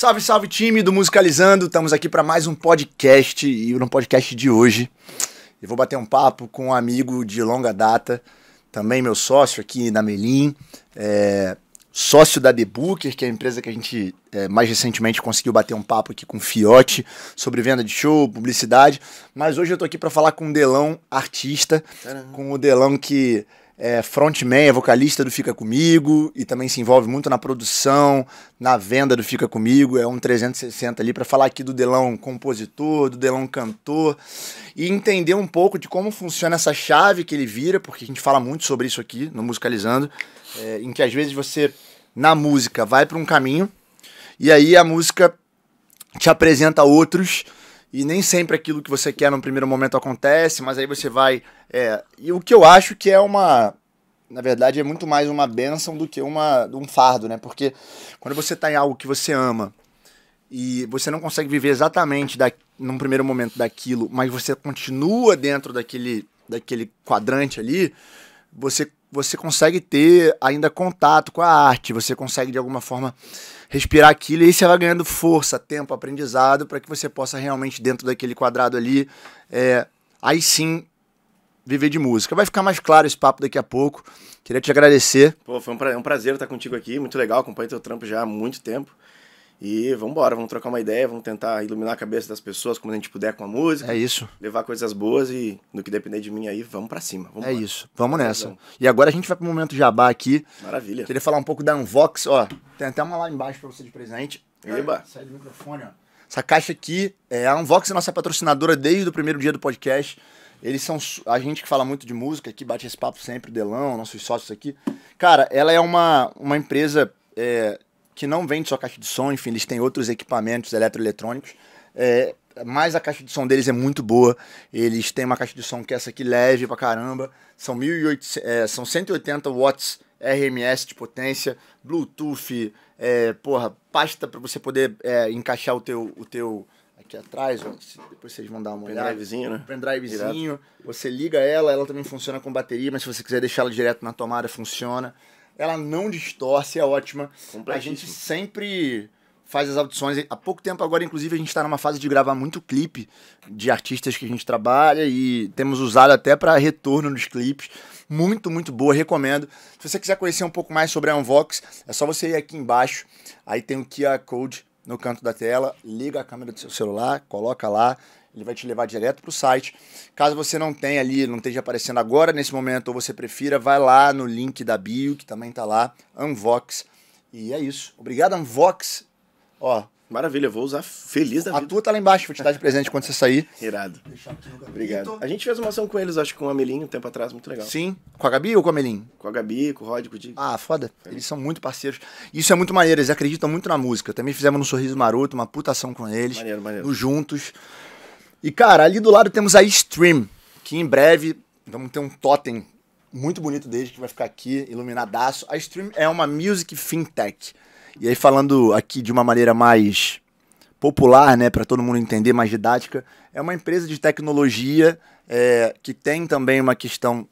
Salve, salve time do Musicalizando. Estamos aqui para mais um podcast e no podcast de hoje eu vou bater um papo com um amigo de longa data, também meu sócio aqui na Melim, é, sócio da Debooker, que é a empresa que a gente é, mais recentemente conseguiu bater um papo aqui com o Fiote sobre venda de show, publicidade. Mas hoje eu tô aqui para falar com o Delão, artista, com o Delão que é frontman, é vocalista do Fica Comigo e também se envolve muito na produção, na venda do Fica Comigo, é um 360 ali para falar aqui do Delão compositor, do Delão cantor e entender um pouco de como funciona essa chave que ele vira, porque a gente fala muito sobre isso aqui no Musicalizando, é, em que às vezes você na música vai para um caminho e aí a música te apresenta outros e nem sempre aquilo que você quer no primeiro momento acontece, mas aí você vai. É, e o que eu acho que é uma. Na verdade, é muito mais uma benção do que uma, um fardo, né? Porque quando você está em algo que você ama e você não consegue viver exatamente da, num primeiro momento daquilo, mas você continua dentro daquele, daquele quadrante ali, você, você consegue ter ainda contato com a arte, você consegue de alguma forma respirar aquilo, e aí você vai ganhando força, tempo, aprendizado, para que você possa realmente, dentro daquele quadrado ali, é, aí sim viver de música. Vai ficar mais claro esse papo daqui a pouco. Queria te agradecer. Pô, foi um prazer estar contigo aqui, muito legal, acompanho teu trampo já há muito tempo. E vamos embora, vamos trocar uma ideia, vamos tentar iluminar a cabeça das pessoas como a gente puder com a música. É isso. Levar coisas boas e no que depender de mim aí, vamos para cima. É vamos é embora. isso. Vamos nessa. e agora a gente vai pro momento jabá aqui. Maravilha. Queria falar um pouco da Unvox, ó. Tem até uma lá embaixo para você de presente. Eba. É, sai do microfone, ó. Essa caixa aqui é a Unvox, é nossa patrocinadora desde o primeiro dia do podcast. Eles são a gente que fala muito de música, que bate esse papo sempre, Delão, nossos sócios aqui. Cara, ela é uma, uma empresa é, que não vende só caixa de som, enfim, eles têm outros equipamentos eletroeletrônicos. É, mas a caixa de som deles é muito boa. Eles têm uma caixa de som que é essa aqui leve pra caramba. São, 1800, é, são 180 watts RMS de potência, Bluetooth, é, porra, pasta para você poder é, encaixar o teu, o teu aqui atrás, ó, depois vocês vão dar uma olhada. Pendrivezinho, né? Pendrivezinho. Você liga ela, ela também funciona com bateria, mas se você quiser deixar ela direto na tomada, funciona ela não distorce, é ótima. A gente sempre faz as audições. Há pouco tempo agora, inclusive, a gente está numa fase de gravar muito clipe de artistas que a gente trabalha e temos usado até para retorno nos clipes. Muito, muito boa, recomendo. Se você quiser conhecer um pouco mais sobre a Unvox, é só você ir aqui embaixo. Aí tem o QR Code no canto da tela, liga a câmera do seu celular, coloca lá, ele vai te levar direto para o site. Caso você não tenha ali, não esteja aparecendo agora nesse momento, ou você prefira, vai lá no link da bio, que também está lá, Unvox. E é isso. Obrigado, Unvox. Ó. Maravilha, vou usar feliz da a vida. A tua tá lá embaixo, vou te dar de presente quando você sair. Irado. Obrigado. A gente fez uma ação com eles, acho que com o Amelinho, um tempo atrás, muito legal. Sim. Com a Gabi ou com o Amelinho? Com a Gabi, com o Rod, com o Diego. Ah, foda. Eles são muito parceiros. Isso é muito maneiro, eles acreditam muito na música. Também fizemos um Sorriso Maroto, uma putação com eles. Maneiro, maneiro. Juntos. E, cara, ali do lado temos a Stream, que em breve vamos ter um totem muito bonito desde que vai ficar aqui, iluminadaço. A Stream é uma music fintech. E aí, falando aqui de uma maneira mais popular, né, para todo mundo entender, mais didática, é uma empresa de tecnologia é, que tem também uma questão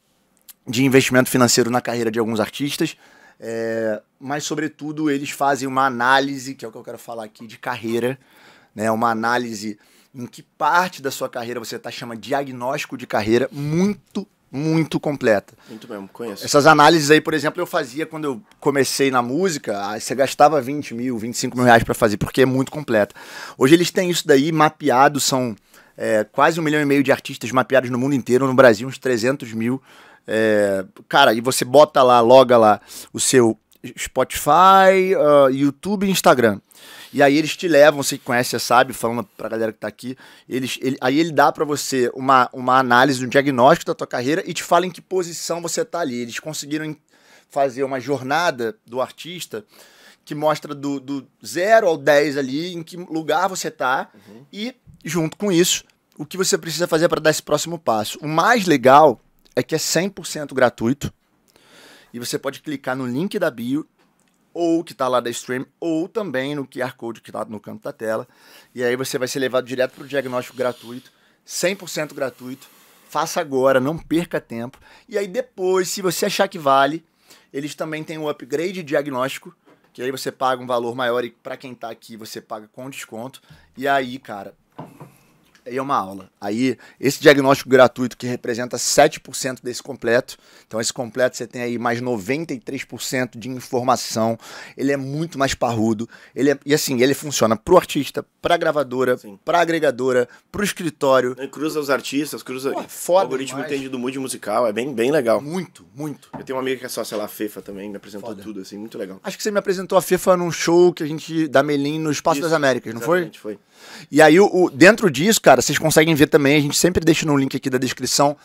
de investimento financeiro na carreira de alguns artistas, é, mas, sobretudo, eles fazem uma análise, que é o que eu quero falar aqui, de carreira, né, uma análise em que parte da sua carreira você está chama diagnóstico de carreira muito muito completa. Muito mesmo, conheço. Essas análises aí, por exemplo, eu fazia quando eu comecei na música, ah, você gastava 20 mil, 25 mil reais para fazer, porque é muito completa. Hoje eles têm isso daí mapeado, são é, quase um milhão e meio de artistas mapeados no mundo inteiro, no Brasil uns 300 mil. É, cara, e você bota lá, loga lá o seu Spotify, uh, YouTube e Instagram. E aí eles te levam, você que conhece, você sabe, falando pra galera que tá aqui, eles, ele, aí ele dá para você uma, uma análise, um diagnóstico da tua carreira e te fala em que posição você tá ali. Eles conseguiram fazer uma jornada do artista que mostra do, do ao 10 ali, em que lugar você tá, uhum. e junto com isso, o que você precisa fazer para dar esse próximo passo. O mais legal é que é 100% gratuito e você pode clicar no link da bio, ou que está lá da Stream, ou também no QR Code que está no canto da tela. E aí você vai ser levado direto para o diagnóstico gratuito, 100% gratuito. Faça agora, não perca tempo. E aí depois, se você achar que vale, eles também têm um upgrade diagnóstico, que aí você paga um valor maior e para quem está aqui você paga com desconto. E aí, cara, e é uma aula. Aí, esse diagnóstico gratuito que representa 7% desse completo. Então, esse completo você tem aí mais 93% de informação. Ele é muito mais parrudo. Ele é, e assim, ele funciona pro artista, pra gravadora, Sim. pra agregadora, pro escritório. E cruza os artistas, cruza Pô, é foda o algoritmo entendido entende do mood musical. É bem, bem legal. Muito, muito. Eu tenho uma amiga que é sócia lá, Fefa, também, me apresentou foda. tudo, assim, muito legal. Acho que você me apresentou a Fefa num show que a gente, da Melim, no Espaço Isso, das Américas, não foi? foi. E aí, o, o, dentro disso, cara, vocês conseguem ver também, a gente sempre deixa no link aqui da descrição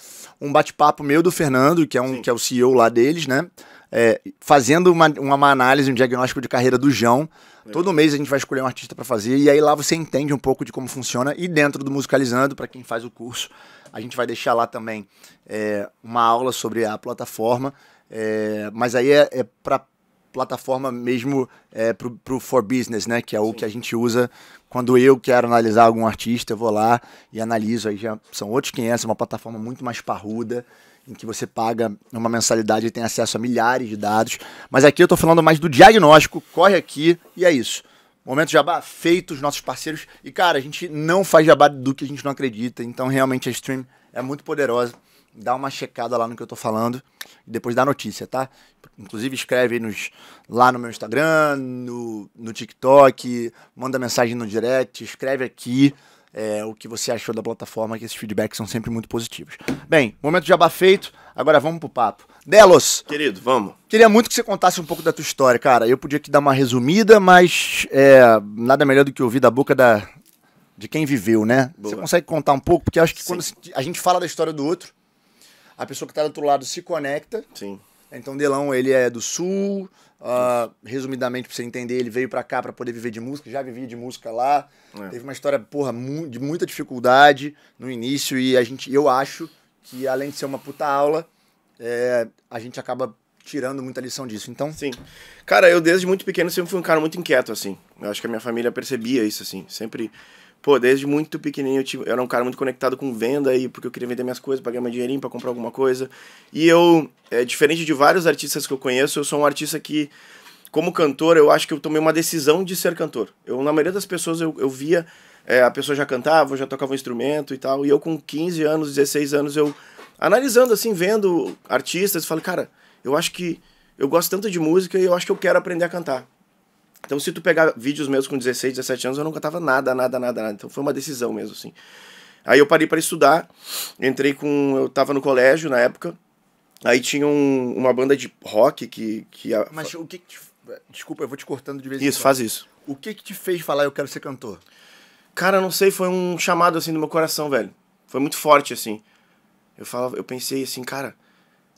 um bate-papo meu do Fernando, que é, um, que é o CEO lá deles, né? É, fazendo uma, uma análise, um diagnóstico de carreira do João. Todo mês a gente vai escolher um artista para fazer, e aí lá você entende um pouco de como funciona. E dentro do Musicalizando, para quem faz o curso, a gente vai deixar lá também é, uma aula sobre a plataforma. É, mas aí é, é para plataforma mesmo é, pro, pro for business, né? Que é o Sim. que a gente usa quando eu quero analisar algum artista, eu vou lá e analiso. Aí já são outros 500, é uma plataforma muito mais parruda, em que você paga uma mensalidade e tem acesso a milhares de dados. Mas aqui eu estou falando mais do diagnóstico, corre aqui e é isso. Momento Jabá feito, os nossos parceiros. E cara, a gente não faz jabá do que a gente não acredita, então realmente a Stream é muito poderosa dá uma checada lá no que eu tô falando e depois dá notícia, tá? Inclusive escreve nos, lá no meu Instagram, no, no TikTok, manda mensagem no direct, escreve aqui é, o que você achou da plataforma, que esses feedbacks são sempre muito positivos. Bem, momento de abafeito feito, agora vamos pro papo. Delos! Querido, vamos. Queria muito que você contasse um pouco da tua história, cara. Eu podia aqui dar uma resumida, mas é, nada melhor do que ouvir da boca da, de quem viveu, né? Boa. Você consegue contar um pouco? Porque acho que Sim. quando a gente fala da história do outro, a pessoa que está do outro lado se conecta. Sim. Então, Delão, ele é do Sul. Uh, resumidamente, pra você entender, ele veio pra cá pra poder viver de música. Já vivia de música lá. É. Teve uma história, porra, mu de muita dificuldade no início. E a gente, eu acho que, além de ser uma puta aula, é, a gente acaba tirando muita lição disso. Então. Sim. Cara, eu desde muito pequeno sempre fui um cara muito inquieto, assim. Eu acho que a minha família percebia isso, assim. Sempre pô, desde muito pequenininho eu, tive, eu, era um cara muito conectado com venda e porque eu queria vender minhas coisas, pagar meu dinheirinho para comprar alguma coisa. E eu, é, diferente de vários artistas que eu conheço, eu sou um artista que, como cantor, eu acho que eu tomei uma decisão de ser cantor. Eu, na maioria das pessoas, eu, eu via, é, a pessoa já cantava, já tocava um instrumento e tal. E eu, com 15 anos, 16 anos, eu, analisando assim, vendo artistas, falei, cara, eu acho que eu gosto tanto de música e eu acho que eu quero aprender a cantar. Então, se tu pegar vídeos meus com 16, 17 anos, eu não cantava nada, nada, nada, nada. Então, foi uma decisão mesmo, assim. Aí eu parei para estudar, entrei com. Eu tava no colégio na época, aí tinha um, uma banda de rock que. que a... Mas o que, que te... Desculpa, eu vou te cortando de vez em quando. Isso, faz isso. O que que te fez falar eu quero ser cantor? Cara, não sei, foi um chamado assim do meu coração, velho. Foi muito forte, assim. Eu falava, eu pensei assim, cara,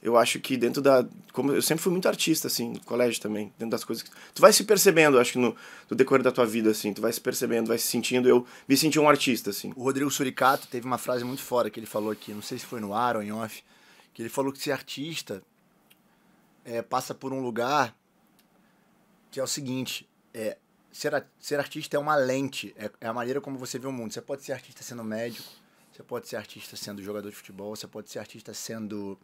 eu acho que dentro da como eu sempre fui muito artista assim no colégio também dentro das coisas que, tu vai se percebendo acho que no, no decorrer da tua vida assim tu vai se percebendo vai se sentindo eu me senti um artista assim o Rodrigo Suricato teve uma frase muito fora que ele falou aqui não sei se foi no ar ou em off que ele falou que ser artista é, passa por um lugar que é o seguinte é ser, ser artista é uma lente é, é a maneira como você vê o mundo você pode ser artista sendo médico você pode ser artista sendo jogador de futebol você pode ser artista sendo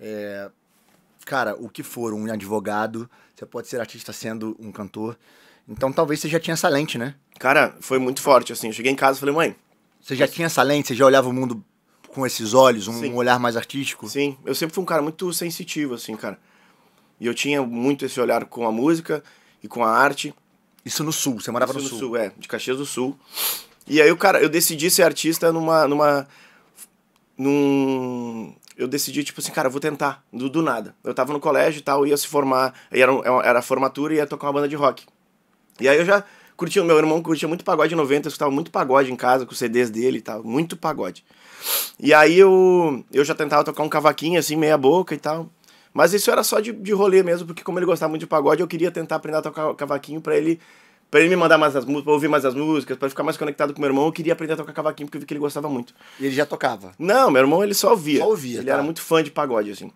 é, cara, o que for, um advogado, você pode ser artista sendo um cantor. Então talvez você já tinha essa lente, né? Cara, foi muito forte, assim. Eu cheguei em casa e falei, mãe. Você já tinha essa lente? Você já olhava o mundo com esses olhos, um olhar mais artístico? Sim, eu sempre fui um cara muito sensitivo, assim, cara. E eu tinha muito esse olhar com a música e com a arte. Isso no sul, você morava no, no sul. sul. é, de Caxias do Sul. E aí, cara, eu decidi ser artista numa numa num eu decidi, tipo assim, cara, vou tentar, do, do nada. Eu tava no colégio e tal, ia se formar, era, é era formatura e ia tocar uma banda de rock. E aí eu já curtia, meu irmão curtia muito pagode 90, eu escutava muito pagode em casa, com os CDs dele e tal, muito pagode. E aí eu, eu já tentava tocar um cavaquinho, assim, meia boca e tal. Mas isso era só de, de rolê mesmo, porque como ele gostava muito de pagode, eu queria tentar aprender a tocar cavaquinho para ele para ele me mandar mais as músicas, pra ouvir mais as músicas, para ficar mais conectado com meu irmão, eu queria aprender a tocar cavaquinho porque eu vi que ele gostava muito. E ele já tocava? Não, meu irmão ele só ouvia. Só ouvia. Ele tá. era muito fã de pagode, assim.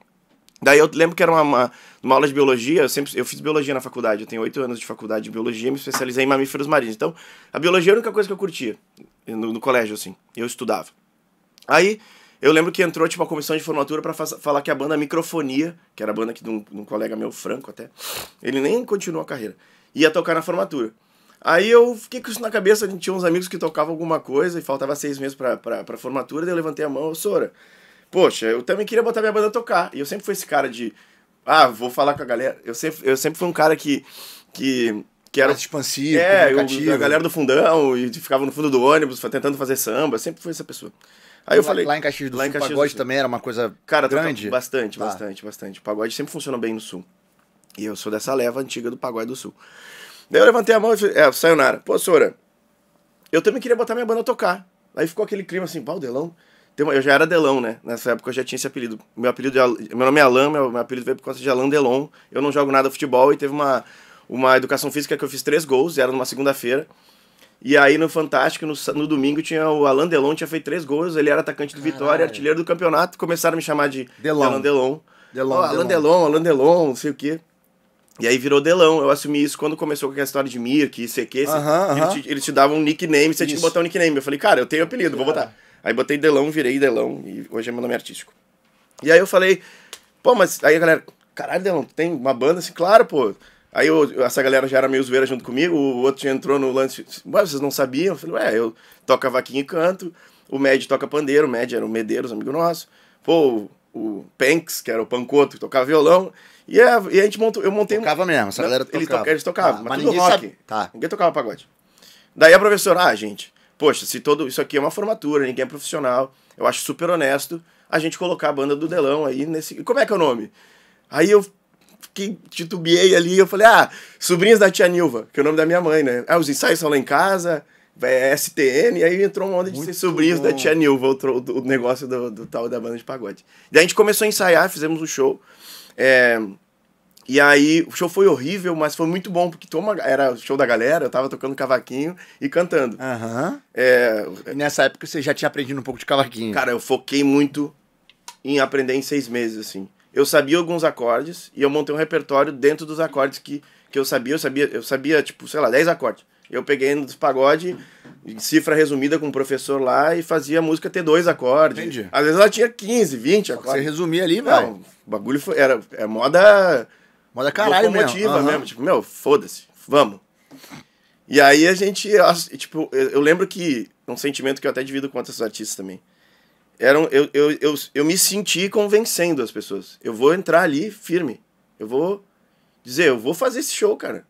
Daí eu lembro que era uma, uma, uma, aula de biologia, eu, sempre, eu fiz biologia na faculdade, eu tenho oito anos de faculdade de biologia, me especializei em mamíferos marinhos. Então, a biologia era a única coisa que eu curtia no, no colégio, assim, eu estudava. Aí, eu lembro que entrou, tipo, a comissão de formatura para falar que a banda Microfonia, que era a banda que de, um, de um colega meu, Franco até, ele nem continuou a carreira, ia tocar na formatura. Aí eu fiquei com isso na cabeça, a gente tinha uns amigos que tocavam alguma coisa e faltava seis meses pra, pra, pra formatura, daí eu levantei a mão, Sora, poxa, eu também queria botar minha banda a tocar. E eu sempre fui esse cara de, ah, vou falar com a galera. Eu sempre, eu sempre fui um cara que, que, que era... Mais expansivo, É, eu, a galera do fundão, e ficava no fundo do ônibus tentando fazer samba, sempre fui essa pessoa. Aí eu lá, falei... Lá em Caxias do lá Sul, em Caxias pagode do Sul. também era uma coisa cara, grande? Bastante, tá. bastante, bastante. O pagode sempre funciona bem no Sul. E eu sou dessa leva antiga do Pagode do Sul. Daí eu levantei a mão e falei, é, Sayonara, pô, senhora, eu também queria botar minha banda a tocar. Aí ficou aquele clima assim, pau, Delão. Eu já era Delão, né? Nessa época eu já tinha esse apelido. Meu apelido, é meu nome é Alain, meu, meu apelido veio por conta de Alain Delon. Eu não jogo nada futebol e teve uma, uma educação física que eu fiz três gols, era numa segunda-feira. E aí no Fantástico, no, no, domingo, tinha o Alain Delon, tinha feito três gols, ele era atacante do Caralho. Vitória, artilheiro do campeonato, começaram a me chamar de Delon. Delon. Delon, oh, Alain Delon, Alain Delon, não sei o quê. E aí virou Delão. Eu assumi isso quando começou com a história de Mirk, que Uh -huh, que eles te davam um nickname, você isso. tinha que botar um nickname. Eu falei, cara, eu tenho apelido, vou botar. Aí botei Delão, virei Delão, e hoje é meu nome artístico. E aí eu falei, pô, mas aí a galera, caralho, Delão, tem uma banda assim? Claro, pô. Aí eu, essa galera já era meio zoeira junto comigo, o outro já entrou no lance, ué, vocês não sabiam? Eu falei, ué, eu toco vaquinha e canto, o Med toca pandeiro, o Med era o Medeiros, amigo nosso, pô, o, o Panks, que era o Pancoto, que tocava violão, e, é, e a gente montou, eu montei... Tocava mesmo, essa galera tocava. Eles, toca, eles tocavam, tá, mas, mas tudo rock. Sabe. Tá. Ninguém tocava pagode. Daí a professora, ah, gente, poxa, se todo isso aqui é uma formatura, ninguém é profissional, eu acho super honesto a gente colocar a banda do Delão aí nesse... Como é que é o nome? Aí eu fiquei, titubeei ali, eu falei, ah, Sobrinhas da Tia Nilva, que é o nome da minha mãe, né? Ah, os ensaios são lá em casa, é STN, aí entrou uma onda de Muito ser Sobrinhos bom. da Tia Nilva, o, o negócio do, do, tal da banda de pagode. Daí a gente começou a ensaiar, fizemos um show, é, e aí o show foi horrível, mas foi muito bom, porque toma, era show da galera, eu tava tocando cavaquinho e cantando. Aham. Uhum. É... Nessa época você já tinha aprendido um pouco de cavaquinho. Cara, eu foquei muito em aprender em seis meses, assim. Eu sabia alguns acordes e eu montei um repertório dentro dos acordes que, que eu sabia. Eu sabia, eu sabia, tipo, sei lá, dez acordes. Eu peguei nos pagode, cifra resumida com o um professor lá e fazia a música ter dois acordes. Entendi. Às vezes ela tinha 15, 20 acordes. Você resumia ali, velho. O bagulho foi, era, era é moda Moda é caralho locomotiva mesmo. mesmo. Tipo, meu, foda-se, vamos. E aí a gente, tipo, eu lembro que um sentimento que eu até divido com outros artistas também. Eram, eu, eu, eu, eu me senti convencendo as pessoas. Eu vou entrar ali firme. Eu vou dizer, eu vou fazer esse show, cara.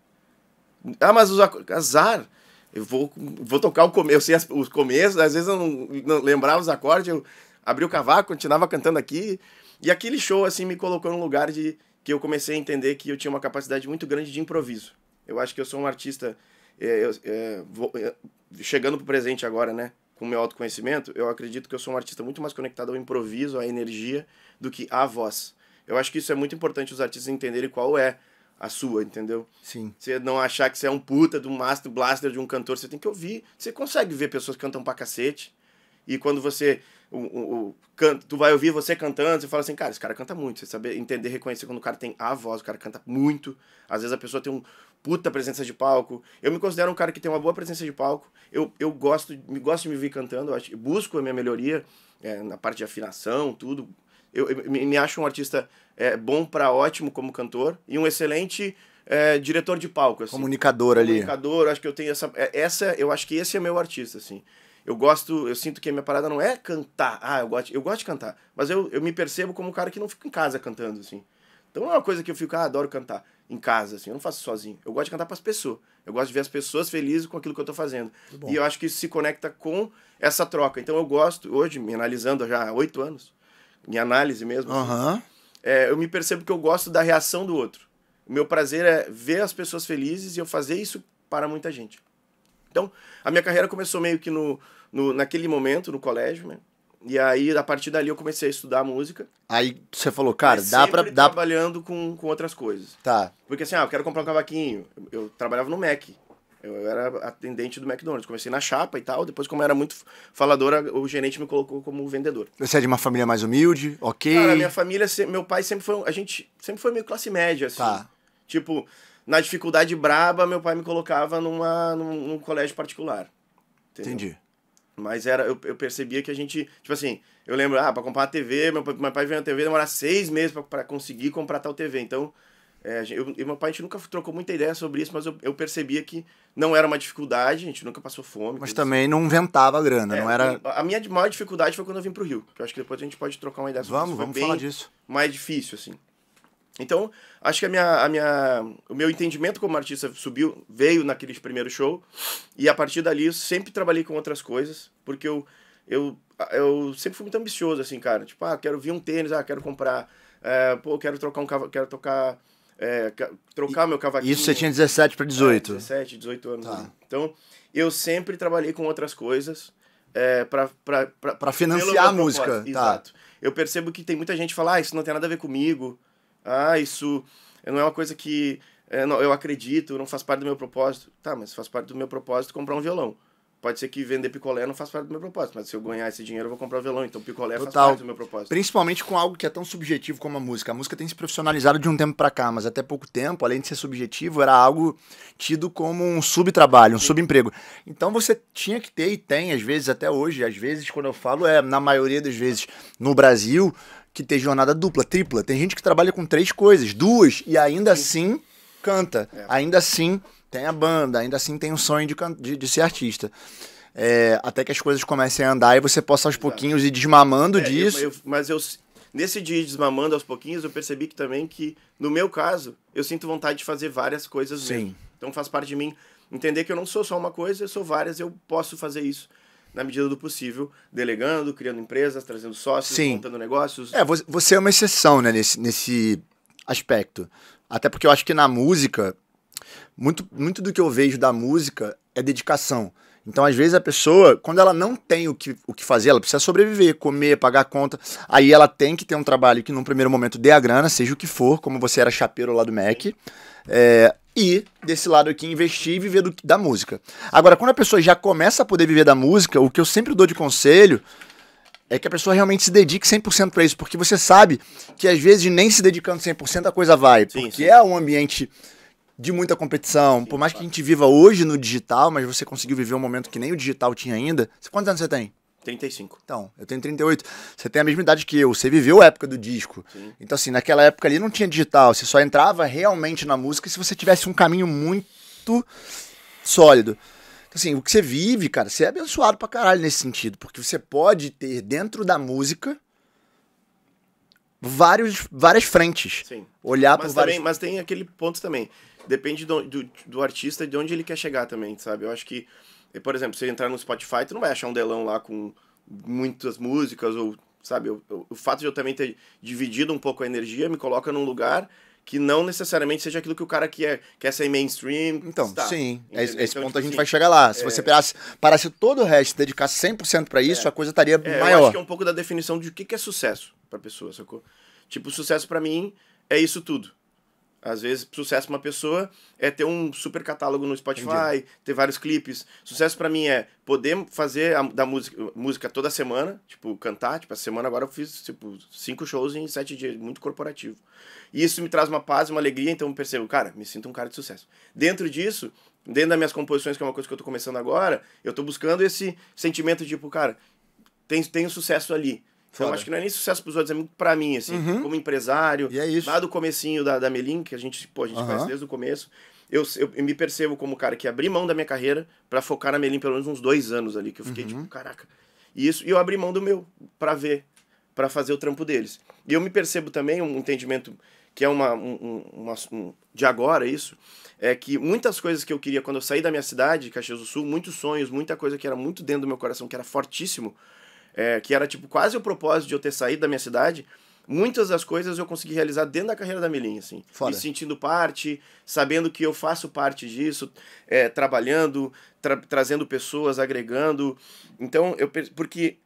Ah, mas os azar. Eu vou, vou tocar o começo. Eu sei as, os começos, às vezes eu não, não lembrava os acordes, eu abri o cavaco, continuava cantando aqui. E aquele show, assim, me colocou num lugar de que eu comecei a entender que eu tinha uma capacidade muito grande de improviso. Eu acho que eu sou um artista. É, para é, vou, é, chegando presente agora, né? Com meu autoconhecimento, eu acredito que eu sou um artista muito mais conectado ao improviso, à energia, do que à voz. Eu acho que isso é muito importante os artistas entenderem qual é a sua, entendeu? Sim. Você não achar que você é um puta de um master blaster de um cantor, você tem que ouvir. Você consegue ver pessoas que cantam pra cacete. E quando você o, o, o tu vai ouvir você cantando, você fala assim, cara, esse cara canta muito. Você saber entender, reconhecer quando o cara tem a voz, o cara canta muito. Às vezes a pessoa tem um puta presença de palco. Eu me considero um cara que tem uma boa presença de palco. Eu, eu gosto, me gosto de me vir cantando, eu, acho, eu busco a minha melhoria é, na parte de afinação, tudo. Eu, eu me, me, acho um artista é, bom para ótimo como cantor e um excelente é, diretor de palco. Assim. Comunicador ali. Comunicador, acho que eu tenho essa. É, essa, eu acho que esse é meu artista, assim. Eu gosto, eu sinto que a minha parada não é cantar. Ah, eu gosto, eu gosto de cantar. Mas eu, eu me percebo como um cara que não fica em casa cantando, assim. Então é uma coisa que eu fico, ah, adoro cantar em casa, assim. Eu não faço sozinho. Eu gosto de cantar para as pessoas. Eu gosto de ver as pessoas felizes com aquilo que eu estou fazendo. E eu acho que isso se conecta com essa troca. Então eu gosto, hoje, me analisando já há oito anos, minha análise mesmo, uhum. assim, é, eu me percebo que eu gosto da reação do outro. O meu prazer é ver as pessoas felizes e eu fazer isso para muita gente. Então, a minha carreira começou meio que no, no naquele momento, no colégio, né? E aí, a partir dali, eu comecei a estudar música. Aí você falou, cara, dá pra. Dá... Trabalhando com, com outras coisas. Tá. Porque assim, ah, eu quero comprar um cavaquinho. Eu, eu trabalhava no Mac. Eu, eu era atendente do McDonald's. Comecei na chapa e tal. Depois, como eu era muito faladora, o gerente me colocou como vendedor. Você é de uma família mais humilde? Ok. Cara, minha família, meu pai sempre foi. A gente sempre foi meio classe média, assim. Tá. Tipo, na dificuldade braba, meu pai me colocava numa, num, num colégio particular. Entendeu? Entendi. Mas era, eu, eu percebia que a gente, tipo assim, eu lembro, ah, pra comprar a TV, meu, meu pai veio a TV, demorou seis meses para conseguir comprar tal TV. Então, é, eu e meu pai, a gente nunca trocou muita ideia sobre isso, mas eu, eu percebia que não era uma dificuldade, a gente nunca passou fome. Mas assim. também assim. não inventava grana, é, não era... A minha maior dificuldade foi quando eu vim pro Rio, que eu acho que depois a gente pode trocar uma ideia sobre vamos, isso. Vamos, vamos falar disso. mais difícil, assim. Então, acho que a minha, a minha, o meu entendimento como artista subiu, veio naquele primeiro show, e a partir dali eu sempre trabalhei com outras coisas, porque eu, eu, eu sempre fui muito ambicioso, assim, cara. Tipo, ah, quero vir um tênis, ah, quero comprar, é, pô, quero trocar um quero tocar, é, trocar e, meu cavaquinho. Isso você tinha 17 para 18? É, 17, 18 anos. Tá. Né? Então, eu sempre trabalhei com outras coisas é, eh, para financiar a música. Tá. Exato. Eu percebo que tem muita gente que fala, ah, isso não tem nada a ver comigo ah, isso não é uma coisa que é, não, eu acredito, não faz parte do meu propósito. Tá, mas faz parte do meu propósito comprar um violão. Pode ser que vender picolé não faz parte do meu propósito, mas se eu ganhar esse dinheiro eu vou comprar um violão, então picolé Total. faz parte do meu propósito. Principalmente com algo que é tão subjetivo como a música. A música tem se profissionalizado de um tempo para cá, mas até pouco tempo, além de ser subjetivo, era algo tido como um subtrabalho, um Sim. subemprego. Então você tinha que ter e tem, às vezes até hoje, às vezes quando eu falo é na maioria das vezes no Brasil, que ter jornada dupla, tripla. Tem gente que trabalha com três coisas, duas, e ainda Sim. assim canta. É. Ainda assim tem a banda, ainda assim tem o um sonho de, de, de ser artista. É, até que as coisas comecem a andar e você possa aos pouquinhos ir desmamando é, disso. Eu, eu, mas eu, nesse dia desmamando aos pouquinhos, eu percebi que também que, no meu caso, eu sinto vontade de fazer várias coisas Sim. Mesmo. Então faz parte de mim entender que eu não sou só uma coisa, eu sou várias, eu posso fazer isso na medida do possível, delegando, criando empresas, trazendo sócios, Sim. montando negócios. É, você é uma exceção, né, nesse, nesse aspecto. Até porque eu acho que na música, muito, muito do que eu vejo da música é dedicação. Então, às vezes, a pessoa, quando ela não tem o que, o que fazer, ela precisa sobreviver, comer, pagar a conta. Aí ela tem que ter um trabalho que, num primeiro momento, dê a grana, seja o que for, como você era chapeiro lá do Mac. É, e desse lado aqui investir e viver do, da música. Agora, quando a pessoa já começa a poder viver da música, o que eu sempre dou de conselho é que a pessoa realmente se dedique 100% para isso, porque você sabe que às vezes nem se dedicando 100% a coisa vai, sim, porque sim. é um ambiente de muita competição. Sim, Por mais que a gente viva hoje no digital, mas você conseguiu viver um momento que nem o digital tinha ainda. Quantos anos você tem? 35. Então, eu tenho 38. Você tem a mesma idade que eu, você viveu a época do disco. Sim. Então, assim, naquela época ali não tinha digital, você só entrava realmente na música se você tivesse um caminho muito sólido. Então, assim, o que você vive, cara, você é abençoado pra caralho nesse sentido, porque você pode ter dentro da música vários, várias frentes. Sim. Olhar mas por várias... Mas tem aquele ponto também. Depende do, do, do artista e de onde ele quer chegar também, sabe? Eu acho que e, por exemplo, se entrar no Spotify, tu não vai achar um delão lá com muitas músicas ou, sabe, eu, eu, o fato de eu também ter dividido um pouco a energia me coloca num lugar que não necessariamente seja aquilo que o cara quer, é, quer é ser mainstream. Então, está, sim. É, esse então, ponto tipo, a gente sim. vai chegar lá. Se é... você parasse, parasse todo o resto, dedicar 100% para isso, é. a coisa estaria é, maior. Eu acho que é um pouco da definição de o que, é sucesso pra pessoa, sacou? Tipo, sucesso para mim é isso tudo. Às vezes, sucesso pra uma pessoa é ter um super catálogo no Spotify, Entendi. ter vários clipes. Sucesso para mim é poder fazer a, da música, música toda semana, tipo, cantar. Tipo, a semana agora eu fiz, tipo, cinco shows em sete dias, muito corporativo. E isso me traz uma paz, uma alegria, então eu percebo, cara, me sinto um cara de sucesso. Dentro disso, dentro das minhas composições, que é uma coisa que eu tô começando agora, eu tô buscando esse sentimento de, tipo, cara, tem, tem sucesso ali. Então, Foda. Então acho que não é nem sucesso pros outros, é muito pra mim, assim, uhum. como empresário. E é isso. Lá do comecinho da, da Melin, que a gente, pô, a gente uhum. conhece desde o começo. Eu, eu, eu me percebo como cara que abri mão da minha carreira para focar na Melin pelo menos uns dois anos ali, que eu fiquei tipo, uhum. tipo, caraca. E isso, e eu abri mão do meu para ver, para fazer o trampo deles. E eu me percebo também um entendimento que é uma, um, uma, um, de agora isso, é que muitas coisas que eu queria quando eu saí da minha cidade, Caxias do Sul, muitos sonhos, muita coisa que era muito dentro do meu coração, que era fortíssimo, é, que era tipo quase o propósito de eu ter saído da minha cidade, muitas das coisas eu consegui realizar dentro da carreira da Melim, assim. Foda. Me sentindo parte, sabendo que eu faço parte disso, é, trabalhando, tra trazendo pessoas, agregando. Então, eu porque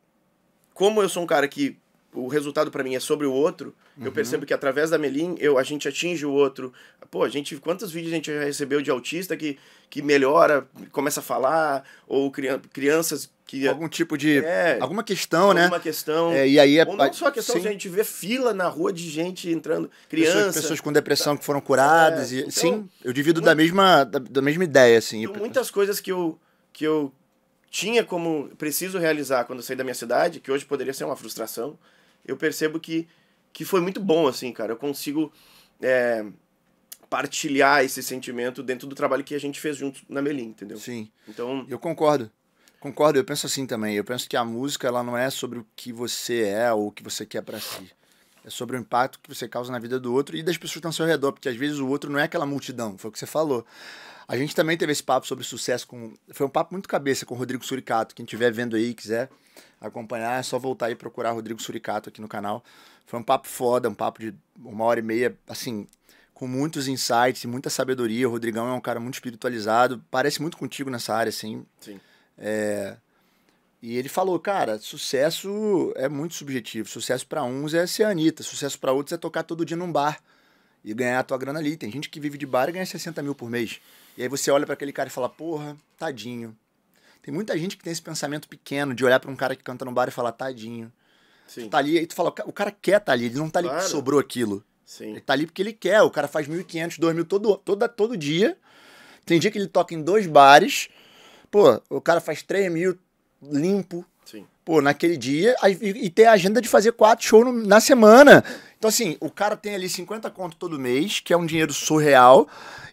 como eu sou um cara que o resultado para mim é sobre o outro, uhum. eu percebo que através da Melim eu, a gente atinge o outro. Pô, a gente, quantos vídeos a gente já recebeu de autista que, que melhora, começa a falar, ou crianças que, algum é tipo de. É, alguma questão, alguma né? Alguma questão. É, e aí é, Ou não só a questão, sim. a gente vê fila na rua de gente entrando, crianças. Pessoas, pessoas com depressão tá. que foram curadas. É, e, então, sim, eu divido muito, da, mesma, da, da, mesma ideia, assim. muitas coisas que eu, que eu tinha como preciso realizar quando eu saí da minha cidade, que hoje poderia ser uma frustração, eu percebo que, que foi muito bom, assim, cara. Eu consigo é, partilhar esse sentimento dentro do trabalho que a gente fez junto na Melim, entendeu? Sim. Então. Eu concordo. Concordo, eu penso assim também. Eu penso que a música ela não é sobre o que você é ou o que você quer para si. É sobre o impacto que você causa na vida do outro e das pessoas que estão ao seu redor, porque às vezes o outro não é aquela multidão, foi o que você falou. A gente também teve esse papo sobre sucesso com. Foi um papo muito cabeça com o Rodrigo Suricato. Quem estiver vendo aí quiser acompanhar, é só voltar e procurar Rodrigo Suricato aqui no canal. Foi um papo foda, um papo de uma hora e meia, assim, com muitos insights e muita sabedoria. O Rodrigão é um cara muito espiritualizado, parece muito contigo nessa área, assim. Sim. É, e ele falou, cara, sucesso é muito subjetivo. Sucesso para uns é ser anita Anitta, sucesso para outros é tocar todo dia num bar e ganhar a tua grana ali. Tem gente que vive de bar e ganha 60 mil por mês. E aí você olha para aquele cara e fala, porra, tadinho. Tem muita gente que tem esse pensamento pequeno de olhar para um cara que canta no bar e falar, tadinho. Sim. Tu tá ali, aí tu fala, o cara quer tá ali, ele não tá ali claro. porque sobrou aquilo. Sim. Ele tá ali porque ele quer, o cara faz 1.500, 2.000 todo, todo, todo dia. Tem dia que ele toca em dois bares, Pô, o cara faz 3 mil limpo. Sim. Pô, naquele dia. E, tem a agenda de fazer quatro shows na semana. Então, assim, o cara tem ali 50 conto todo mês, que é um dinheiro surreal.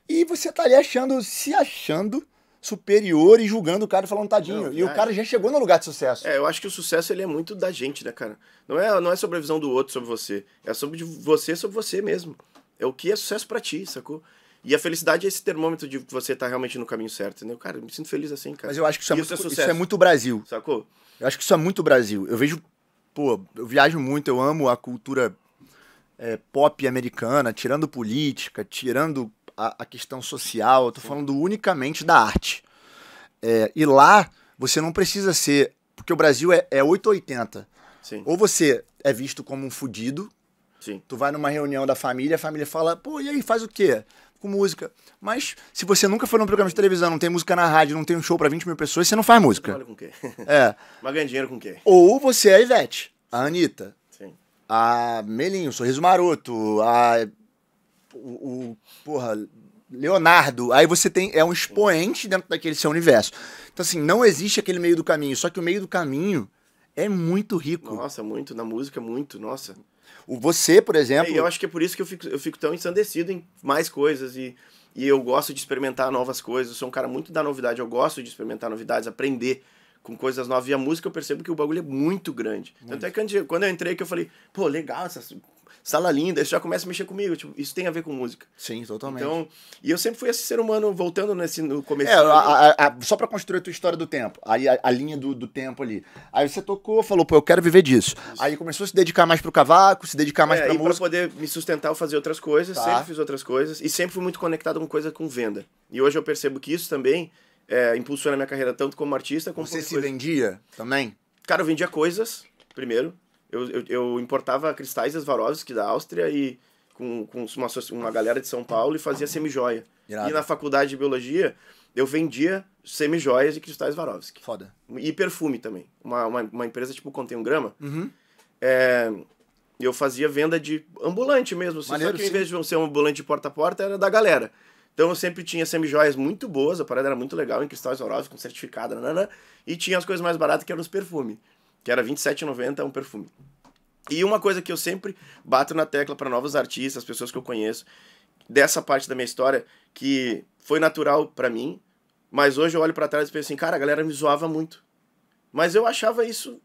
E você tá ali achando, se achando superior e julgando o cara e falando tadinho. Não, e o cara já chegou no lugar de sucesso. É, eu acho que o sucesso ele é muito da gente, né, cara? Não é, não é sobre a visão do outro sobre você. É sobre você sobre você mesmo. É o que é sucesso para ti, sacou? E a felicidade é esse termômetro de você estar tá realmente no caminho certo, né? Cara, eu me sinto feliz assim, cara. Mas eu acho que isso é, muito, é isso é muito Brasil. Sacou? Eu acho que isso é muito Brasil. Eu vejo, pô, eu viajo muito, eu amo a cultura é, pop americana, tirando política, tirando a, a questão social, eu tô Sim. falando unicamente da arte. É, e lá, você não precisa ser. Porque o Brasil é, é 880. Sim. Ou você é visto como um fudido. Sim. Tu vai numa reunião da família, a família fala, pô, e aí, faz o quê? com música. Mas se você nunca foi num programa de televisão, não tem música na rádio, não tem um show para 20 mil pessoas, você não faz música. Olha com quem? É. Mas ganha dinheiro com quem? Ou você é a Ivete, a Anitta, Sim. a Melinho, Sorriso Maroto, a. O, o, Porra, Leonardo. Aí você tem. É um expoente dentro daquele seu universo. Então, assim, não existe aquele meio do caminho. Só que o meio do caminho é muito rico. Nossa, muito. Na música, muito. Nossa. Você, por exemplo. É, eu acho que é por isso que eu fico, eu fico tão ensandecido em mais coisas e, e eu gosto de experimentar novas coisas. Eu sou um cara muito da novidade, eu gosto de experimentar novidades, aprender com coisas novas. E a música eu percebo que o bagulho é muito grande. Muito. Tanto é que quando eu entrei que eu falei, pô, legal essas sala linda, isso já começa a mexer comigo. Tipo, isso tem a ver com música. Sim, totalmente. Então, e eu sempre fui esse ser humano, voltando nesse, no começo. É, a, a, a, só para construir a tua história do tempo, aí a, linha do, do, tempo ali. Aí você tocou, falou, pô, eu quero viver disso. Isso. Aí começou a se dedicar mais pro cavaco, se dedicar mais é, pra e música. Pra poder me sustentar, eu fazia outras coisas, tá. sempre fiz outras coisas, e sempre fui muito conectado com coisa com venda. E hoje eu percebo que isso também é, impulsiona a minha carreira tanto como artista como Você se coisa. vendia também? Cara, eu vendia coisas, primeiro eu, eu, eu importava cristais Swarovski da Áustria e com, com uma, uma galera de São Paulo e fazia semijoia. E na faculdade de biologia, eu vendia semijoias e cristais Swarovski. Foda. E perfume também. Uma, uma, uma empresa tipo Contém um Grama. Uhum. É, eu fazia venda de ambulante mesmo. Assim, Maneiro, só que sim. em vez de ser um ambulante de porta a porta, era da galera. Então eu sempre tinha semijoias muito boas, a parada era muito legal, em cristais Swarovski, com certificado, nanana, e tinha as coisas mais baratas que eram os perfumes que era 27,90 é um perfume. E uma coisa que eu sempre bato na tecla para novos artistas, pessoas que eu conheço, dessa parte da minha história que foi natural para mim, mas hoje eu olho para trás e penso assim, cara, a galera me zoava muito. Mas eu achava isso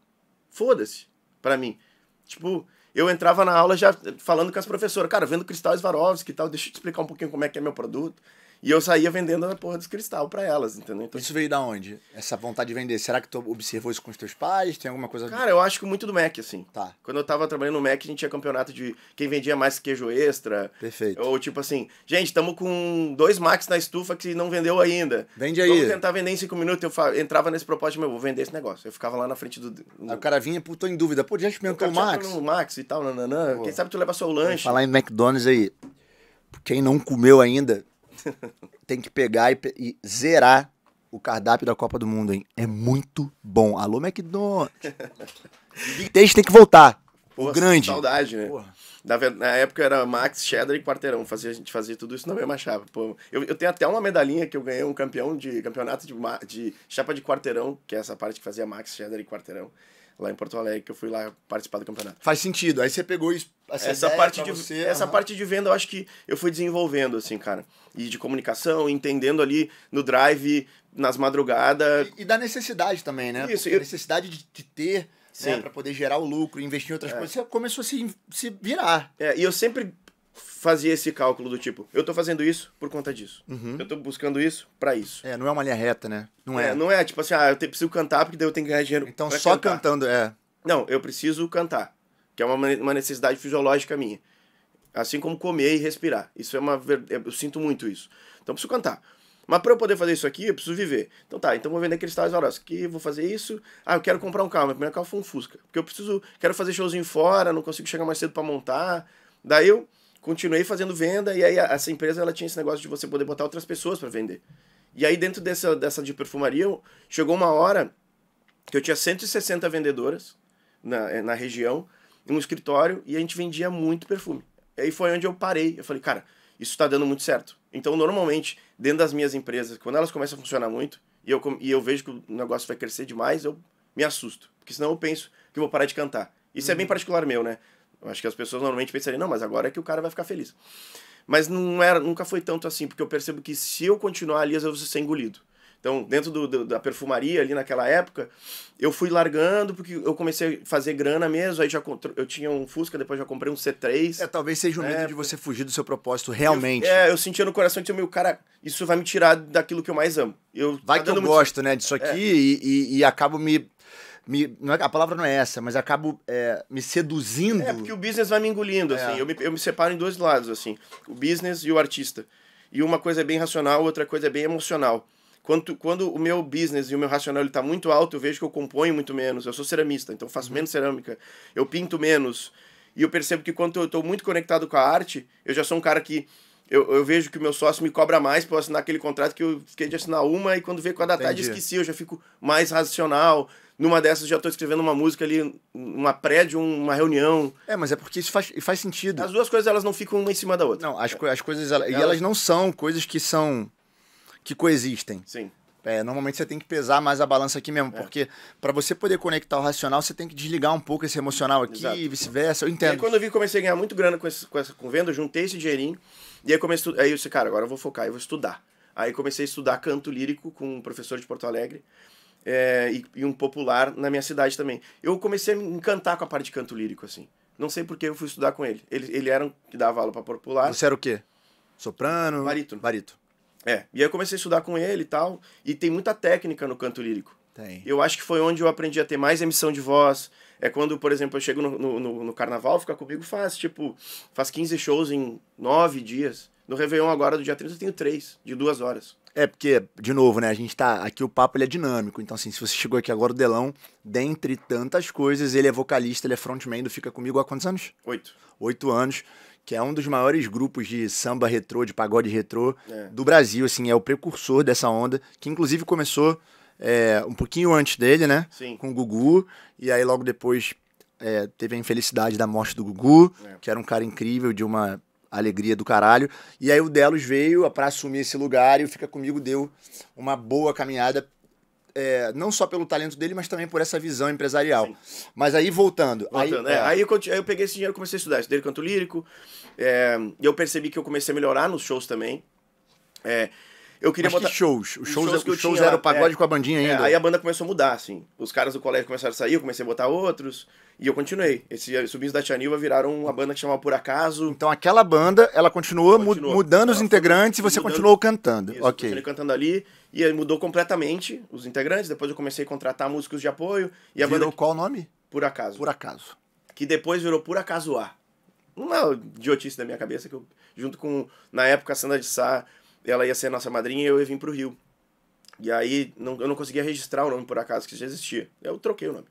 foda-se para mim. Tipo, eu entrava na aula já falando com as professoras, cara, vendo Cristal Swarovski e tal, deixa eu te explicar um pouquinho como é que é meu produto. E eu saía vendendo a porra dos cristal para elas, entendeu? Então, isso veio da onde? Essa vontade de vender? Será que tu observou isso com os teus pais? Tem alguma coisa. Cara, eu acho que muito do Mac, assim. Tá. Quando eu tava trabalhando no Mac, a gente tinha campeonato de quem vendia mais queijo extra. Perfeito. Ou tipo assim, gente, estamos com dois Macs na estufa que não vendeu ainda. Vende aí. Vamos tentar vender em cinco minutos. Eu entrava nesse propósito, meu, vou vender esse negócio. Eu ficava lá na frente do. Aí o cara vinha, putou em dúvida. Pô, já experimentou o Max? O Max e tal, nananã. Pô. Quem sabe tu leva só lanche. Falar em McDonald's aí. Quem não comeu ainda, tem que pegar e, e, zerar o cardápio da Copa do Mundo, hein? É muito bom. Alô, McDonald's. Big Taste tem que voltar. Porra, o grande. Saudade, né? Porra. Na, na época era Max, Cheddar e Quarteirão. Fazia, a gente fazia tudo isso na mesma chapa. Pô, eu, eu tenho até uma medalhinha que eu ganhei um campeão de campeonato de, de chapa de quarteirão, que é essa parte que fazia Max, Cheddar e Quarteirão lá em Porto Alegre, que eu fui lá participar do campeonato. Faz sentido. Aí você pegou isso, essa, essa parte de você, essa parte de venda, eu acho que eu fui desenvolvendo assim, cara, e de comunicação, entendendo ali no drive, nas madrugadas. E, e da necessidade também, né? Isso, eu... a necessidade de, de ter né, Sim. Né, para poder gerar o lucro, investir em outras é. coisas. Você começou a se, se virar. É, e eu sempre fazia esse cálculo do tipo, eu tô fazendo isso por conta disso. Uhum. Eu tô buscando isso para isso. É, não é uma linha reta, né? Não é. é não é tipo assim, ah, eu preciso cantar porque daí eu tenho que ganhar dinheiro. Então só cantar. cantando, é. Não, eu preciso cantar, que é uma, uma necessidade fisiológica minha. Assim como comer e respirar. Isso é uma verdade é, eu sinto muito isso. Então eu preciso cantar. Mas para eu poder fazer isso aqui, eu preciso viver. Então tá, então vou vender cristais horas que vou fazer isso. Ah, eu quero comprar um carro, meu primeiro carro foi um Fusca, porque eu preciso, quero fazer showzinho fora, não consigo chegar mais cedo para montar. Daí eu continuei fazendo venda e aí essa empresa ela tinha esse negócio de você poder botar outras pessoas para vender. E aí dentro dessa, dessa de perfumaria, chegou uma hora que eu tinha 160 vendedoras na, eh, na região, um escritório, e a gente vendia muito perfume. Aí foi onde eu parei. Eu falei, cara, isso está dando muito certo. Então, normalmente, dentro das minhas empresas, quando elas começam a funcionar muito, e eu, e eu vejo que o negócio vai crescer demais, eu me assusto. Porque senão eu penso que eu vou parar de cantar. Isso uhum. é bem uhum. particular meu, né? Eu acho que as pessoas normalmente pensariam, não, mas agora é que o cara vai ficar feliz. Mas não era, nunca foi tanto assim, porque eu percebo que se eu continuar ali, às vezes eu vou ser engolido. Então, dentro do, do, da perfumaria ali naquela época, eu fui largando porque eu comecei a fazer grana mesmo. Aí já eu tinha um Fusca, depois já comprei um C3. É, talvez seja o medo de é. você fugir do seu propósito realmente. Eu, é, eu sentia no coração que meu cara, isso vai me tirar daquilo que eu mais amo. Eu, vai tá que eu muito... gosto, né, disso é. aqui é. e, e, e acabo me me, não é, a palavra não é essa, mas acabo é, me seduzindo. É, porque o business vai me engolindo, assim. é. assim. Eu me, eu me separo em dois lados, assim. O business e o artista. E uma coisa é bem racional, outra coisa é bem emocional. Quando, quando o meu business e o meu racional está muito alto, eu vejo que eu componho muito menos. Eu sou ceramista, então faço uhum. menos cerâmica. Eu pinto menos. E eu percebo que quando eu estou muito conectado com a arte, eu já sou um cara que eu, eu, vejo que o meu sócio me cobra mais para assinar aquele contrato que eu fiquei de assinar uma e quando vê com a data esqueci, eu já fico mais racional numa dessas já estou escrevendo uma música ali, uma prédio, uma reunião. É, mas é porque isso faz, faz sentido. As duas coisas elas não ficam uma em cima da outra. Não, as, as coisas. Elas, elas... E elas não são coisas que são. que coexistem. Sim. É, normalmente você tem que pesar mais a balança aqui mesmo, é. porque para você poder conectar o racional, você tem que desligar um pouco esse emocional aqui Exato. e vice-versa, eu entendo. E aí, quando eu vi comecei a ganhar muito grana com, esse, com, essa, com venda, eu juntei esse dinheirinho, e aí comecei Aí eu disse, cara, agora eu vou focar, e vou estudar. Aí comecei a estudar canto lírico com um professor de Porto Alegre, é, e, e, um popular na minha cidade também. Eu comecei a me encantar com a parte de canto lírico, assim. Não sei porque eu fui estudar com ele. Ele, ele era um que dava aula para popular. Você era o quê? Soprano? varito Barito. É. E aí eu comecei a estudar com ele e tal. E tem muita técnica no canto lírico. Tem. Eu acho que foi onde eu aprendi a ter mais emissão de voz. É quando, por exemplo, eu chego no, no, no, no carnaval, fica comigo, faz, tipo, faz 15 shows em 9 dias. No Réveillon agora, do dia 30, eu tenho três, de duas horas. É, porque, de novo, né, a gente tá. Aqui o papo ele é dinâmico. Então, assim, se você chegou aqui agora, o Delão, dentre tantas coisas, ele é vocalista, ele é frontman do Fica Comigo há quantos anos? Oito. Oito anos, que é um dos maiores grupos de samba retrô, de pagode retrô é. do Brasil, assim, é o precursor dessa onda, que inclusive começou é, um pouquinho antes dele, né? Sim. Com o Gugu, e aí logo depois é, teve a infelicidade da morte do Gugu, é. que era um cara incrível, de uma alegria do caralho. E aí o Delos veio para assumir esse lugar e o Fica Comigo deu uma boa caminhada, é, não só pelo talento dele, mas também por essa visão empresarial. Sim. Mas aí voltando. voltando aí, é. é, aí, eu, aí, eu, peguei esse dinheiro comecei a estudar, estudei canto lírico, é, e eu percebi que eu comecei a melhorar nos shows também. É, eu queria Mas botar. shows? Os shows, shows, é- que os shows eram o pagode é, com a bandinha é, ainda. É, aí a banda começou a mudar, assim. Os caras do colégio começaram a sair, eu comecei a botar outros. E eu continuei. Esses eh, Subindo da Tia viraram uma banda que chamava Por Acaso. Então aquela banda, ela continuou, continuou. mudando ela os integrantes e você mudando, continuou cantando. Isso, ok. Continuei cantando ali e aí mudou completamente os integrantes. Depois eu comecei a contratar músicos de apoio. E a virou banda... qual nome? Por Acaso. Por Acaso. Que depois virou Por Acaso A. Uma idiotice da minha cabeça que eu, junto com, na época, a Sandra de Sá ela ia ser nossa madrinha e eu ia vir pro Rio. E aí não, eu não conseguia registrar o nome por acaso, que já existia. Eu troquei o nome.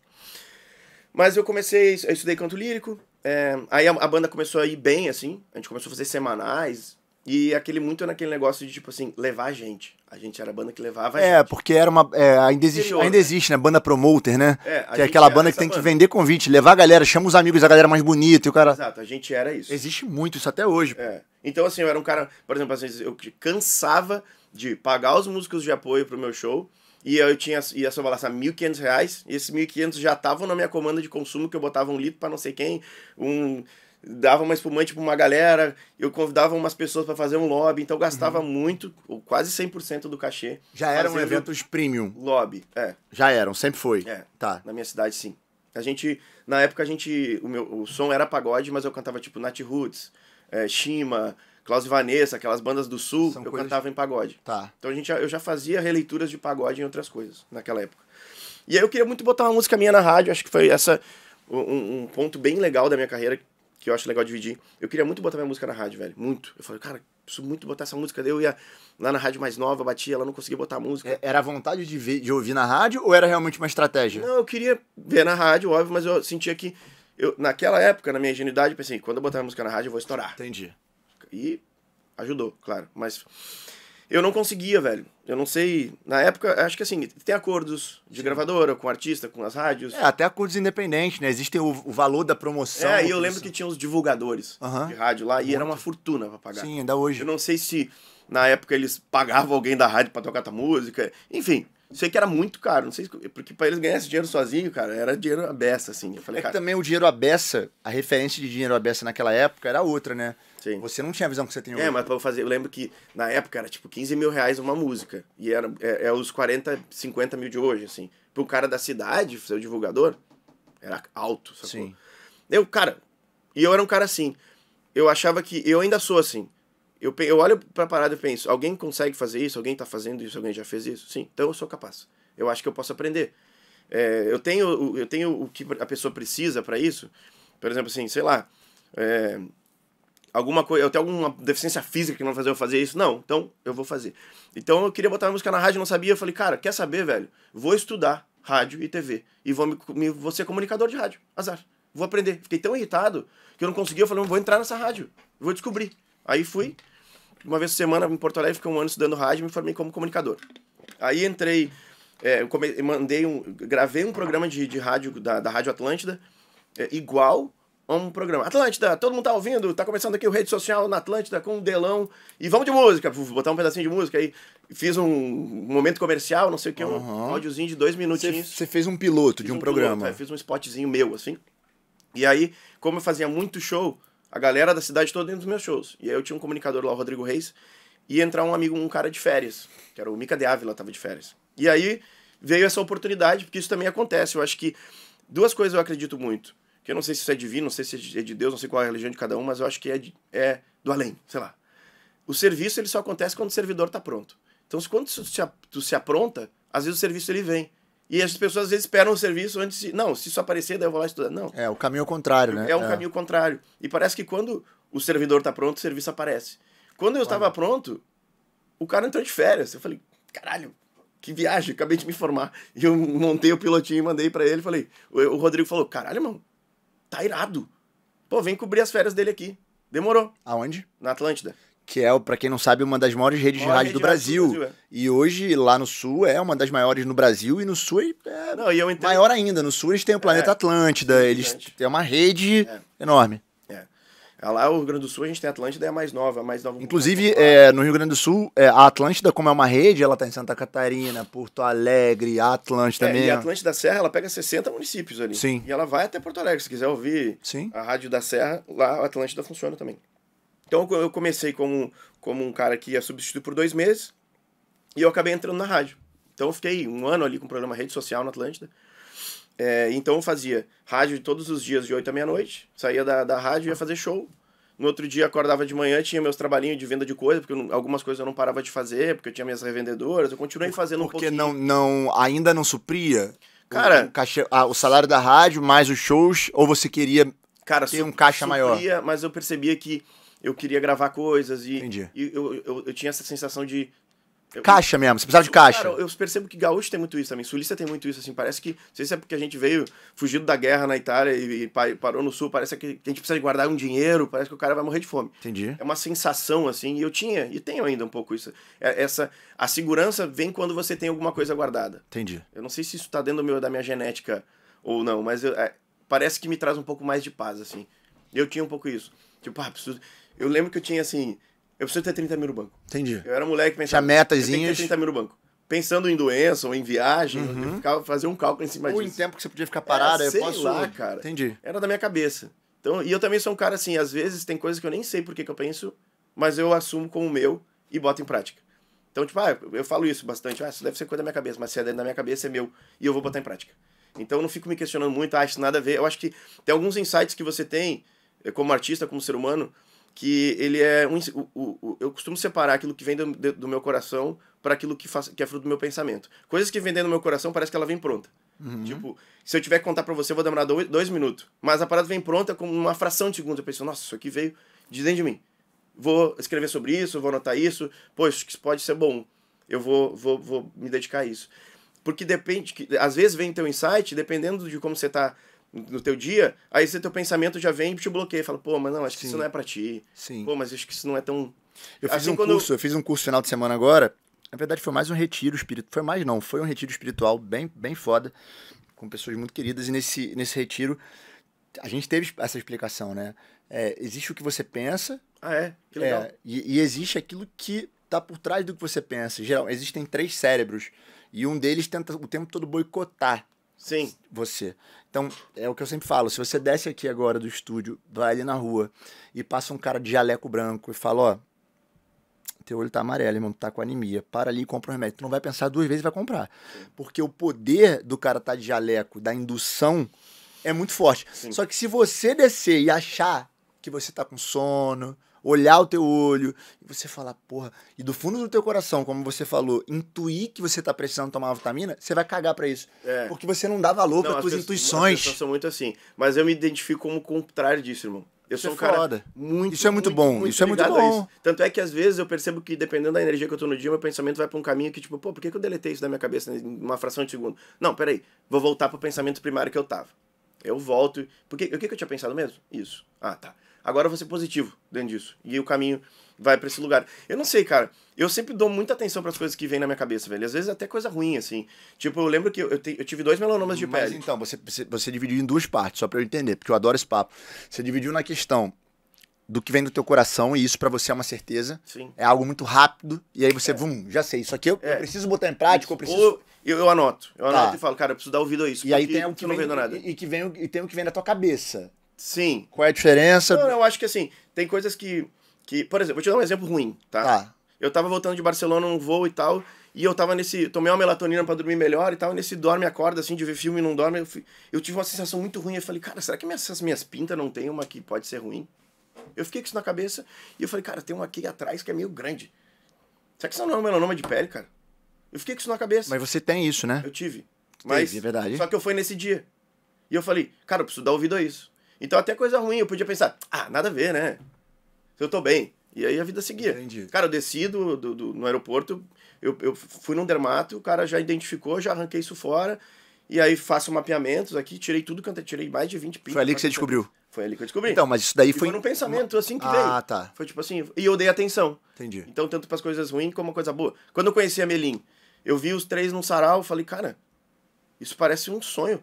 Mas eu comecei, eu estudei canto lírico. É, aí a, a, banda começou a ir bem, assim. A gente começou a fazer semanais. E aquele muito naquele negócio de, tipo assim, levar a gente. A gente era a banda que levava a é, gente. É, porque era uma. É, ainda, existe, Interior, ainda né? existe, né? Banda promoter, né? É, que é aquela banda que tem banda. que vender convite, levar a galera, chama os amigos, a galera mais bonita e o cara. Exato, a gente era isso. Existe muito isso até hoje. É. Então, assim, eu era um cara, por exemplo, vezes eu cansava de pagar os músicos de apoio pro meu show. E eu tinha, ia só balançar 1.500 reais. E esses 1.500 já estavam na minha comanda de consumo que eu botava um litro para não sei quem, um dava uma espumante para uma galera, eu convidava umas pessoas para fazer um lobby, então gastava uhum. muito, ou quase 100% do cachê. Já eram eventos premium. Lobby, é. Já eram, sempre foi. É. Tá. Na minha cidade sim. A gente, na época a gente, o meu o som era pagode, mas eu cantava tipo Nat Roots, é, Shima, Klaus e Vanessa, aquelas bandas do sul, São eu coisas... cantava em pagode. Tá. Então a gente, eu já fazia releituras de pagode em outras coisas naquela época. E aí eu queria muito botar uma música minha na rádio, acho que foi essa um, um ponto bem legal da minha carreira que eu acho legal dividir. Eu queria muito botar minha música na rádio, velho. Muito. Eu falei, cara, preciso muito botar essa música. Eu ia lá na rádio mais nova, batia, ela não conseguia botar a música. É, era a vontade de, ver, de ouvir na rádio ou era realmente uma estratégia? Não, eu queria ver na rádio, óbvio, mas eu sentia que. Eu, naquela época, na minha ingenuidade, pensei, quando eu botar a música na rádio, eu vou estourar. Entendi. E ajudou, claro. Mas eu não conseguia, velho. Eu não sei. Na época, acho que assim, tem acordos de Sim. gravadora, com artista, com as rádios. É, até acordos independentes, né? Existem o, o valor da promoção. É, e eu lembro que tinha os divulgadores de rádio lá, Muito. e era uma fortuna pra pagar. Sim, ainda hoje. Eu não sei se na época eles pagavam alguém da rádio pra tocar tua música. Enfim, Sei que era muito caro, não sei porque para eles ganharem esse dinheiro sozinho, cara, era dinheiro à beça, assim. Eu falei, é cara, também o dinheiro à beça, a referência de dinheiro à beça naquela época era outra, né? Sim. Você não tinha a visão que você tem é, hoje. É, mas pra eu fazer, eu lembro que na época era tipo 15 mil reais uma música. E era é, é os 40, 50 mil de hoje, assim. Pro cara da cidade, seu divulgador, era alto, sacou? Sim. Eu, cara, e eu era um cara assim. Eu achava que. Eu ainda sou assim eu, eu olho pra parada e penso, alguém consegue fazer isso? Alguém tá fazendo isso? Alguém já fez isso? Sim, então eu sou capaz. Eu acho que eu posso aprender. É, eu, tenho, eu tenho o que a pessoa precisa para isso. Por exemplo, assim, sei lá. É, alguma coisa, eu tenho alguma deficiência física que não fazer eu fazer isso? Não, então eu vou fazer. Então eu queria botar música na rádio, não sabia, eu falei, cara, quer saber, velho? Vou estudar rádio e TV e vou, me, me, vou ser comunicador de rádio, azar, vou aprender. Fiquei tão irritado que eu não consegui, eu falei, vou entrar nessa rádio, vou descobrir. Aí fui, uma vez por semana em Porto Alegre, fiquei um ano estudando rádio e me formei como comunicador. Aí entrei, é, come, mandei um, gravei um programa de, de rádio da, da Rádio Atlântida, é, igual a um programa. Atlântida, todo mundo tá ouvindo, tá começando aqui o rede social na Atlântida com o Delão. E vamos de música, vou botar um pedacinho de música aí. Fiz um momento comercial, não sei o que, um áudiozinho de dois minutinhos. Você fez um piloto fiz de um, um programa. Piloto, é, fiz um spotzinho meu, assim. E aí, como eu fazia muito show, a galera da cidade toda dentro dos meus shows. E aí eu tinha um comunicador lá, o Rodrigo Reis, e entrar um amigo, um cara de férias, que era o Mica de Ávila, tava de férias. E aí veio essa oportunidade, porque isso também acontece. Eu acho que duas coisas eu acredito muito. Que eu não sei se isso é divino, não sei se é de Deus, não sei qual é a religião de cada um, mas eu acho que é, de, é do além, sei lá. O serviço ele só acontece quando o servidor tá pronto. Então, quando tu se, se apronta, às vezes o serviço ele vem. E as pessoas às vezes esperam o serviço antes de. Não, se isso aparecer, daí eu vou lá estudar. Não. É o caminho contrário, é né? É um é. caminho contrário. E parece que quando o servidor está pronto, o serviço aparece. Quando eu estava pronto, o cara entrou de férias. Eu falei, caralho, que viagem, acabei de me formar. E eu montei o pilotinho e mandei para ele. Falei, o Rodrigo falou, caralho, irmão, tá irado. Pô, vem cobrir as férias dele aqui. Demorou. Aonde? Na Atlântida que é, para quem não sabe, uma das maiores redes Maior de rádio rede do Brasil. Do Brasil é. E hoje, lá no Sul, é uma das maiores no Brasil, e no Sul é, é não, maior ainda. No Sul eles têm o Planeta é, Atlântida, eles têm uma rede é. enorme. é, é Lá, no Rio Grande do Sul, a gente tem a Atlântida, é a mais nova, a mais nova. Inclusive, tá é, no Rio Grande do Sul, é, a Atlântida, como é uma rede, ela está em Santa Catarina, Porto Alegre, a Atlântida também E a Atlântida da Serra, ela pega 60 municípios ali. Sim. E ela vai até Porto Alegre, se quiser ouvir Sim. a rádio da Serra, lá a Atlântida funciona também. Então eu comecei como, como um cara que ia substituir por dois meses e eu acabei entrando na rádio. Então eu fiquei um ano ali com o programa Rede Social na Atlântida. É, então eu fazia rádio todos os dias de 8 à meia-noite, saía da, da rádio e ia fazer show. No outro dia acordava de manhã, tinha meus trabalhinhos de venda de coisa, porque eu, algumas coisas eu não parava de fazer, porque eu tinha minhas revendedoras, eu continuei fazendo porque um pouquinho. Porque não, não, ainda não supria cara, o, o, caixa, a, o salário da rádio mais os shows, ou você queria cara, ter um caixa supria, maior? mas eu percebia que eu queria gravar coisas e, Entendi. e eu, eu, eu tinha essa sensação de Caixa mesmo, você precisava de caixa. Cara, eu percebo que gaúcho tem muito isso também, sulista tem muito isso, assim, parece que, não sei se é porque a gente veio fugido da guerra na Itália e, parou no sul, parece que a gente precisa guardar um dinheiro, parece que o cara vai morrer de fome. Entendi. É uma sensação, assim, e eu tinha, e tenho ainda um pouco isso. É, essa, a segurança vem quando você tem alguma coisa guardada. Entendi. Eu não sei se isso tá dentro meu, da minha genética ou não, mas eu, é, parece que me traz um pouco mais de paz, assim. Eu tinha um pouco isso. Tipo, ah, preciso eu lembro que eu tinha assim. Eu preciso ter 30 mil no banco. Entendi. Eu era um moleque pensando. Tinha metazinhas. Eu que ter 30 mil no banco. Pensando em doença ou em viagem, uhum. eu ficava fazer um cálculo em cima ou disso. Ou em tempo que você podia ficar parado, é, eu sei posso lá, cara. Entendi. Era da minha cabeça. Então, e eu também sou um cara assim, às vezes tem coisas que eu nem sei por que, eu penso, mas eu assumo como meu e boto em prática. Então, tipo, ah, eu falo isso bastante, ah, isso deve ser coisa da minha cabeça, mas se é da minha cabeça, é meu e eu vou botar em prática. Então, eu não fico me questionando muito, acho isso nada a ver. Eu acho que tem alguns insights que você tem eh, como artista, como ser humano, que ele é um, o, o, eu costumo separar aquilo que vem do, do meu coração para aquilo que, faz, que é fruto do meu pensamento. Coisas que vêm dentro do meu coração parece que ela vem pronta. Uhum. Tipo, se eu tiver que contar para você, eu vou demorar dois, dois, minutos. Mas a parada vem pronta com uma fração de segundo. Eu penso, nossa, isso aqui veio de dentro de mim. Vou escrever sobre isso, vou anotar isso. pois isso pode ser bom. Eu vou, vou, vou me dedicar a isso. Porque depende, que, às vezes vem teu insight, dependendo de como você está no teu dia, aí você, teu pensamento já vem e te bloqueia. Fala, pô, mas não, acho que isso não é para ti. Sim. Pô, mas acho que isso não é tão. Eu assim, fiz um curso, eu... eu fiz um curso final de semana agora. Na verdade, foi mais um retiro espiritual. Foi mais não, foi um retiro espiritual bem, bem foda, com pessoas muito queridas. E nesse, nesse retiro, a gente teve essa explicação, né? É, existe o que você pensa. Ah, é? Que legal. É, e, e existe aquilo que tá por trás do que você pensa. Geral, existem três cérebros. E um deles tenta o tempo todo boicotar Sim. você. Então, é o que eu sempre falo: se você desce aqui agora do estúdio, vai ali na rua e passa um cara de jaleco branco e fala: ó, teu olho tá amarelo, irmão, tá com anemia, para ali e compra um remédio. Tu não vai pensar duas vezes e vai comprar. Porque o poder do cara tá de jaleco, da indução, é muito forte. Sim. Só que se você descer e achar que você tá com sono, olhar o teu olho e você falar, porra, e do fundo do teu coração, como você falou, intuir que você tá precisando tomar uma vitamina, você vai cagar para isso. É. Porque você não dá valor para tuas intuições. As são muito assim, mas eu me identifico como o contrário disso, irmão. Eu sou isso é um cara foda. muito Isso é muito, muito bom. Muito isso é muito bom. Tanto é que às vezes eu percebo que dependendo da energia que eu tô no dia, meu pensamento vai para um caminho que tipo, pô, por que, que eu deletei isso da minha cabeça em uma fração de segundo? Não, peraí. Vou voltar pro pensamento primário que eu tava. Eu volto. Porque o que, eu tinha pensado mesmo? Isso. Ah, tá. Agora eu vou ser positivo dentro disso. E o caminho vai para esse lugar. Eu não sei, cara. Eu sempre dou muita atenção para as coisas que vêm na minha cabeça, velho. Às vezes é até coisa ruim, assim. Tipo, eu lembro que eu, te, eu tive dois melanomas de Mas pele. Mas então, você, você dividiu em duas partes, só para eu entender, porque eu adoro esse papo. Você dividiu na questão do que vem do teu coração e isso para você é uma certeza. Sim. É algo muito rápido e aí você, é. vum, já sei, isso aqui eu, é. eu preciso botar em prática, eu preciso... Ou eu, eu anoto. Eu anoto tá. e falo, cara, eu preciso dar ouvido a isso. E aí tem o que vem, não nada. E, que vem, e tem o que vem da tua cabeça. Sim. Qual é a diferença? Não, eu acho que assim, tem coisas que. que por exemplo, vou te dar um exemplo ruim, tá? tá. Eu tava voltando de Barcelona num voo e tal, e eu tava nesse. Tomei uma melatonina para dormir melhor e tal, e nesse dorme, acorda, assim, de ver filme e não dorme. Eu, eu tive uma sensação muito ruim. Eu falei, cara, será que minhas, essas minhas pintas não tem uma que pode ser ruim? Eu fiquei com isso na cabeça e eu falei, cara, tem uma aqui atrás que é meio grande. Será que isso não é um melanoma de pele, cara? Eu fiquei com isso na cabeça. Mas você tem isso, né? Eu tive. Mas, Teve, é verdade. Só que eu fui nesse dia. E eu falei, cara, eu preciso dar ouvido a isso. Então, até coisa ruim, eu podia pensar, ah, nada a ver, né? Eu tô bem. E aí a vida seguia. Entendi. Cara, eu desci do, do, do, no aeroporto, eu, eu fui num dermato, o cara já identificou, já arranquei isso fora. E aí faço mapeamentos aqui, tirei tudo quanto é, tirei mais de 20 pintos. Foi ali que você é descobriu? Foi ali que eu descobri. Então, mas isso daí e foi. Foi um pensamento assim que ah, veio. Ah, tá. Foi tipo assim. E eu dei atenção. Entendi. Então, tanto para as coisas ruins como a coisa boa. Quando eu conheci a Melim, eu vi os três num sarau, falei, cara, isso parece um sonho.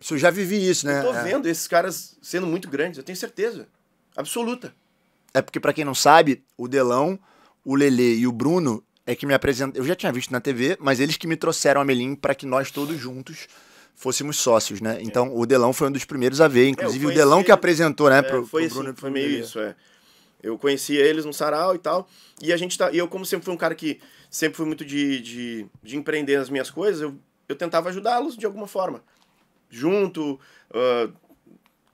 Isso eu já vivi isso, né? Eu tô é. vendo esses caras sendo muito grandes, eu tenho certeza. Absoluta. É porque, para quem não sabe, o Delão, o Lele e o Bruno é que me apresentaram. Eu já tinha visto na TV, mas eles que me trouxeram a Melim para que nós todos juntos fôssemos sócios, né? É. Então o Delão foi um dos primeiros a ver, inclusive é, o Delão que apresentou, né? É, pro, foi, pro Bruno, assim, foi meio isso, é. Eu conhecia eles no sarau e tal. E a gente tá. E eu, como sempre fui um cara que sempre fui muito de, de, de empreender as minhas coisas, eu, eu tentava ajudá-los de alguma forma. Junto. Uh,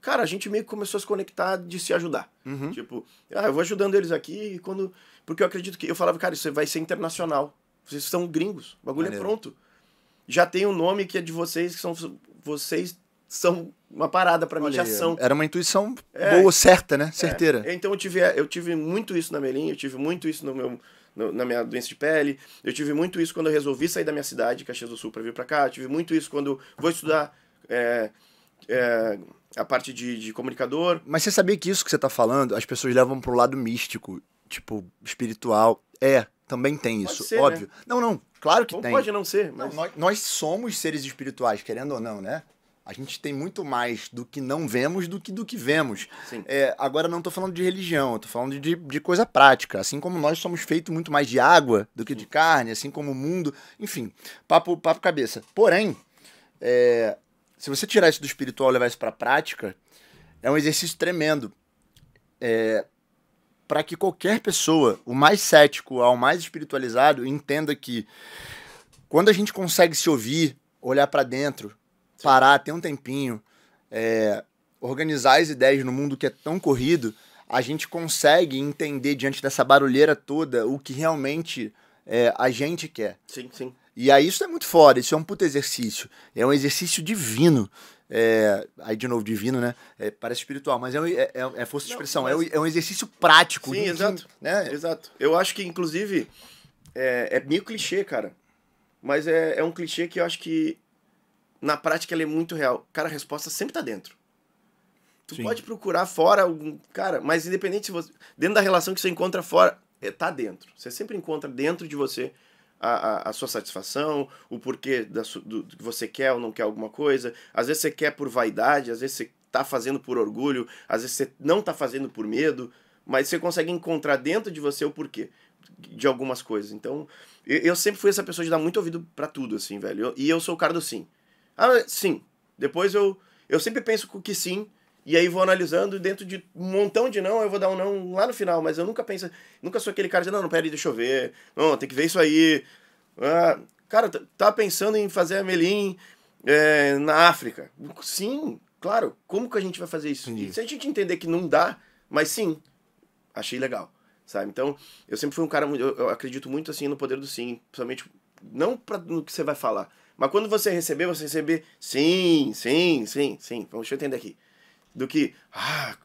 cara, a gente meio que começou a se conectar de se ajudar. Uhum. Tipo, ah, eu vou ajudando eles aqui e quando. Porque eu acredito que. Eu falava, cara, isso vai ser internacional. Vocês são gringos. O bagulho é pronto. Já tem um nome que é de vocês, que são. Vocês são uma parada para mim já são Era uma intuição é, boa, certa, né? É. Certeira. É. Então eu tive, eu tive muito isso na Melinha, eu tive muito isso no meu, no, na minha doença de pele, eu tive muito isso quando eu resolvi sair da minha cidade, Caxias do Sul, para vir para cá, eu tive muito isso quando vou estudar é, é, a parte de, de comunicador. Mas você sabia que isso que você tá falando, as pessoas levam pro lado místico, tipo, espiritual. É, também tem isso, ser, né? óbvio. Né? Não, não, claro que não tem. Pode não ser, mas... Não, nós, nós somos seres espirituais, querendo ou não, né? A gente tem muito mais do que não vemos do que do que vemos. É, agora não estou falando de religião, estou falando de, de coisa prática. Assim como nós somos feitos muito mais de água do que de carne, assim como o mundo. Enfim, papo, papo cabeça. Porém, é, se você tirar isso do espiritual e levar isso para a prática, é um exercício tremendo. É, para que qualquer pessoa, o mais cético ao mais espiritualizado, entenda que quando a gente consegue se ouvir, olhar para dentro, parar, ter um tempinho, é, organizar as ideias no mundo que é tão corrido, a gente consegue entender diante dessa barulheira toda o que realmente é, a gente quer. Sim, sim. E aí isso é muito foda, isso é um puto exercício. É um exercício divino. É, aí, de novo, divino, né? É, parece espiritual, mas é, é, é, é força de expressão. É mas... É, um, exercício prático. Sim, exato. Né? Exato. Eu acho que, inclusive, é, meio clichê, cara. Mas é, um clichê que eu acho que na prática ela é muito real. Cara, a resposta sempre tá dentro. Tu Sim. pode procurar fora algum. Cara, mas independente se você. Dentro da relação que você encontra fora, é, tá dentro. Você sempre encontra dentro de você a, a, a, sua satisfação, o porquê da, do, do que você quer ou não quer alguma coisa. Às vezes você quer por vaidade, às vezes você tá fazendo por orgulho, às vezes você não tá fazendo por medo, mas você consegue encontrar dentro de você o porquê de algumas coisas. Então, eu, eu sempre fui essa pessoa de dar muito ouvido para tudo, assim, velho. Eu, e eu sou o cara do sim. Ah, sim. Depois eu, eu sempre penso que sim, e aí vou analisando dentro de um montão de não, eu vou dar um não lá no final, mas eu nunca penso, nunca sou aquele cara de não, não, peraí, deixa eu ver, não, tem que ver isso aí. Ah, cara, tá pensando em fazer a Melim é, eh, na África? Sim, claro, como que a gente vai fazer isso? Se a gente entender que não dá, mas sim, achei legal, sabe? Então, eu sempre fui um cara, eu, eu acredito muito assim no poder do sim, principalmente não pra, no que você vai falar, mas quando você receber, você receber sim, sim, sim, sim. Vamos, então, deixa eu entender aqui. Do que, ah,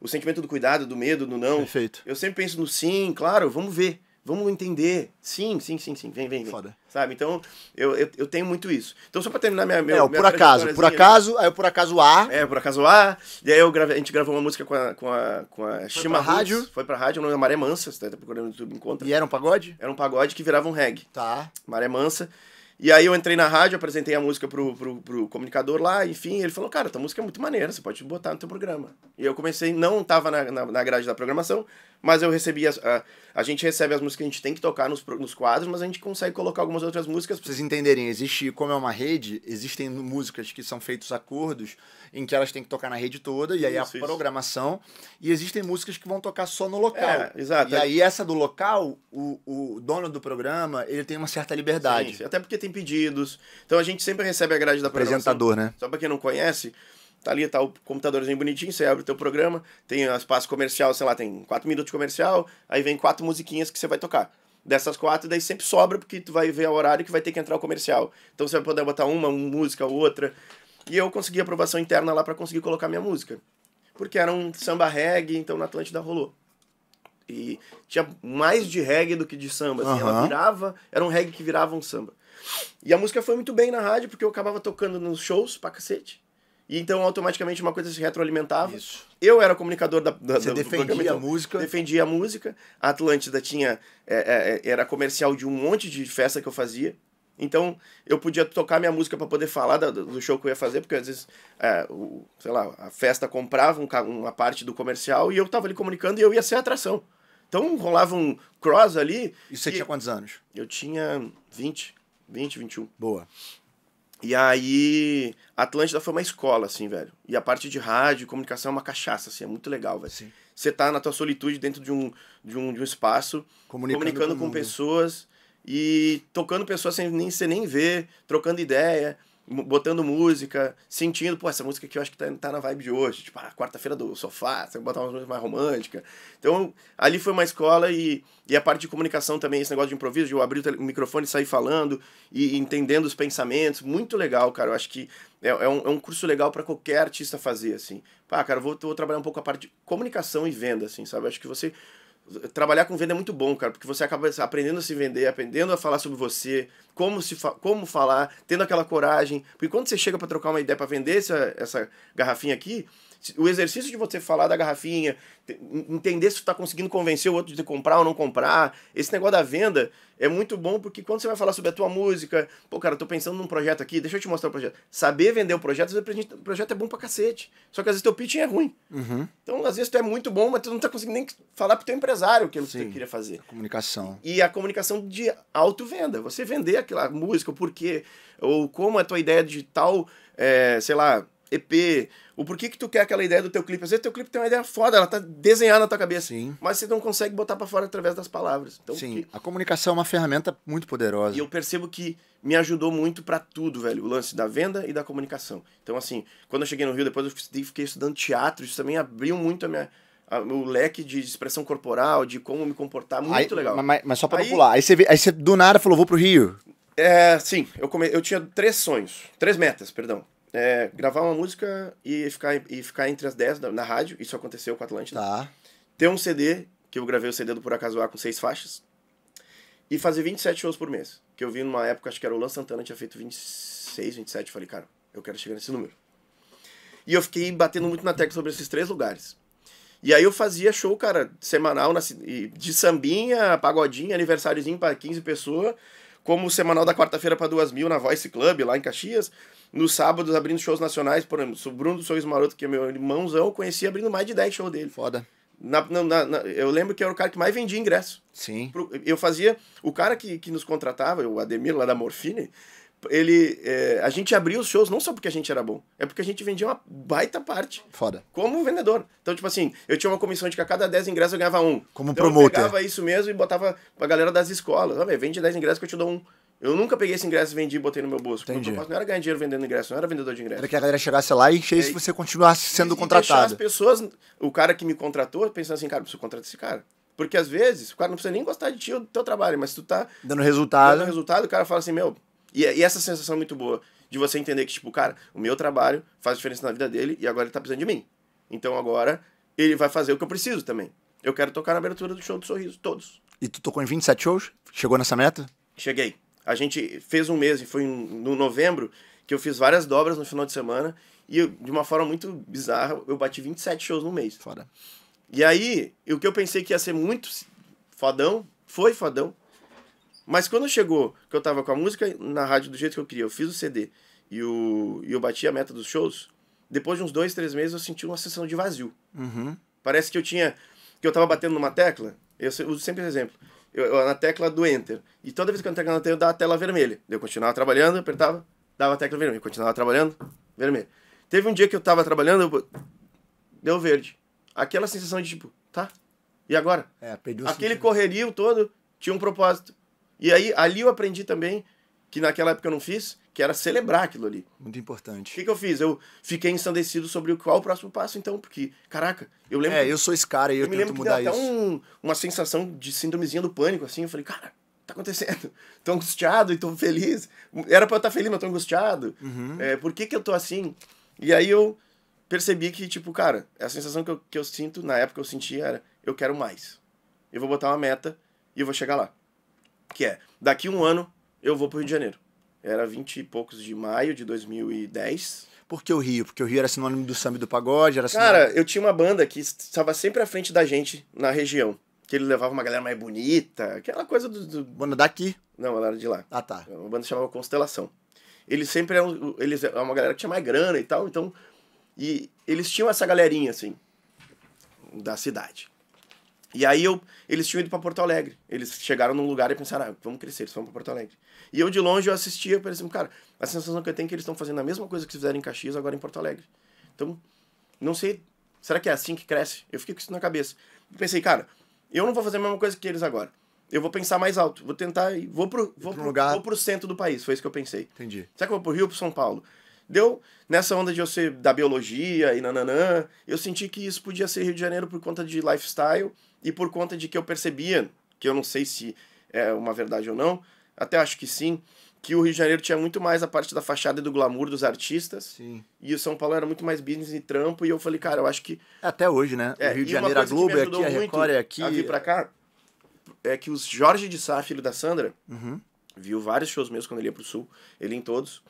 o sentimento do cuidado, do medo, do não. Perfeito. Eu sempre penso no sim, claro, vamos ver. Vamos entender. Sim, sim, sim, sim. Vem, vem, vem. Foda. Sabe? Então, eu, eu, eu, tenho muito isso. Então, só pra terminar minha. meu é, por acaso. Por assim, acaso, aí eu por acaso A. É, por acaso A. E aí eu gravei, a gente gravou uma música com a, com a, com a Foi Shima pra rádio. Foi pra rádio, o nome é Maré Mansa. Você tá procurando no YouTube, encontra. E era um pagode? Era um pagode que virava um reggae. Tá. Maré Mansa. E aí eu entrei na rádio, apresentei a música pro, pro, pro comunicador lá, enfim, ele falou, cara, tua música é muito maneira, você pode botar no teu programa. E eu comecei, não tava na, na, na grade da programação, mas eu recebi as, a, a gente recebe as músicas que a gente tem que tocar nos, nos quadros, mas a gente consegue colocar algumas outras músicas. Pra vocês entenderem, existe, como é uma rede, existem músicas que são feitos acordos em que elas têm que tocar na rede toda, e aí isso, a programação. Isso. E existem músicas que vão tocar só no local. É, exato. E aí essa do local, o, o dono do programa, ele tem uma certa liberdade. Sim, até porque tem pedidos. Então a gente sempre recebe a grade da Apresentador, né? Só pra quem não conhece, tá ali, tá o computadorzinho bonitinho, você abre o teu programa, tem um espaço comercial, sei lá, tem quatro minutos de comercial, aí vem quatro musiquinhas que você vai tocar dessas quatro, daí sempre sobra, porque tu vai ver o horário que vai ter que entrar o comercial. Então você vai poder botar uma, uma música, outra. E eu consegui aprovação interna lá para conseguir colocar minha música. Porque era um samba reggae, então na Atlântida rolou. E tinha mais de reggae do que de samba. Assim, uhum. Ela virava, era um reggae que virava um samba. E a música foi muito bem na rádio, porque eu acabava tocando nos shows pra cacete. E então automaticamente uma coisa se retroalimentava. Isso. Eu era comunicador da, da Você da, defendia a então, música. Defendia a música. A Atlântida tinha. É, é, é, era comercial de um monte de festa que eu fazia. Então eu podia tocar minha música para poder falar do, do, show que eu ia fazer, porque às vezes, é, o, sei lá, a festa comprava um, uma parte do comercial e eu tava ali comunicando e eu ia ser a atração. Então rolava um cross ali. E você e... tinha quantos anos? Eu tinha 20, 20, 21. Boa. E aí, Atlântida foi uma escola, assim, velho. E a parte de rádio, comunicação é uma cachaça, assim, é muito legal, velho. Sim. Você tá na tua solitude dentro de um, de um, de um espaço, comunicando, comunicando com, com pessoas e tocando pessoas sem nem você nem ver, trocando ideia, botando música, sentindo, pô, essa música aqui eu acho que tá, tá na vibe de hoje, tipo, ah, quarta-feira do sofá, você botar uma música mais romântica. Então, ali foi uma escola e, e a parte de comunicação também, esse negócio de improviso, de eu abrir o, microfone e sair falando e entendendo os pensamentos, muito legal, cara. Eu acho que é, é, um, é um curso legal para qualquer artista fazer, assim. Pá, cara, eu vou, vou trabalhar um pouco a parte de comunicação e venda, assim, sabe? Eu acho que você trabalhar com venda é muito bom, cara, porque você acaba aprendendo a se vender, aprendendo a falar sobre você, como se fa como falar, tendo aquela coragem. Porque quando você chega para trocar uma ideia para vender essa, essa garrafinha aqui, o exercício de você falar da garrafinha, entender se você está conseguindo convencer o outro de comprar ou não comprar, esse negócio da venda é muito bom porque quando você vai falar sobre a tua música, pô, cara, eu tô pensando num projeto aqui, deixa eu te mostrar o projeto. Saber vender o projeto, às vezes o projeto é bom pra cacete. Só que às vezes teu pitching é ruim. Uhum. Então, às vezes tu é muito bom, mas tu não tá conseguindo nem falar pro teu empresário o que Sim, você queria fazer. A comunicação. E, a comunicação de auto-venda. Você vender aquela música, o porquê, ou como é a tua ideia digital, é, sei lá, EP, o porquê que tu quer aquela ideia do teu clipe. Às vezes teu clipe tem uma ideia foda, ela tá desenhada na tua cabeça. Sim. Mas você não consegue botar para fora através das palavras. Então, Sim, que... a comunicação é uma ferramenta muito poderosa. E eu percebo que me ajudou muito para tudo, velho. O lance da venda e da comunicação. Então, assim, quando eu cheguei no Rio, depois eu fiquei estudando teatro, isso também abriu muito a minha, o leque de expressão corporal, de como me comportar, muito aí, legal. Mas, mas, só pra aí, pular, aí você, aí você do nada falou, vou pro Rio. É, sim, eu, come... eu tinha três sonhos, três metas, perdão é, gravar uma música e ficar, e ficar entre as 10 na, na rádio, isso aconteceu com a Atlântida. Tá. Ter um CD, que eu gravei o CD do Por Acaso A com seis faixas, e fazer 27 shows por mês. Que eu vi numa época, acho que era o Lan Santana, tinha feito 26, 27, falei, cara, eu quero chegar nesse número. E eu fiquei batendo muito na tecla sobre esses três lugares. E aí eu fazia show, cara, semanal na, de sambinha, pagodinha, aniversáriozinho para 15 pessoas, como o semanal da quarta-feira para duas mil na Voice Club, lá em Caxias nos sábados abrindo shows nacionais, por exemplo, o Bruno do Sorriso Maroto, que é meu irmãozão, eu conheci abrindo mais de 10 shows dele. Foda. Na, na, na, eu lembro que era o cara que mais vendia ingresso. Sim. eu fazia. O cara que, que nos contratava, o Ademir lá da Morfine, ele. É, a gente abria os shows não só porque a gente era bom, é porque a gente vendia uma baita parte. Foda. Como vendedor. Então, tipo assim, eu tinha uma comissão de que a cada 10 ingressos eu ganhava um. Como então, promotor. Eu pegava isso mesmo e botava pra galera das escolas. Olha, vende 10 ingressos que eu te dou um. Eu nunca peguei esse ingresso, vendi e botei no meu bolso. Entendi. Meu não era ganhar dinheiro vendendo ingresso, não era vendedor de ingresso. Era que a galera chegasse lá e enchesse é, você continuasse sendo e, contratado. E as pessoas, o cara que me contratou, pensando assim, cara, preciso contratar esse cara. Porque às vezes o cara não precisa nem gostar de ti ou do teu trabalho, mas se tu tá. Dando resultado. Dando resultado, o cara fala assim, meu. E, é, e essa sensação é muito boa de você entender que, tipo, cara, o meu trabalho faz diferença na vida dele e agora ele tá precisando de mim. Então agora ele vai fazer o que eu preciso também. Eu quero tocar na abertura do show do sorriso, todos. E tu tocou em 27 shows? Chegou nessa meta? Cheguei. A gente fez um mês, e foi no novembro, que eu fiz várias dobras no final de semana. E eu, de uma forma muito bizarra, eu bati 27 shows no mês. Fora. E aí, o que eu pensei que ia ser muito fodão, foi fodão. Mas quando chegou que eu tava com a música na rádio do jeito que eu queria, eu fiz o CD e, o, e eu bati a meta dos shows, depois de uns dois, três meses eu senti uma sensação de vazio. Uhum. Parece que eu tinha. que eu tava batendo numa tecla. Eu uso sempre esse exemplo eu, eu, na tecla do Enter. E toda vez que eu na tecla eu dava a tela vermelha. Eu continuava trabalhando, apertava, dava a tecla vermelha. Eu continuava trabalhando, vermelha. Teve um dia que eu tava trabalhando, eu... deu verde. Aquela sensação de tipo, tá, e agora? É, Aquele sentido. correrio todo tinha um propósito. E aí, ali eu aprendi também, que naquela época eu não fiz, que era celebrar aquilo ali. Muito importante. O que, que eu fiz? Eu fiquei ensandecido sobre qual o próximo passo, então, porque, caraca, eu lembro. É, eu sou esse cara e eu, eu tento mudar isso. Um, uma sensação de síndromezinha do pânico, assim. Eu falei, cara, tá acontecendo? Tô angustiado e tô feliz. Era pra eu estar tá feliz, mas tô angustiado. Uhum. É, por que, que eu tô assim? E aí eu percebi que, tipo, cara, a sensação que eu, que eu sinto, na época eu sentia era, eu quero mais. Eu vou botar uma meta e eu vou chegar lá. Que é, daqui um ano eu vou pro Rio de Janeiro. Era 20 e poucos de maio de 2010. Por que o Rio? Porque o Rio era sinônimo do samba e do pagode? Era sinônimo... Cara, eu tinha uma banda que estava sempre à frente da gente na região. Que ele levava uma galera mais bonita, aquela coisa do. do... Banda daqui? Não, ela era de lá. Ah, tá. Uma banda chamava Constelação. Eles sempre eram. Eles eram é uma galera que tinha mais grana e tal, então. E eles tinham essa galerinha, assim, da cidade. E aí eu, eles tinham ido para Porto Alegre. Eles chegaram num lugar e pensaram, ah, vamos crescer, eles foram para Porto Alegre. E eu de longe eu assistia, pensei, assim, cara, a sensação que eu tenho é que eles estão fazendo a mesma coisa que fizeram em Caxias agora em Porto Alegre. Então, não sei, será que é assim que cresce? Eu fiquei com isso na cabeça. Eu pensei, cara, eu não vou fazer a mesma coisa que eles agora. Eu vou pensar mais alto, vou tentar e vou pro, vou, pro, lugar... vou pro centro do país, foi isso que eu pensei. Entendi. Será que eu vou pro Rio ou pro São Paulo? deu nessa onda de eu ser da biologia e nananã, eu senti que isso podia ser Rio de Janeiro por conta de lifestyle e por conta de que eu percebia, que eu não sei se é uma verdade ou não, até acho que sim, que o Rio de Janeiro tinha muito mais a parte da fachada e do glamour dos artistas. Sim. E o São Paulo era muito mais business e trampo. E eu falei, cara, eu acho que. É, até hoje, né? É, o Rio de Janeiro, a Globo é aqui, a Record é aqui. A vir pra cá é que os Jorge de Sá, filho da Sandra, uhum. viu vários shows meus quando ele ia pro Sul, ele em todos.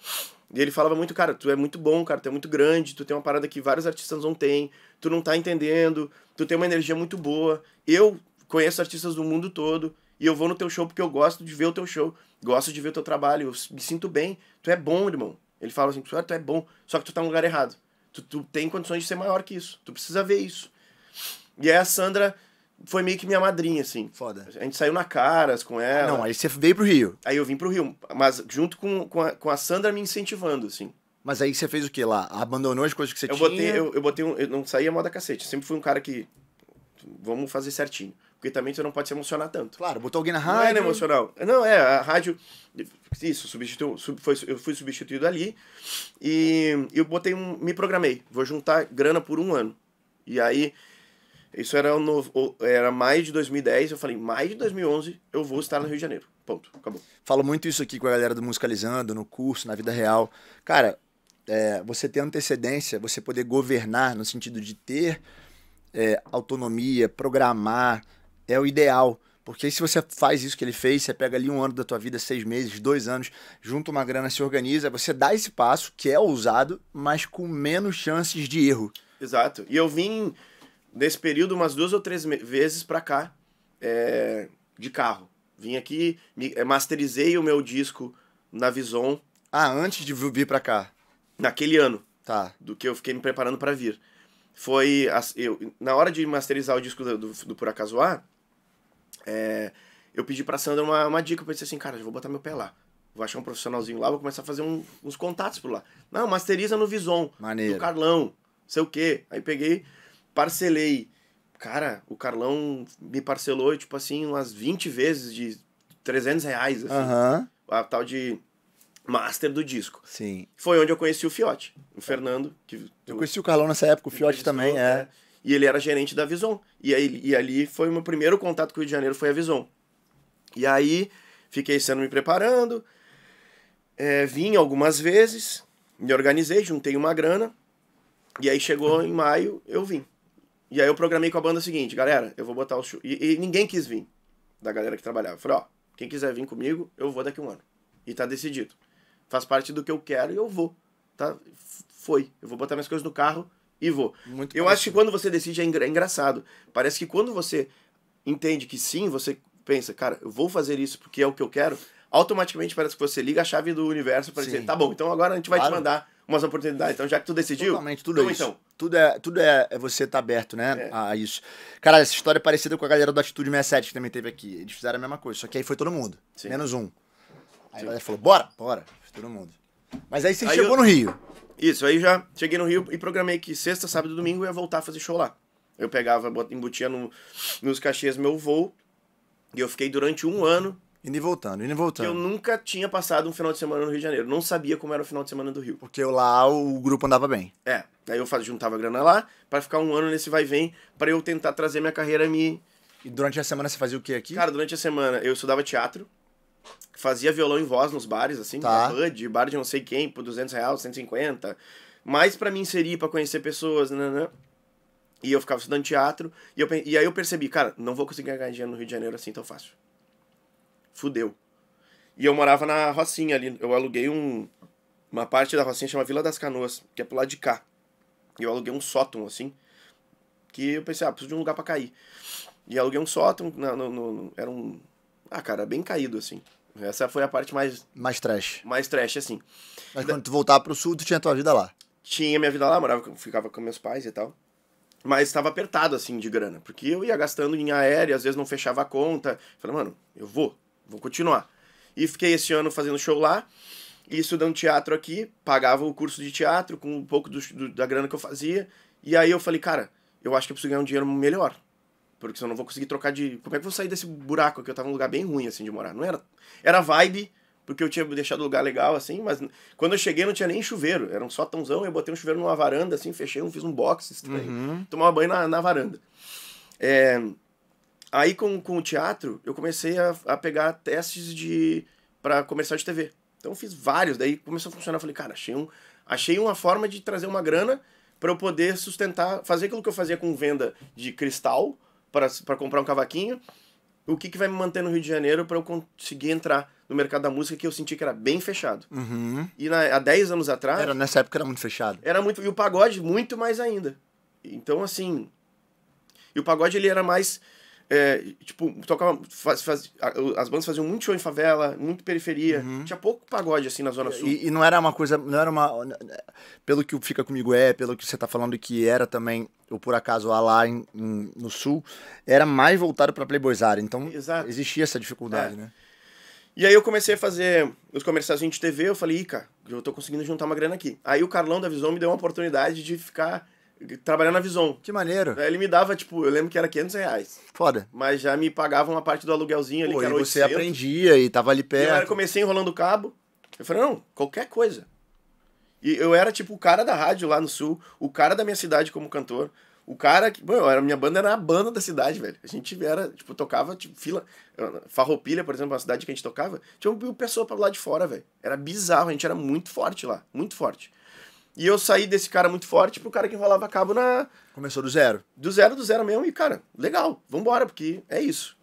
E ele falava muito, cara, tu é muito bom, cara, tu é muito grande, tu tem uma parada que vários artistas não têm, tu não tá entendendo, tu tem uma energia muito boa. Eu conheço artistas do mundo todo e eu vou no teu show porque eu gosto de ver o teu show, gosto de ver o teu trabalho, eu me sinto bem. Tu é bom, irmão. Ele fala assim, tu é bom, só que tu tá no lugar errado. Tu, tu tem condições de ser maior que isso. Tu precisa ver isso. E aí a Sandra foi meio que minha madrinha, assim. Foda. A gente saiu na caras com ah, ela. Não, aí você veio pro Rio. Aí eu vim pro Rio, mas junto com, com, a, com a Sandra me incentivando, assim. Mas aí você fez o que lá? Abandonou as coisas que você eu tinha? Botei, eu, eu botei um, Eu não saía moda cacete. Eu sempre fui um cara que. Vamos fazer certinho. Porque também você não pode se emocionar tanto. Claro, botou alguém na rádio. Não é emocional. Não, é, a rádio. Isso, substituiu sub, foi, eu fui substituído ali. E eu botei um. Me programei. Vou juntar grana por um ano. E aí. Isso era, no, era mais de 2010. Eu falei, mais de 2011 eu vou estar no Rio de Janeiro. Ponto. Acabou. Falo muito isso aqui com a galera do Musicalizando, no curso, na vida real. Cara, é, você ter antecedência, você poder governar no sentido de ter é, autonomia, programar, é o ideal. Porque se você faz isso que ele fez, você pega ali um ano da tua vida, seis meses, dois anos, junta uma grana, se organiza, você dá esse passo, que é ousado, mas com menos chances de erro. Exato. E eu vim nesse período umas duas ou três vezes para cá, é, de carro. Vim aqui, é, masterizei o meu disco na Vison. Ah, antes de vir para cá? naquele ano. Tá. Do que eu fiquei me preparando para vir. Foi. eu, na hora de masterizar o disco do, do, do Por Acaso A, é, eu pedi pra Sandra uma, uma dica. Eu pensei assim, cara, eu vou botar meu pé lá. Vou achar um profissionalzinho lá, vou começar a fazer um, uns contatos por lá. Não, masteriza no Vison. Maneiro. Do Carlão. Sei o quê. Aí peguei, parcelei. Cara, o Carlão me parcelou, tipo assim, umas 20 vezes de 300 reais. Assim, uhum. A tal de master do disco. Sim. Foi onde eu conheci o Fiote, o Fernando. Que eu conheci o Carlão nessa época, o Fiote também, é. é. E ele era gerente da Vison. E, aí, e ali foi o meu primeiro contato com o Rio de Janeiro, foi a Vison. E aí, fiquei sendo me preparando, é, vim algumas vezes, me organizei, juntei uma grana, e aí chegou em maio, eu vim. E aí eu programei com a banda o seguinte, galera, eu vou botar o show. E, e ninguém quis vir, da galera que trabalhava. Eu falei, ó, quem quiser vir comigo, eu vou daqui um ano. E tá decidido. Faz parte do que eu quero e eu vou. Tá? Foi. Eu vou botar minhas coisas no carro e vou. Muito eu acho que quando você decide é, é engraçado. Parece que quando você entende que sim, você pensa, cara, eu vou fazer isso porque é o que eu quero, automaticamente parece que você liga a chave do universo para dizer, tá bom, então agora a gente vai claro. te mandar umas oportunidades. Então, já que tu decidiu. Totalmente, tudo então, é isso. Então. Tudo é, tudo é, é você tá aberto, né? É. A isso. Cara, essa história é parecida com a galera do Atitude 67 que também teve aqui. Eles fizeram a mesma coisa, só que aí foi todo mundo. Sim. Menos um. Aí ela galera falou: bora, bora todo mundo. Mas aí você aí chegou eu... no Rio. Isso, aí já cheguei no Rio e programei que sexta, sábado e domingo eu ia voltar a fazer show lá. Eu pegava, embutia no, nos cachês meu voo. E eu fiquei durante um ano. Indo e voltando, indo e voltando. Eu nunca tinha passado um final de semana no Rio de Janeiro. Não sabia como era o final de semana do Rio. Porque lá o grupo andava bem. É. Aí eu juntava grana lá para ficar um ano nesse vai vem para eu tentar trazer minha carreira me. E durante a semana você fazia o que aqui? Cara, durante a semana eu estudava teatro fazia violão em voz nos bares, assim, tá. HUD, bar de não sei quem, por 200 reais, 150. Mais para me inserir, para conhecer pessoas, né, né, né? E eu ficava estudando teatro, e, eu, e aí eu percebi, cara, não vou conseguir ganhar dinheiro no Rio de Janeiro assim tão fácil. Fudeu. E eu morava na Rocinha ali, eu aluguei um, uma parte da Rocinha chama Vila das Canoas, que é pro lado de cá. E eu aluguei um sótão, assim, que eu pensei, ah, preciso de um lugar para cair. E aluguei um sótão, no, no, no, era um... Ah, cara, bem caído, assim. Essa foi a parte mais. Mais trash. Mais trash, assim. Mas quando tu voltava pro sul, tu tinha tua vida lá? Tinha minha vida lá, morava, ficava com meus pais e tal. Mas estava apertado, assim, de grana. Porque eu ia gastando em aéreo, às vezes não fechava a conta. Falei, mano, eu vou, vou continuar. E fiquei esse ano fazendo show lá e estudando teatro aqui. Pagava o curso de teatro com um pouco do, do, da grana que eu fazia. E aí eu falei, cara, eu acho que eu preciso ganhar um dinheiro melhor. Porque senão eu não vou conseguir trocar de. Como é que eu vou sair desse buraco aqui? Eu tava num lugar bem ruim, assim, de morar. Não era. Era vibe, porque eu tinha deixado o lugar legal, assim, mas quando eu cheguei não tinha nem chuveiro. Era um sótãozão, eu botei um chuveiro numa varanda, assim, fechei, um, fiz um box estranho. Uhum. Tomava banho na, na varanda. É... Aí com, com o teatro, eu comecei a, a pegar testes de para comercial de TV. Então fiz vários, daí começou a funcionar. Eu falei, cara, achei, um, achei uma forma de trazer uma grana para eu poder sustentar, fazer aquilo que eu fazia com venda de cristal, para comprar um cavaquinho, o que, que vai me manter no Rio de Janeiro para eu conseguir entrar no mercado da música que eu senti que era bem fechado. Uhum. E na, há 10 anos atrás. Era, nessa época era muito fechado. Era muito. E o pagode, muito mais ainda. Então, assim. E o pagode ele era mais é, tipo, tocava. Faz, faz, as bandas faziam muito show em favela, muito periferia. Uhum. Tinha pouco pagode, assim, na Zona Sul. E, e, não era uma coisa. Não era uma. Pelo que o Fica Comigo é, pelo que você tá falando que era também, ou por acaso a lá em, em, no sul, era mais voltado pra Playboyzada. Então Exato. existia essa dificuldade, é. né? E aí eu comecei a fazer os comerciais de TV, eu falei, Ih, cara, eu tô conseguindo juntar uma grana aqui. Aí o Carlão da Visão me deu uma oportunidade de ficar trabalhando na Visão, Que maneiro. Ele me dava, tipo, eu lembro que era 500 reais. Foda. Mas já me pagava uma parte do aluguelzinho ali, Pô, que era E você aprendia e tava ali perto. E eu comecei enrolando o cabo. Eu falei, não, qualquer coisa. E eu era, tipo, o cara da rádio lá no sul, o cara da minha cidade como cantor. O cara que. Bom, era, minha banda era a banda da cidade, velho. A gente era, tipo, tocava, tipo, fila. Farroupilha, por exemplo, uma cidade que a gente tocava, tinha um pessoa pra lá de fora, velho. Era bizarro, a gente era muito forte lá, muito forte. E eu saí desse cara muito forte pro cara que enrolava cabo na. Começou do zero. Do zero, do zero mesmo. E, cara, legal, vambora, porque é isso.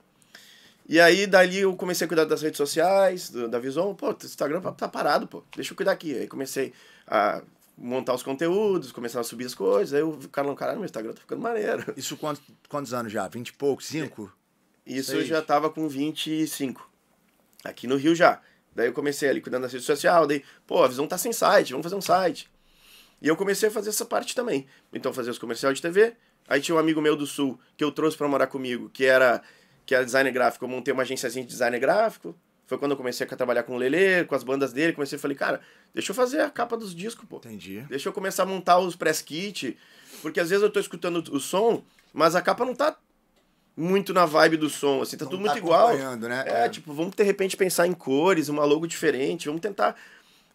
E aí, dali, eu comecei a cuidar das redes sociais, do, da Visão. Pô, o Instagram tá, tá parado, pô. Deixa eu cuidar aqui. Aí comecei a montar os conteúdos, começar a subir as coisas. Aí o cara não, caralho, meu Instagram tá ficando maneiro. Isso quantos, quantos anos já? Vinte e poucos? Cinco? Isso Seis. eu já tava com 25. Aqui no Rio já. Daí eu comecei ali cuidando da rede social, daí, pô, a visão tá sem site, vamos fazer um site. E eu comecei a fazer essa parte também. Então, fazer os comerciais de TV. Aí tinha um amigo meu do Sul que eu trouxe para morar comigo, que era, que era designer gráfico. Eu montei uma agênciazinha de designer gráfico. Foi quando eu comecei a trabalhar com o Lele, com as bandas dele. Comecei a falar, cara, deixa eu fazer a capa dos discos, pô. Entendi. Deixa eu começar a montar os press kit. Porque às vezes eu tô escutando o som, mas a capa não tá muito na vibe do som, assim, tá não tudo tá muito igual. Né? É, é, tipo, vamos de repente pensar em cores, uma logo diferente, vamos tentar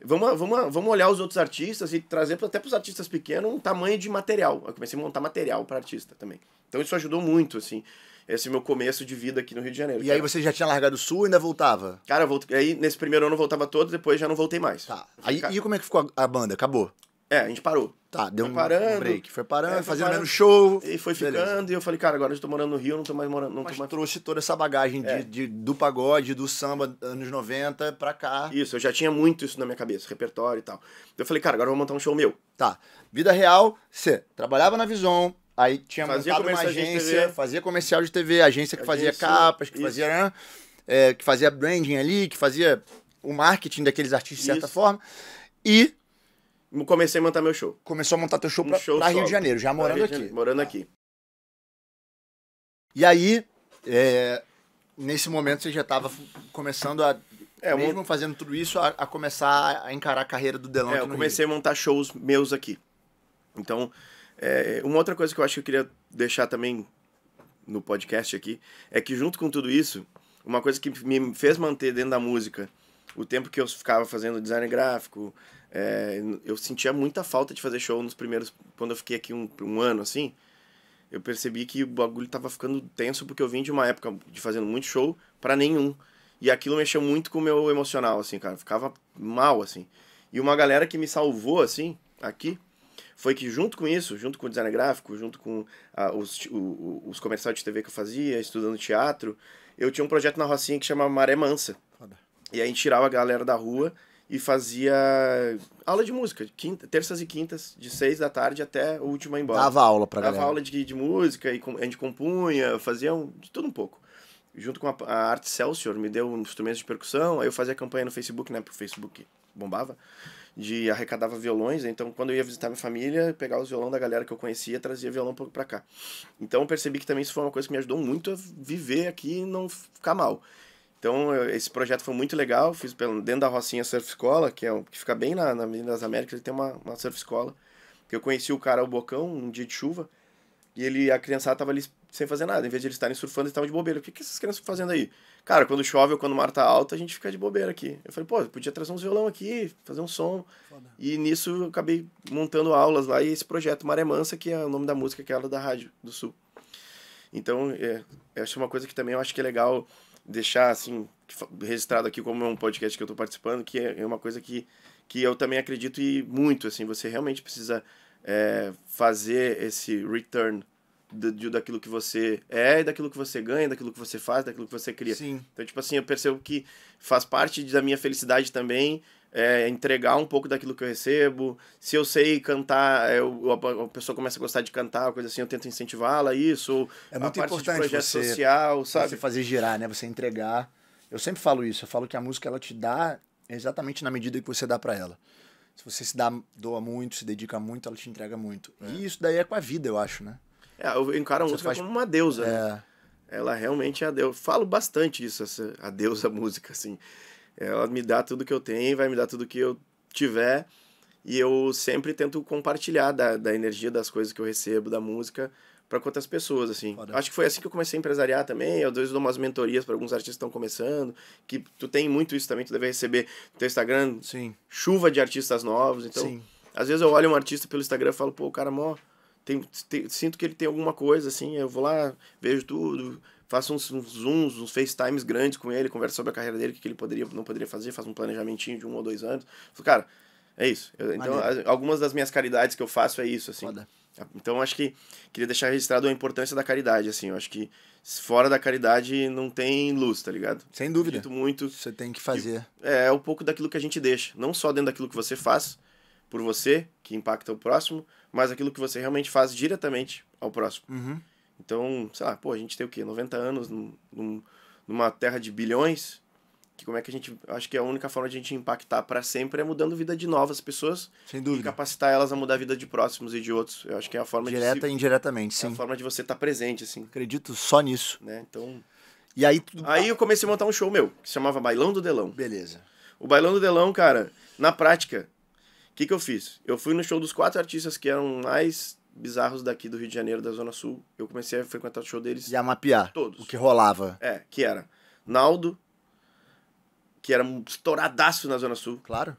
Vamos, vamos, vamos olhar os outros artistas e trazer até para os artistas pequenos um tamanho de material. Eu comecei a montar material para artista também. Então isso ajudou muito, assim esse meu começo de vida aqui no Rio de Janeiro. E cara. aí você já tinha largado o Sul e ainda voltava? Cara, eu voltei, aí nesse primeiro ano eu voltava todo, depois já não voltei mais. Tá. Aí, e como é que ficou a, a, banda? Acabou? É, a gente parou. Tá, deu foi um parando, break. Foi parando, é, fazendo menos show. E foi ficando, beleza. e eu falei, cara, agora eu tô morando no Rio, não tô mais morando. Não Mas tô mais... trouxe toda essa bagagem é. de, de, do pagode, do samba, anos 90 pra cá. Isso, eu já tinha muito isso na minha cabeça, repertório e tal. Eu falei, cara, agora eu vou montar um show meu. Tá. Vida real, você trabalhava na Vison, aí tinha fazia montado uma agência, fazia comercial de TV, agência que agência, fazia capas, que isso. fazia. Né, é, que fazia branding ali, que fazia o marketing daqueles artistas de certa isso. forma. E comecei a montar meu show. Começou a montar teu show um pra, show pra Rio de Janeiro, já morando aqui. Janeiro, morando tá. aqui. E aí, é, nesse momento você já estava começando a. É, mesmo um... fazendo tudo isso, a, a, começar a encarar a carreira do Delon. É, eu comecei Rio. a montar shows meus aqui. Então, é, uma outra coisa que eu acho que eu queria deixar também no podcast aqui é que, junto com tudo isso, uma coisa que me fez manter dentro da música o tempo que eu ficava fazendo design gráfico, é, eu sentia muita falta de fazer show nos primeiros. Quando eu fiquei aqui um, um ano, assim. Eu percebi que o bagulho tava ficando tenso porque eu vim de uma época de fazendo muito show para nenhum. E aquilo mexeu muito com o meu emocional, assim, cara. ficava mal, assim. E uma galera que me salvou, assim, aqui, foi que junto com isso, junto com o design gráfico, junto com ah, os, o, os comerciais de TV que eu fazia, estudando teatro, eu tinha um projeto na Rocinha que chamava Maré Mansa. Foda. E aí a gente tirava a galera da rua e fazia aula de música, quinta, terças e quintas, de seis da tarde até a última embora. Dava aula pra Dava galera. Dava aula de, de música, e a gente compunha, fazia um, de tudo um pouco. Junto com a, a Arte Celsior, me deu instrumentos de percussão, aí eu fazia campanha no Facebook, né, porque o Facebook bombava, de arrecadava violões, né, então quando eu ia visitar minha família, pegava os violões da galera que eu conhecia, trazia violão um pouco pra cá. Então eu percebi que também isso foi uma coisa que me ajudou muito a viver aqui e não ficar mal. Então, eu, esse projeto foi muito legal. Fiz pelo, dentro da Rocinha Surf Escola, que, é, que fica bem na, na Avenida das Américas, ele tem uma, uma surf escola. Eu conheci o cara, o Bocão, um dia de chuva. E ele, a criançada tava ali sem fazer nada. Em vez de eles estarem surfando, eles estavam de bobeira. O que, que essas crianças estão fazendo aí? Cara, quando chove ou quando o mar tá alto, a gente fica de bobeira aqui. Eu falei, pô, podia trazer uns violão aqui, fazer um som. Foda. E nisso eu acabei montando aulas lá e esse projeto Maré Mansa, que é o nome da música que é aula da Rádio do Sul. Então, é, essa é uma coisa que também eu acho que é legal deixar assim registrado aqui como é um podcast que eu estou participando, que é, é uma coisa que, que eu também acredito e muito, assim, você realmente precisa é, fazer esse return do, do, daquilo que você é, daquilo que você ganha, daquilo que você faz, daquilo que você cria. Sim. Então, tipo assim, eu percebo que faz parte da minha felicidade também é, entregar um pouco daquilo que eu recebo. Se eu sei cantar, eu, é, a pessoa começa a gostar de cantar, coisa assim, eu tento incentivá-la isso. É muito importante projeto você, social, sabe? Você fazer girar, né? Você entregar. Eu sempre falo isso. Eu falo que a música ela te dá exatamente na medida que você dá para ela. Se você se dá, doa muito, se dedica muito, ela te entrega muito. É. E isso daí é com a vida, eu acho, né? É, eu encaro a música faz... como uma deusa. Né? É. Né? Ela realmente é a deusa. Eu falo bastante isso, essa, a deusa música, assim. Ela me dá tudo que eu tenho, vai me dar tudo que eu tiver. E eu sempre tento compartilhar da, da energia das coisas que eu recebo, da música, para outras pessoas, assim. Foda. Acho que foi assim que eu comecei a empresariar também. Eu, às vezes dou umas mentorias para alguns artistas que estão começando, que tu tem muito isso também, tu deve receber no teu Instagram Sim. chuva de artistas novos. Então, Sim. às vezes eu olho um artista pelo Instagram e falo, pô, o cara é mó. Tem, tem, sinto que ele tem alguma coisa, assim. Eu vou lá, vejo tudo, faça uns, Zooms, uns FaceTimes grandes com ele, conversa sobre a carreira dele, o que ele poderia não poderia fazer, faz um planejamentinho de um ou dois anos. Falo, cara, é isso. Eu, então, as, algumas das minhas caridades que eu faço é isso, assim. Foda. Ah, então, acho que queria deixar registrado a importância da caridade, assim. Eu acho que fora da caridade não tem luz, tá ligado? Sem dúvida. Acredito muito. Você tem que fazer. Que, é, é um pouco daquilo que a gente deixa. Não só dentro daquilo que você faz por você, que impacta o próximo, mas aquilo que você realmente faz diretamente ao próximo. Uhum. Então, sei lá, pô, a gente tem o quê? 90 anos num, numa terra de bilhões, que como é que a gente acho que a única forma de a gente impactar para sempre é mudando a vida de novas pessoas sem dúvida e capacitar elas a mudar a vida de próximos e de outros eu acho que é a forma direta de Direta e indiretamente sim é a forma de você estar tá presente assim acredito só nisso né então e aí tudo... aí eu comecei a montar um show meu que se chamava Bailão do Delão beleza o Bailão do Delão cara na prática o que que eu fiz eu fui no show dos quatro artistas que eram mais bizarros daqui do Rio de Janeiro, da Zona Sul. Eu comecei a frequentar o show deles. E a mapear. Todos. O que rolava. É, que era Naldo, que era um estouradaço na Zona Sul. Claro.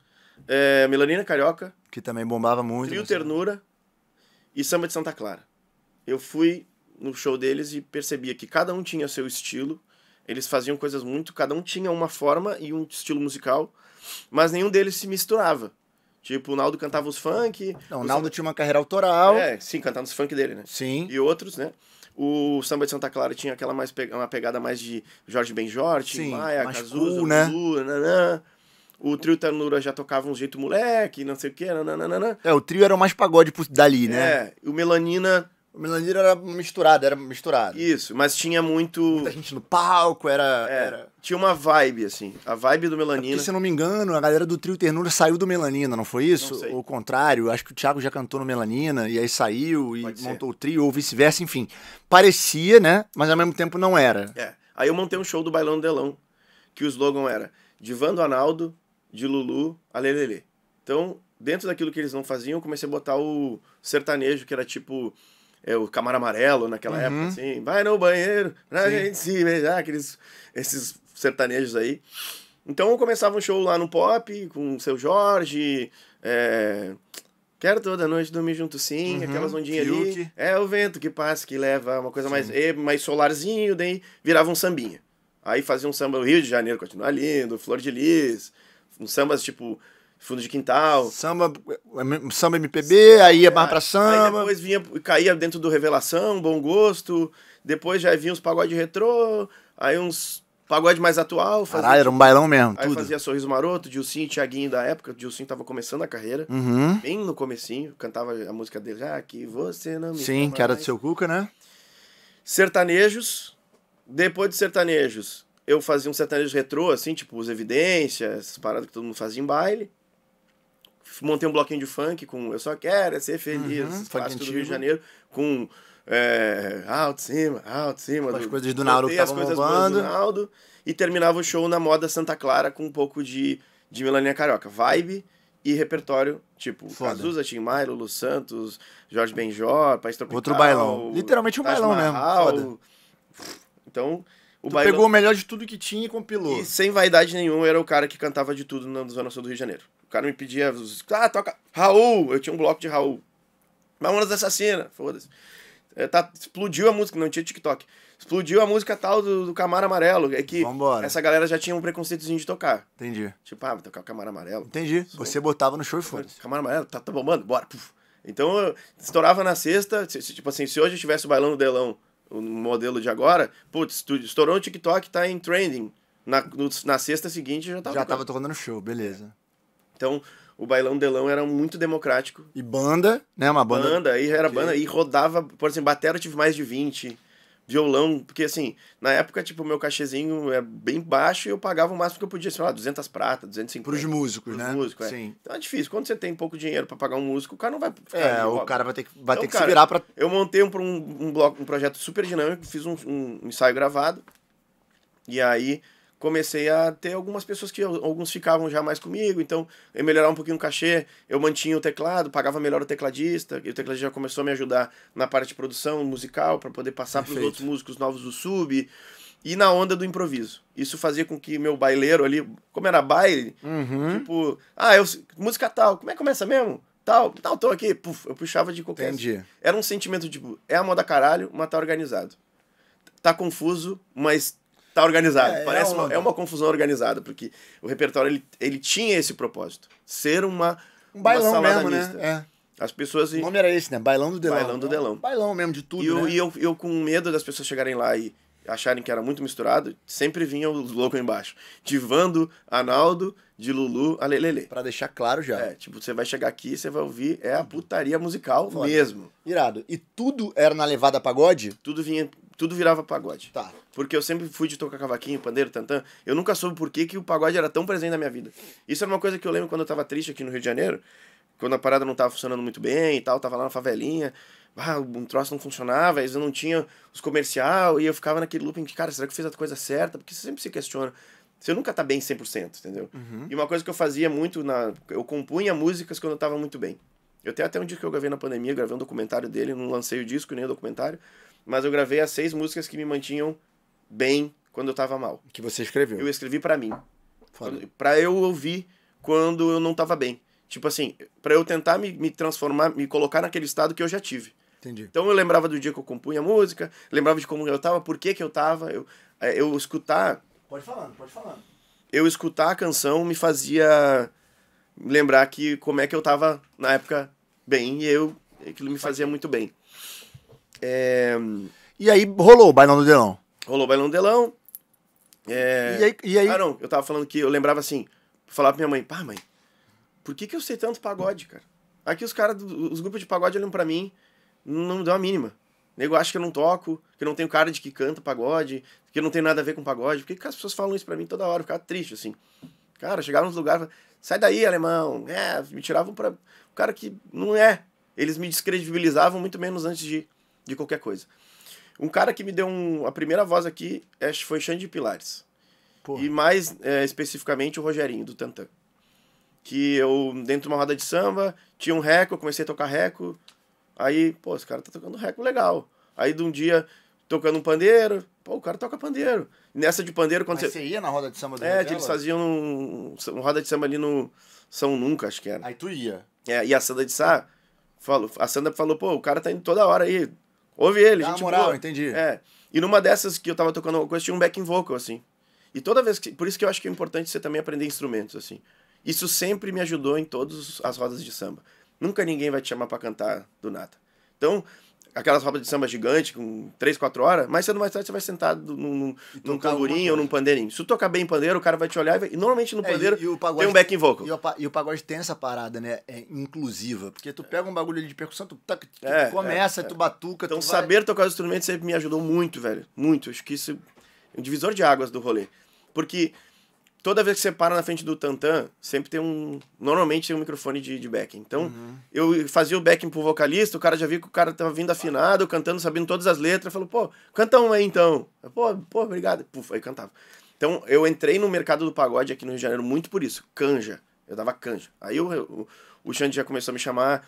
É, Melanina Carioca. Que também bombava muito. Trio Ternura e Samba de Santa Clara. Eu fui no show deles e percebia que cada um tinha seu estilo. Eles faziam coisas muito, cada um tinha uma forma e um estilo musical, mas nenhum deles se misturava. Tipo, o Naldo cantava os funk. Não, o Naldo tinha uma carreira autoral. É, sim, cantava os funk dele, né? Sim. E outros, né? O samba de Santa Clara tinha aquela mais uma pegada mais de Jorge Benjor, Tim Maia, Cazuza, cool, né? nanã. O trio Ternura já tocava um jeito moleque, não sei o quê, nananana. É, o trio era o mais pagode dali, né? É, o Melanina Melanina era misturada, era misturada. Isso, mas tinha muito. Muita gente no palco, era. É, era... Tinha uma vibe, assim. A vibe do Melanina. É porque, se eu não me engano, a galera do Trio Ternura saiu do Melanina, não foi isso? Não o contrário, acho que o Thiago já cantou no Melanina, e aí saiu e montou o trio, ou vice-versa, enfim. Parecia, né? Mas ao mesmo tempo não era. É. Aí eu montei um show do Bailão Delão, que o slogan era de Vando, Analdo, de Lulu, a Lelele. Então, dentro daquilo que eles não faziam, eu comecei a botar o sertanejo, que era tipo é, o Camaro Amarelo naquela uhum. época, assim, vai no banheiro pra Sim. gente se beijar, aqueles esses sertanejos aí. Então eu começava um show lá no Pop, com o Seu Jorge, é... Quero toda noite dormir junto sim, uhum, aquelas ondinhas ali. É o vento que passa, que leva uma coisa mais, mais solarzinho, daí virava um sambinha. Aí fazia um samba, o Rio de Janeiro continua lindo, Flor de Lis, uns sambas tipo fundo de quintal. Samba, samba MPB, aí ia barra é, pra samba. Aí depois vinha, caía dentro do Revelação, Bom Gosto. Depois já vinha uns pagode retrô, aí uns pagode mais atual. Fazia, Caralho, era um bailão mesmo, aí tudo. fazia Sorriso Maroto, Dilcinho e Thiaguinho da época. Dilcinho tava começando a carreira, uhum. bem no comecinho. Cantava a música dele, ah, que você não me Sim, que era mais. do seu Cuca, né? Sertanejos. Depois de sertanejos, eu fazia um sertanejo retrô, assim, tipo os Evidências, paradas que todo mundo fazia em baile montei um bloquinho de funk com Eu Só Quero é Ser Feliz, uhum, do Rio de Janeiro, com é, Alto Cima, Alto Cima. as do, coisas do Naldo que coisas do Naldo, e terminava o show na moda Santa Clara com um pouco de, de Melania Carioca. Vibe e repertório, tipo Foda. Cazuza, Tim Maia, Lulu Santos, Jorge Benjor, País Tropical. Outro bailão. Literalmente um Taj bailão Mahal. mesmo. Foda. Então... O bailão... pegou o melhor de tudo que tinha e compilou. E sem vaidade nenhuma, era o cara que cantava de tudo na zona sul do Rio de Janeiro. O cara me pedia, ah, toca Raul, eu tinha um bloco de Raul. Mamonas Assassina, foda-se. É, tá, explodiu a música, não tinha TikTok. Explodiu a música tal do, do Camaro Amarelo. É que Vambora. essa galera já tinha um preconceitozinho de tocar. Entendi. Tipo, ah, vou tocar o Camaro Amarelo. Entendi. Som. Você botava no show e foi. Camaro Amarelo, tá, tá bombando, bora. Puf. Então, eu estourava na sexta. Se, se, tipo assim, se hoje eu tivesse o Bailão do Delão, o modelo de agora, putz, estourou no TikTok, tá em trending. Na, no, na sexta seguinte já tava. Já tocando. tava tocando no show, beleza. Então, o bailão delão era muito democrático. E banda, né? Uma banda. Banda, aí era banda, e rodava, por exemplo, batera eu tive mais de 20. Violão, porque assim, na época, tipo, meu cachezinho é bem baixo e eu pagava o máximo que eu podia, sei lá, 200 prata, 250. Pros músicos, pros né? músicos, é. Sim. Então é difícil. Quando você tem pouco dinheiro para pagar um músico, o cara não vai. É, o cara vai ter que, vai então, ter que cara, se virar pra. Eu montei um, um, um, bloco, um projeto super dinâmico, fiz um, um ensaio gravado. E aí comecei a ter algumas pessoas que alguns ficavam já mais comigo, então eu melhorava um pouquinho o cachê, eu mantinha o teclado, pagava melhor o tecladista, e o tecladista já começou a me ajudar na parte de produção musical para poder passar para os outros músicos novos do sub e na onda do improviso. Isso fazia com que meu baileiro ali, como era baile, uhum. tipo, ah, eu, música tal, como é que começa mesmo? Tal, tal, tô aqui, puf, eu puxava de qualquer. Entendi. Era um sentimento tipo, é a moda caralho, mas tá organizado. Tá confuso, mas tá organizado. É, é Parece é uma, é uma confusão organizada, porque o repertório ele, ele tinha esse propósito. Ser uma. Um bailão mesmo, né? É. As pessoas. O nome era esse, né? Bailão do Delão. Bailão do Delão. Bailão mesmo de tudo. E eu, né? e eu, eu com medo das pessoas chegarem lá e acharem que era muito misturado, sempre vinha o logo embaixo. Divando, Analdo, de Lulu, Alelele. Pra deixar claro já. É, tipo, você vai chegar aqui e você vai ouvir, é a putaria musical Foda. mesmo. Irado. E tudo era na levada pagode? Tudo vinha, tudo virava pagode. Tá. Porque eu sempre fui de tocar cavaquinho, pandeiro, tantã. Eu nunca soube por que, que o pagode era tão presente na minha vida. Isso era uma coisa que eu lembro quando eu tava triste aqui no Rio de Janeiro, quando a parada não tava funcionando muito bem e tal, tava lá na favelinha ah, um troço não funcionava, eu não tinha os comercial, e eu ficava naquele looping de, cara, será que eu fiz a coisa certa? Porque você sempre se questiona. Você nunca tá bem 100%, entendeu? Uhum. E uma coisa que eu fazia muito, na eu compunha músicas quando eu tava muito bem. Eu até até um dia que eu gravei na pandemia, gravei um documentário dele, não lancei o disco nem o documentário, mas eu gravei as seis músicas que me mantinham bem quando eu tava mal. Que você escreveu? Eu escrevi para mim. para eu ouvir quando eu não tava bem. Tipo assim, para eu tentar me, me transformar, me colocar naquele estado que eu já tive. Entendi. Então eu lembrava do dia que eu compunha a música, lembrava de como eu tava, por que que eu tava, eu, é, eu escutar... Pode falando, pode falando. Eu escutar a canção me fazia lembrar que como é que eu tava na época bem, e eu, aquilo me fazia muito bem. É... E aí rolou o Bailão do Delão. Rolou o Bailão do Delão. É... E, aí, e aí... Ah, não, eu tava falando que eu lembrava assim, falar pra minha mãe, pá, mãe, por que que eu sei tanto pagode, cara? Aqui os caras, os grupos de pagode olham para mim não deu a mínima. O nego acha que eu não toco, que eu não tenho cara de que canta pagode, que eu não tenho nada a ver com pagode. Por que, que as pessoas falam isso pra mim toda hora? Eu ficava triste, assim. Cara, chegava nos lugares, sai daí, alemão. É, me tiravam pra. O cara que não é. Eles me descredibilizavam muito menos antes de, de qualquer coisa. Um cara que me deu um, a primeira voz aqui é, foi Xande Pilares. Porra. E mais é, especificamente o Rogerinho, do Tantan. Que eu, dentro de uma roda de samba, tinha um reco, eu comecei a tocar reco, Aí, pô, esse cara tá tocando recorde legal. Aí de um dia tocando um pandeiro, pô, o cara toca pandeiro. Nessa de pandeiro quando Mas você ia na roda de samba do É, eles faziam um, um, roda de samba ali no São Nunca, acho que era. Aí tu ia. É, e a Sandra de Sá falou, a Sandra falou, pô, o cara tá indo toda hora aí. Ouve ele, Dá gente. moral, entendi. É. E numa dessas que eu tava tocando alguma coisa, tinha um backing vocal, assim. E toda vez que. Por isso que eu acho que é importante você também aprender instrumentos, assim. Isso sempre me ajudou em todas as rodas de samba. Nunca ninguém vai te chamar para cantar do nada. Então, aquelas roupas de samba gigante com 3, 4 horas, mas não vai estar, você vai sentado num, num, num ou num pandeirinho. Se tu tocar bem pandeiro, o cara vai te olhar e, vai... e normalmente no pandeiro é, e, e pagode, tem um backing vocal. E o, e o, pagode tem essa parada, né? É inclusiva. Porque tu pega um bagulho de percussão, tu, tu, tu é, começa, é, tu é. batuca. Então tu vai... saber tocar os instrumentos sempre me ajudou muito, velho. Muito. Acho que isso é um divisor de águas do rolê. Porque toda vez que você para na frente do Tantan, sempre tem um. Normalmente tem um microfone de, de backing. Então, uhum. eu fazia o backing pro vocalista, o cara já viu que o cara tava vindo afinado, cantando, sabendo todas as letras. Falou, pô, canta um aí então. Eu, pô, pô, obrigado. Puf, aí cantava. Então, eu entrei no mercado do pagode aqui no Rio de Janeiro muito por isso. Canja. Eu dava canja. Aí o, o, o Xande já começou a me chamar.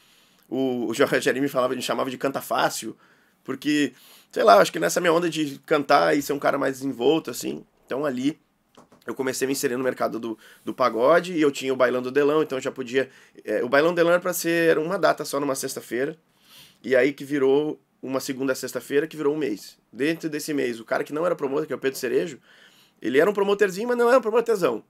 O, o Jorge Jeremy falava, me chamava de canta fácil. Porque, sei lá, acho que nessa minha onda de cantar e ser um cara mais envolto, assim. Então, ali eu comecei a me inserir no mercado do, do pagode e eu tinha o Bailão do Delão, então eu já podia. É, o Bailão do Delão era para ser uma data só numa sexta-feira, e aí que virou uma segunda sexta-feira, que virou um mês. Dentro desse mês, o cara que não era promotor, que é o Pedro Cerejo, ele era um promoterzinho, mas não era é um promoterzão.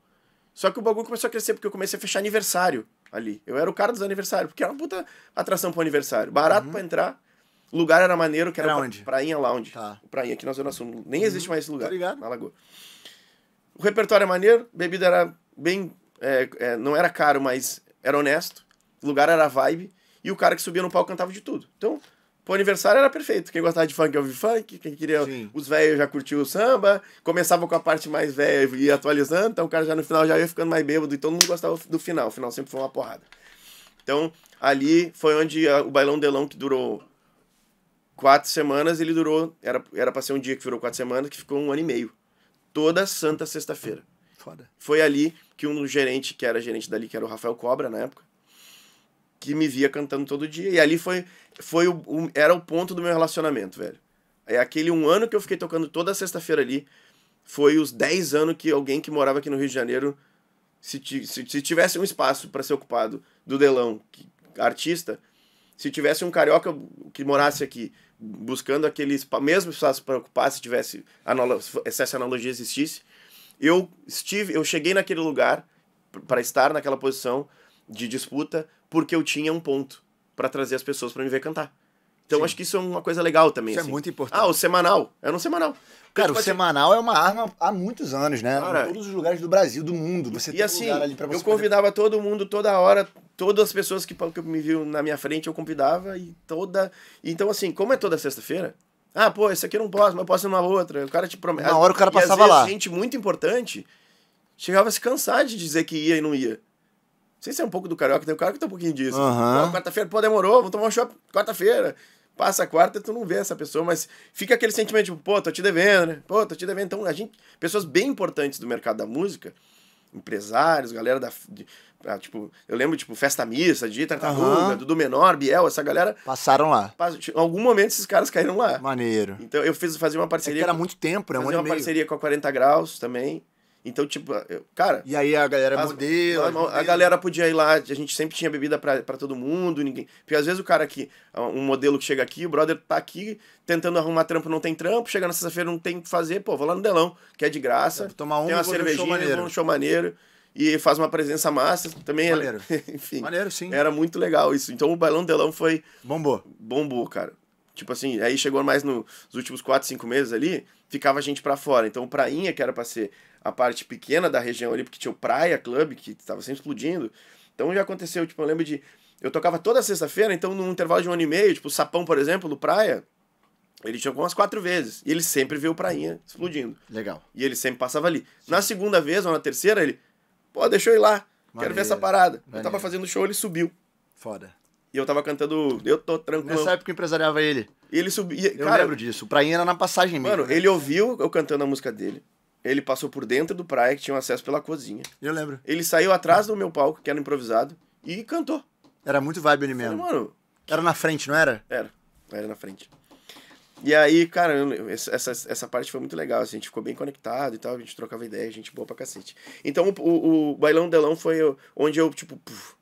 Só que o bagulho começou a crescer porque eu comecei a fechar aniversário ali. Eu era o cara dos aniversários, porque era uma puta atração pro aniversário. Barato uhum. para entrar, lugar era maneiro, que era, era onde? Prainha Lounge. Tá. Prainha aqui na Zona Sul. Nem uhum. existe mais esse lugar. Tá ligado? Na Lagoa. O repertório é maneiro, bebida era bem. É, é, não era caro, mas era honesto. O lugar era vibe. E o cara que subia no palco cantava de tudo. Então, pro aniversário era perfeito. Quem gostava de funk ouvia funk, quem queria. Sim. Os velhos já curtiam o samba. Começava com a parte mais velha e ia atualizando. Então o cara já no final já ia ficando mais bêbado. E todo mundo gostava do final. O final sempre foi uma porrada. Então, ali foi onde a, ah, o bailão delão que durou quatro semanas, ele durou. Era, era pra ser um dia que virou quatro semanas, que ficou um ano e meio toda santa sexta-feira. Foda. Foi ali que um gerente, que era gerente dali, que era o Rafael Cobra na época, que me via cantando todo dia. E ali foi, foi o, o era o ponto do meu relacionamento, velho. É aquele um ano que eu fiquei tocando toda sexta-feira ali, foi os 10 anos que alguém que morava aqui no Rio de Janeiro, se, se, se tivesse um espaço para ser ocupado do Delão, que, artista, se tivesse um carioca que morasse aqui buscando aquele espaço, mesmo espaço para ocupar se tivesse se essa analogia existisse, eu estive, eu cheguei naquele lugar para estar naquela posição de disputa porque eu tinha um ponto para trazer as pessoas para me ver cantar. Então Sim. acho que isso é uma coisa legal também. Isso é assim. é muito importante. Ah, o semanal. Era um semanal. Cara, o tipo assim, semanal é uma arma há muitos anos, né? Cara, em todos os lugares do Brasil, do mundo. Você e tem assim, lugar ali pra você. Eu convidava todo mundo toda hora, todas as pessoas que, que me viu na minha frente, eu convidava e toda. Então, assim, como é toda sexta-feira, ah, pô, esse aqui eu não posso, mas eu posso numa outra. O cara te promete. Na hora o cara passava e, às vezes, lá. Gente muito importante chegava a se cansar de dizer que ia e não ia. Não sei se é um pouco do carioca, tem o cara que tem um pouquinho disso. Uhum. Quarta-feira, pô, demorou, vou tomar um shopping quarta-feira passa a quarta, tu não vê essa pessoa, mas fica aquele sentimento tipo, pô, tô te devendo, né? Pô, tô te devendo. Então, a gente, pessoas bem importantes do mercado da música, empresários, galera da. De, ah, tipo, eu lembro, tipo, Festa Missa, de Tartaruga, uhum. Dudu Menor, Biel, essa galera. Passaram lá. Em algum momento esses caras caíram lá. Maneiro. Então eu fiz fazer uma parceria. É que era muito tempo, né? Um ano uma parceria com a 40 Graus também. Então, tipo, eu, cara. E aí a galera as, modelo, a, modelo. A galera podia ir lá, a gente sempre tinha bebida para todo mundo, ninguém. Porque às vezes o cara aqui, ah, um modelo que chega aqui, o brother tá aqui tentando arrumar trampo, não tem trampo, chega na sexta-feira, não tem o que fazer, pô, vou lá no Delão, que é de graça. É, tomar um, tem uma cervejinha, um show maneiro. E faz uma presença massa também. É maneiro. enfim. Maneiro, sim. Era muito legal isso. Então o Bailão Delão foi. Bombou. Bombou, cara. Tipo assim, aí chegou mais no, nos últimos 4, 5 meses ali, ficava a gente para fora. Então o Prainha, que era pra ser a parte pequena da região ali, porque tinha o Praia Club, que estava sempre explodindo. Então já aconteceu, tipo, eu lembro de. Eu tocava toda sexta-feira, então num intervalo de um ano e meio, tipo, o Sapão, por exemplo, do Praia, ele jogou umas quatro vezes. E ele sempre viu o Prainha explodindo. Legal. E ele sempre passava ali. Sim. Na segunda vez, ou na terceira, ele, pô, deixou eu ir lá. Maneiro. Quero ver essa parada. Maneiro. Eu tava fazendo show, ele subiu. Foda. E eu tava cantando, eu tô tranquilo. Nessa época eu empresariava ele. E ele subia. Eu cara, lembro disso. O Prainha era na passagem mesmo. Mano, né? ele ouviu eu cantando a música dele. Ele passou por dentro do praia, que tinha um acesso pela cozinha. Eu lembro. Ele saiu atrás do meu palco, que era improvisado, e cantou. Era muito vibe ali mesmo. mano, era na frente, não era? Era. Era na frente. E aí, cara, essa, essa parte foi muito legal, assim, a gente ficou bem conectado e tal, a gente trocava ideia, a gente boa pra cacete. Então o, o, o Bailão Delão foi onde eu, tipo, puf,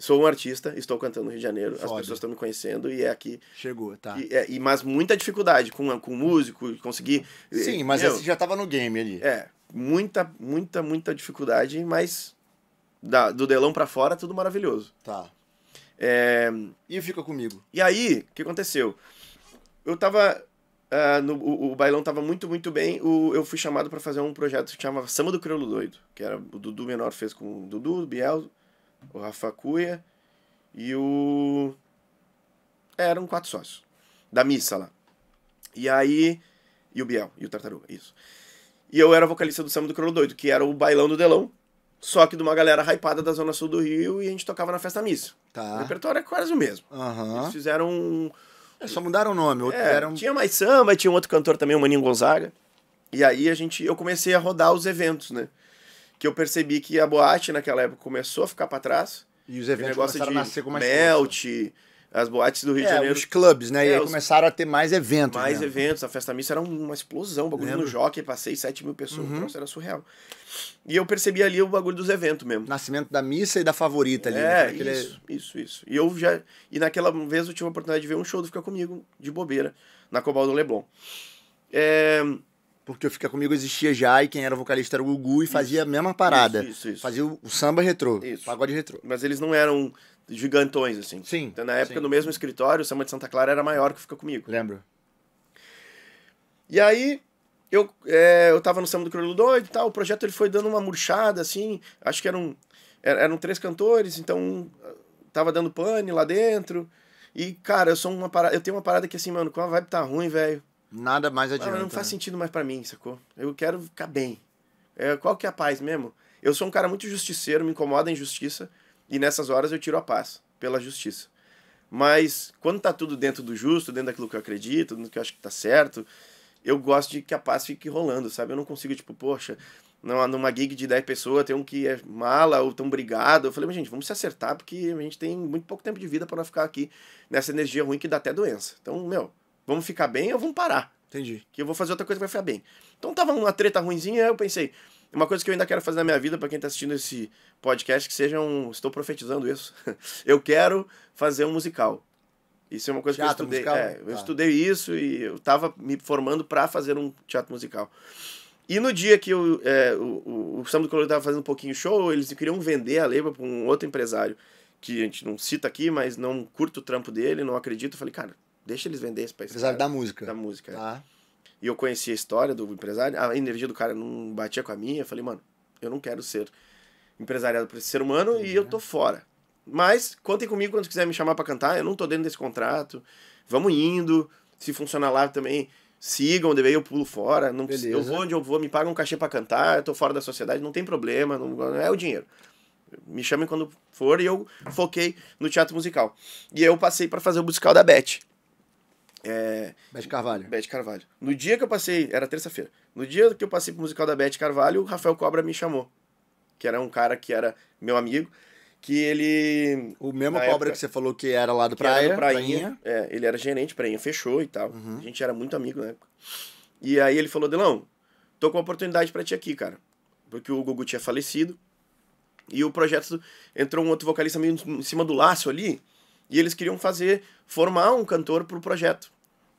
sou um artista, estou cantando no Rio de Janeiro, Foda. as pessoas estão me conhecendo e é aqui. Chegou, tá. E, é, e, mas muita dificuldade com, com músico, conseguir. Eh, Sim, mas já tava no game ali. É, muita, muita, muita dificuldade, mas da, do delão para fora tudo maravilhoso. Tá. É... E fica comigo. E aí, o que aconteceu? Eu tava. Uh, no, o, o, bailão tava muito, muito bem. O, eu fui chamado para fazer um projeto que chamava Samba do Crioulo Doido, que era o Dudu Menor fez com o Dudu, Biel, o Rafa Cunha e o. É, eram quatro sócios. Da missa lá. E aí. E o Biel, e o Tartaruga, isso. E eu era vocalista do Samba do Crolo Doido, que era o bailão do Delão, só que de uma galera hypada da Zona Sul do Rio e a gente tocava na festa missa. Tá. O repertório é quase o mesmo. Uhum. Eles fizeram um. É, só mudaram o nome. É, eram... Tinha mais samba, tinha um outro cantor também, o Maninho Gonzaga. E aí a gente, eu comecei a rodar os eventos, né? que eu percebi que a boate naquela época começou a ficar para trás. E os eventos começaram de a nascer com mais melt, as boates do Rio é, de Janeiro. Os clubes, né? É, e aí os... começaram a ter mais eventos. Mais né? eventos. A festa missa era uma explosão. O bagulho Lembro. no jockey, passei 7 mil pessoas. Uhum. Nossa, era surreal. E eu percebi ali o bagulho dos eventos mesmo. Nascimento da missa e da favorita ali. Né? É, né? Aquele... isso, isso, isso. E eu já... E naquela vez eu tive a oportunidade de ver um show do Fica Comigo, de bobeira, na Cobal do Leblon. É porque o Fica Comigo existia já e quem era vocalista era o Gugu e isso. fazia a mesma parada. Isso, isso, isso. Fazia o, samba retrô, isso. pagode retrô. Mas eles não eram gigantões, assim. Sim. Então, na época, sim. no mesmo escritório, o samba de Santa Clara era maior que o Fica Comigo. Lembro. E aí, eu, é, eu tava no Samba do Crioulo Doido e tal, o projeto ele foi dando uma murchada, assim, acho que eram, er, eram três cantores, então tava dando pane lá dentro, e, cara, eu sou uma parada, eu tenho uma parada que, assim, mano, com a vibe tá ruim, velho, Nada mais adianta. Não, não faz né? sentido mais para mim, sacou? Eu quero ficar bem. É, qual que é a paz mesmo? Eu sou um cara muito justiceiro, me incomoda a injustiça, e nessas horas eu tiro a paz pela justiça. Mas quando tá tudo dentro do justo, dentro daquilo que eu acredito, do que eu acho que tá certo, eu gosto de que a paz fique rolando, sabe? Eu não consigo, tipo, poxa, numa, numa gig de 10 pessoas tem um que é mala ou tão brigado. Eu falei, mas gente, vamos se acertar porque a gente tem muito pouco tempo de vida para ficar aqui nessa energia ruim que dá até doença. Então, meu, Vamos ficar bem ou vamos parar? Entendi. Que eu vou fazer outra coisa que vai ficar bem. Então tava uma treta ruimzinha, eu pensei, uma coisa que eu ainda quero fazer na minha vida, para quem tá assistindo esse podcast, que seja um. Estou profetizando isso. eu quero fazer um musical. Isso é uma coisa teatro que eu estudei. É, eu tá. estudei isso e eu tava me formando para fazer um teatro musical. E no dia que eu, é, o, o, o Samba do Colorido estava fazendo um pouquinho show, eles queriam vender a leva para um outro empresário, que a gente não cita aqui, mas não curto o trampo dele, não acredito. Eu falei, cara, Deixa eles venderem esse país. Empresário cara, da música. Da música. Tá. E eu conheci a história do empresário, a energia do cara não batia com a minha. Eu falei, mano, eu não quero ser empresariado por esse ser humano e eu tô uhum. fora. Mas contem comigo quando quiser me chamar para cantar, eu não tô dentro desse contrato. Vamos indo. Se funcionar lá também, sigam, daí eu pulo fora. Não eu vou onde eu vou, me pagam um cachê para cantar, eu tô fora da sociedade, não tem problema, não, não é o dinheiro. Me chamem quando for e eu foquei no teatro musical. E eu passei para fazer o musical da Beth. É, Beth Carvalho. Beth Carvalho. No dia que eu passei, era terça-feira. No dia que eu passei pro musical da Beth Carvalho, o Rafael Cobra me chamou. Que era um cara que era meu amigo. Que ele. O mesmo Cobra época, que você falou que era lá do que Praia. Era do prainha, prainha. É, ele era gerente, Prainha fechou e tal. Uhum. A gente era muito amigo na época. E aí ele falou: Delão, tô com uma oportunidade para ti aqui, cara. Porque o Gugu tinha falecido. E o projeto entrou um outro vocalista meio em cima do laço ali. E eles queriam fazer, formar um cantor pro projeto.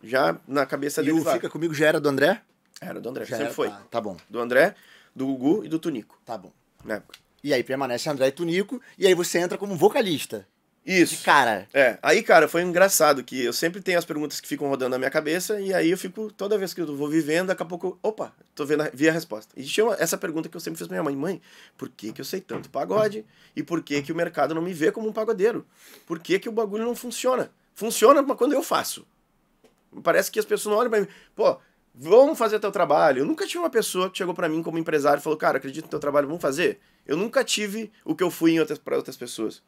Já na cabeça dele deles. E o Fica Comigo já era do André? Era do André, já sempre era, foi. Tá, tá, bom. Do André, do Gugu e do Tunico. Tá bom. Na época. E aí permanece André e Tunico, e aí você entra como vocalista. Isso. De cara. É. Aí, cara, foi engraçado que eu sempre tenho as perguntas que ficam rodando na minha cabeça e aí eu fico, toda vez que eu vou vivendo, daqui a pouco, opa, tô vendo, a, vi a resposta. E tinha essa pergunta que eu sempre fiz pra minha mãe: mãe, por que, que eu sei tanto pagode? E por que, que o mercado não me vê como um pagodeiro? Por que, que o bagulho não funciona? Funciona quando eu faço. Parece que as pessoas não olham pra mim, pô, vamos fazer teu trabalho. Eu nunca tive uma pessoa que chegou para mim como empresário e falou, cara, acredito no teu trabalho, vamos fazer. Eu nunca tive o que eu fui em outras, pra outras pessoas.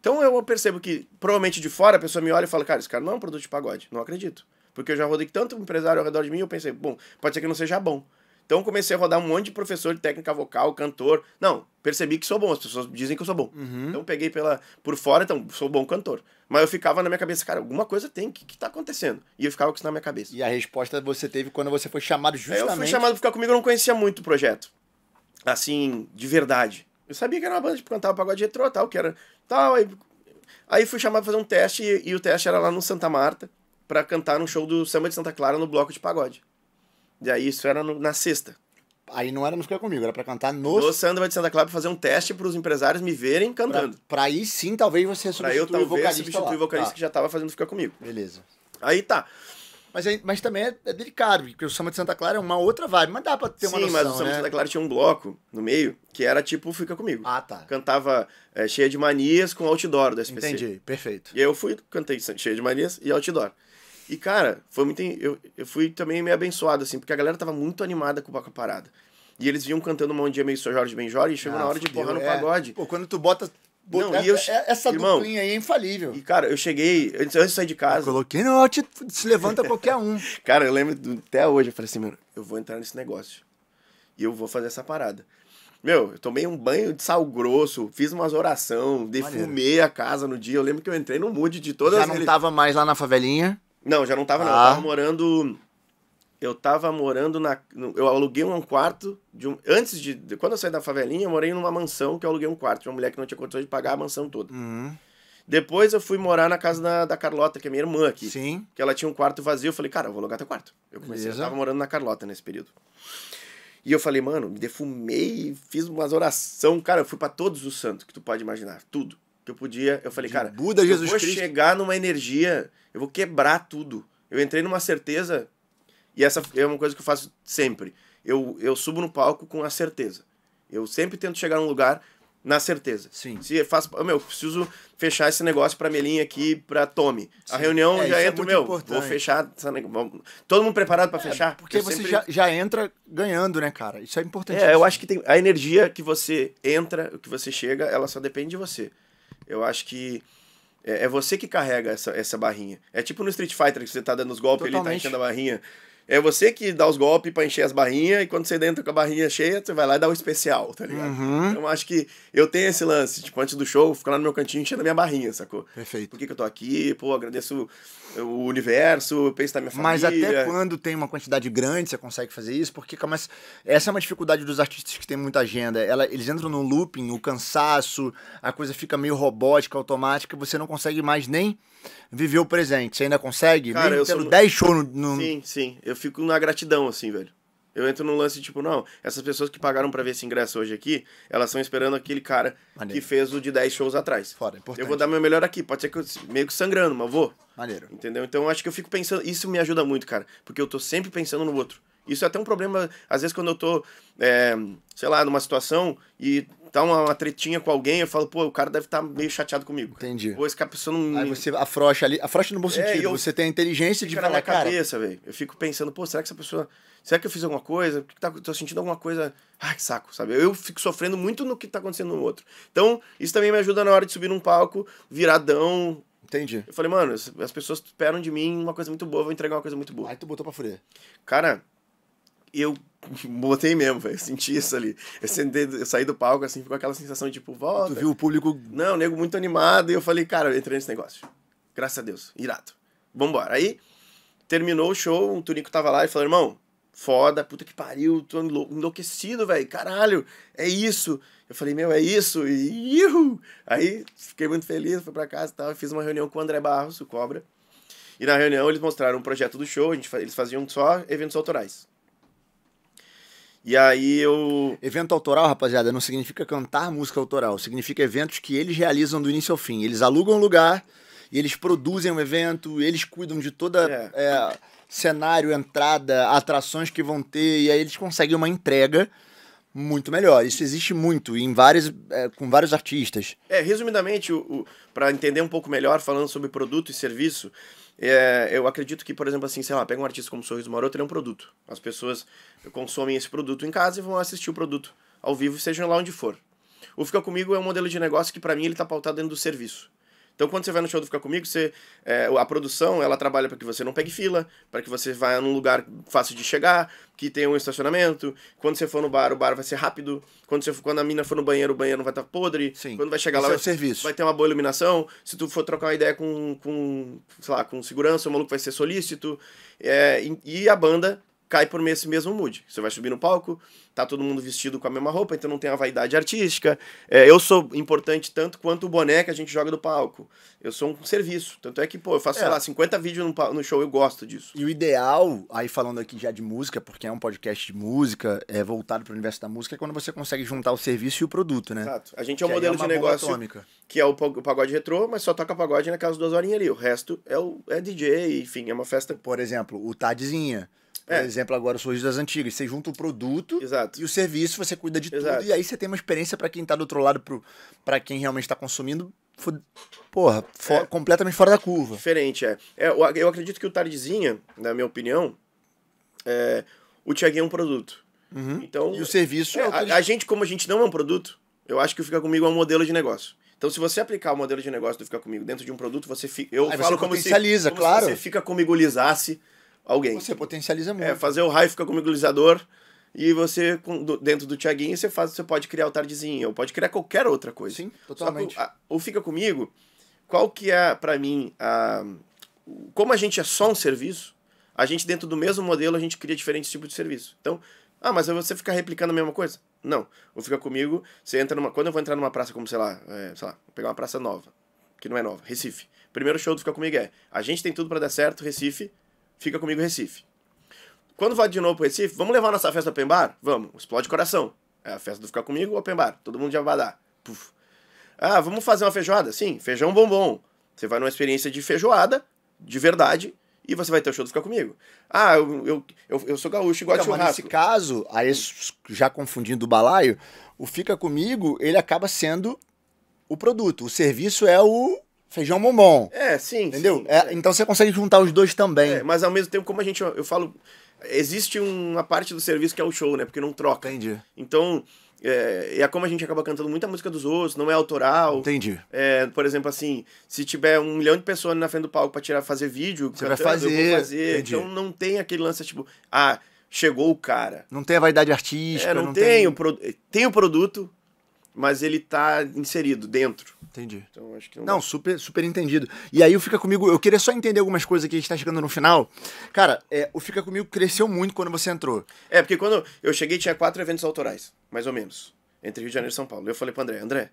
Então eu percebo que, provavelmente de fora, a pessoa me olha e fala, cara, esse cara não é um produto de pagode, não acredito. Porque eu já rodei tanto empresário ao redor de mim, eu pensei, bom, pode ser que não seja bom. Então comecei a rodar um monte de professor de técnica vocal, cantor. Não, percebi que sou bom, as pessoas dizem que eu sou bom. Uhum. Então peguei pela por fora, então sou bom cantor. Mas eu ficava na minha cabeça, cara, alguma coisa tem, o que, que tá acontecendo? E eu ficava com isso na minha cabeça. E a resposta você teve quando você foi chamado justamente... eu fui chamado ficar comigo eu não conhecia muito o projeto. Assim, de verdade. Eu sabia que era uma banda, tipo, cantava pagode retrô, tal, que era tal, aí, aí fui chamado pra fazer um teste e, e, o teste era lá no Santa Marta para cantar no show do Samba de Santa Clara no bloco de pagode. E aí isso era no, na sexta. Aí não era no Fica Comigo, era para cantar no... No Samba de Santa Clara pra fazer um teste para os empresários me verem cantando. Pra, pra aí sim, talvez você substituir pra eu, talvez, o vocalista substituir o vocalista tá. que já tava fazendo Fica Comigo. Beleza. Aí tá. Mas, é, mas também é, é, delicado, porque o samba de Santa Clara é uma outra vibe, mas dá pra ter Sim, uma noção, mas o samba né? de Santa Clara tinha um bloco no meio, que era tipo Fica Comigo. Ah, tá. Cantava é, Cheia de Manias com Outdoor da SPC. Entendi, perfeito. E eu fui, cantei Cheia de Manias e Outdoor. E, cara, foi muito... Eu, eu fui também meio abençoado, assim, porque a galera tava muito animada com o a parada. E eles vinham cantando um dia de meio São Jorge Benjor e chegou ah, na hora fudeu, de porra no é. pagode. Pô, quando tu bota não, essa, e eu, é, é, essa irmão, duplinha aí é infalível. E, cara, eu cheguei, antes, antes de sair de casa. Eu coloquei no out, se levanta qualquer um. cara, eu lembro do, até hoje, eu falei assim, mano, eu vou entrar nesse negócio. E eu vou fazer essa parada. Meu, eu tomei um banho de sal grosso, fiz umas orações, defumei a casa no dia. Eu lembro que eu entrei no mood de todas Já as não tava mais lá na favelinha? Não, já não tava, ah. não. Eu ah. tava morando eu tava morando na. Eu aluguei um quarto. De um, antes de. Quando eu saí da favelinha, eu morei numa mansão que eu aluguei um quarto. uma mulher que não tinha condições de pagar a mansão toda. Uhum. Depois eu fui morar na casa da, da, Carlota, que é minha irmã aqui. Sim. Que ela tinha um quarto vazio. Eu falei, cara, eu vou alugar teu quarto. Eu comecei, Beleza. eu tava morando na Carlota nesse período. E eu falei, mano, me defumei, fiz umas orações. Cara, eu fui para todos os santos que tu pode imaginar. Tudo que eu podia. Eu falei, de cara, Buda, Jesus eu vou Cristo. chegar numa energia, eu vou quebrar tudo. Eu entrei numa certeza e essa é uma coisa que eu faço sempre. Eu, eu subo no palco com a certeza. Eu sempre tento chegar num lugar na certeza. Sim. Se é faz, meu, preciso fechar esse negócio para Melinha aqui, para Tommy. Sim. A reunião é, já é entra, é meu, importante. vou fechar, todo mundo preparado para é, fechar. Porque você sempre... já, já entra ganhando, né, cara? Isso é importante. É, eu acho que tem a energia que você entra, que você chega, ela só depende de você. Eu acho que é, é você que carrega essa, essa barrinha. É tipo no Street Fighter que você tá dando os golpes, Totalmente. ele tá enchendo a barrinha. É você que dá os golpes para encher as barrinhas, e quando você entra com a barrinha cheia, você vai lá e dá o especial, tá ligado? Uhum. Então acho que eu tenho esse lance, tipo, antes do show, ficar lá no meu cantinho enchendo a minha barrinha, sacou? Perfeito. Por que, que eu tô aqui? Pô, agradeço o universo, eu penso na minha família. Mas até quando tem uma quantidade grande, você consegue fazer isso? Porque mas essa é uma dificuldade dos artistas que tem muita agenda. Ela, eles entram no looping, o cansaço, a coisa fica meio robótica, automática, você não consegue mais nem viver o presente. Você ainda consegue? Cara, Mesmo eu tendo sou... 10 shows no, no... Sim, sim. Eu fico na gratidão, assim, velho. Eu entro num lance tipo, não, essas pessoas que pagaram para ver esse ingresso hoje aqui, elas estão esperando aquele cara Maneiro. que fez o de 10 shows atrás. Foda, importante. Eu vou dar meu melhor aqui, pode ser que eu meio que sangrando, mas vou. Maneiro. Entendeu? Então acho que eu fico pensando, isso me ajuda muito, cara, porque eu tô sempre pensando no outro. Isso é até um problema, às vezes, quando eu tô, é, sei lá, numa situação e tá uma, uma, tretinha com alguém, eu falo, pô, o cara deve estar tá meio chateado comigo. Entendi. Pô, esse cara pessoa não. Aí você afrocha ali, afrocha no bom é, sentido. eu... Você tem a inteligência de falar, na minha cara. cabeça, velho. Eu fico pensando, pô, será que essa pessoa. Será que eu fiz alguma coisa? Que tá, tô sentindo alguma coisa. Ai, que saco, sabe? Eu fico sofrendo muito no que tá acontecendo no outro. Então, isso também me ajuda na hora de subir num palco, viradão, Entendi. Eu falei, mano, as pessoas esperam de mim uma coisa muito boa, vou entregar uma coisa muito boa. Aí tu botou pra fuder. Cara, eu botei mesmo, velho. Senti isso ali. Eu, sentei, eu saí do palco, assim, ficou aquela sensação de, tipo, volta. Tu viu o público. Não, nego muito animado. E eu falei, cara, eu entrei nesse negócio. Graças a Deus. Irado. Vambora. Aí, terminou o show, um Tunico tava lá e falou, irmão, foda, puta que pariu, tô enlouquecido, velho. Caralho, é isso. Eu falei, meu, é isso. E aí fiquei muito feliz, fui pra casa e tal. Fiz uma reunião com o André Barros, o Cobra. E na reunião eles mostraram um projeto do show, a gente, eles faziam só eventos autorais. E aí eu. Evento autoral, rapaziada, não significa cantar música autoral, significa eventos que eles realizam do início ao fim. Eles alugam um lugar, eles produzem o um evento, eles cuidam de toda. É. É, cenário, entrada, atrações que vão ter, e aí eles conseguem uma entrega muito melhor. Isso existe muito em vários, é, com vários artistas. É, resumidamente, para entender um pouco melhor, falando sobre produto e serviço, é, eu acredito que, por exemplo, assim, sei lá, pega um artista como Sorriso Maroto, ele é um produto. As pessoas consomem esse produto em casa e vão assistir o produto ao vivo, seja lá onde for. O Fica Comigo é um modelo de negócio que, para mim, ele tá pautado dentro do serviço. Então, quando você vai no show do ficar Comigo, você, é, a produção ela trabalha para que você não pegue fila, para que você vá num lugar fácil de chegar, que tenha um estacionamento. Quando você for no bar, o bar vai ser rápido. Quando, você, quando a mina for no banheiro, o banheiro não vai estar tá podre. Sim. Quando vai chegar Esse lá, é vai, serviço. vai ter uma boa iluminação. Se tu for trocar uma ideia com, com sei lá, com segurança, o maluco vai ser solícito. É, e a banda cai por esse mesmo mood. Você vai subir no palco, tá todo mundo vestido com a mesma roupa, então não tem a vaidade artística. É, eu sou importante tanto quanto o boné que a gente joga do palco. Eu sou um serviço. Tanto é que, pô, eu faço, é. sei lá, 50 vídeos no, no, show, eu gosto disso. E o ideal, aí falando aqui já de música, porque é um podcast de música, é voltado para o universo da música, é quando você consegue juntar o serviço e o produto, né? Exato. A gente é um que é modelo é de negócio atômica. que é o pagode retrô, mas só toca pagode naquelas duas horinhas ali. O resto é, o, é DJ, enfim, é uma festa. Por exemplo, o Tadzinha por é. exemplo, agora o Sorriso das Antigas. Você junta o produto Exato. e o serviço, você cuida de Exato. tudo. E aí você tem uma experiência para quem tá do outro lado, para quem realmente está consumindo, porra, for, é. completamente fora da curva. Diferente, é. é eu acredito que o Tardezinha, na minha opinião, é, o Tiaguinho é um produto. Uhum. Então, e o serviço é, é o a, a, gente, como a gente não é um produto, eu acho que o Fica Comigo é um modelo de negócio. Então, se você aplicar o modelo de negócio do Fica Comigo dentro de um produto, você fica. Eu Aí falo como, se, como claro. se você fica comigo lisasse alguém. Você potencializa é, muito. É, fazer o raio fica o iglizador e você, dentro do Tiaguinho, você, faz, você pode criar o Tardezinho, ou pode criar qualquer outra coisa. Sim, totalmente. Ou Fica Comigo, qual que é, para mim, a, como a gente é só um serviço, a gente, dentro do mesmo modelo, a gente cria diferentes tipos de serviço. Então, ah, mas é você fica replicando a mesma coisa? Não. Ou Fica Comigo, você entra numa... Quando eu vou entrar numa praça como, sei lá, é, sei lá, vou pegar uma praça nova, que não é nova, Recife. Primeiro show do Fica Comigo é, a gente tem tudo para dar certo, Recife, fica comigo Recife. Quando vai de novo pro Recife, vamos levar nossa festa open bar? Vamos, explode coração. É a festa do Ficar Comigo, open bar, todo mundo já vai dar. Puf. Ah, vamos fazer uma feijoada? Sim, feijão bombom. Você vai numa experiência de feijoada, de verdade, e você vai ter o show do Ficar Comigo. Ah, eu, eu, eu, eu sou gaúcho e gosto de Nesse caso, aí já confundindo o balaio, o Fica Comigo, ele acaba sendo o produto. O serviço é o feijão bombom. É, sim. Entendeu? Sim, é, é. Então você consegue juntar os dois também. É, mas ao mesmo tempo, como a gente. Eu falo. Existe uma parte do serviço que é o show, né? Porque não troca. Entendi. Então. É, é como a gente acaba cantando muita música dos outros, não é autoral. Entendi. É, por exemplo, assim, se tiver um milhão de pessoas na frente do palco pra tirar, fazer vídeo, Você cantando, vai fazer. fazer. Entendi. Então não tem aquele lance tipo, ah, chegou o cara. Não tem a vaidade artística. É, não, não tem, tem... O pro... tem o produto, mas ele tá inserido dentro. Entendi. Então, acho que não, não super, super entendido. E aí o Fica Comigo, eu queria só entender algumas coisas que a gente tá chegando no final. Cara, é, o Fica Comigo cresceu muito quando você entrou. É, porque quando eu cheguei tinha quatro eventos autorais, mais ou menos, entre Rio de Janeiro e São Paulo. Eu falei pro André, André,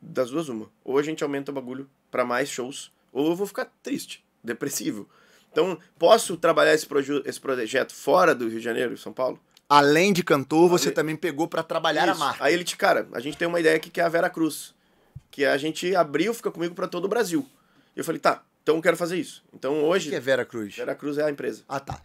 das duas uma, ou a gente aumenta o bagulho para mais shows, ou eu vou ficar triste, depressivo. Então, posso trabalhar esse, esse projeto fora do Rio de Janeiro e São Paulo? além de cantor, você também pegou para trabalhar Isso. a marca. Aí ele te, cara, a gente tem uma ideia aqui que é a Vera Cruz, que a gente abriu, fica comigo para todo o Brasil. E eu falei, tá, então eu quero fazer isso. Então hoje. O que é Vera Cruz? Vera Cruz é a empresa. Ah, tá.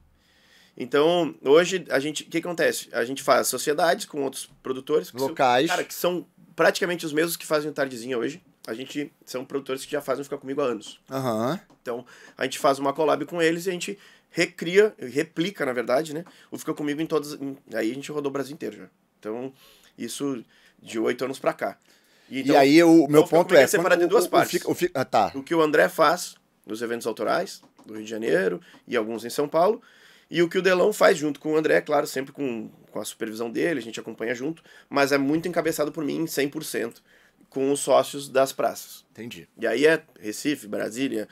Então, hoje, a gente. O que acontece? A gente faz sociedades com outros produtores. Locais. São, cara, que são praticamente os mesmos que fazem o Tardezinha hoje. A gente são produtores que já fazem Ficar Comigo há anos. Uhum. Então, a gente faz uma collab com eles e a gente recria, replica, na verdade, né? O Fica Comigo em todas. Em, aí a gente rodou o Brasil inteiro já. Então, isso de oito anos pra cá. E, então, e aí o então, meu ponto é, é. separado em duas o, partes. O, fica, o, fica, ah, tá. o que o André faz nos eventos autorais, do Rio de Janeiro e alguns em São Paulo. E o que o Delão faz junto com o André, claro, sempre com, com a supervisão dele, a gente acompanha junto, mas é muito encabeçado por mim, 100%, com os sócios das praças. Entendi. E aí é Recife, Brasília,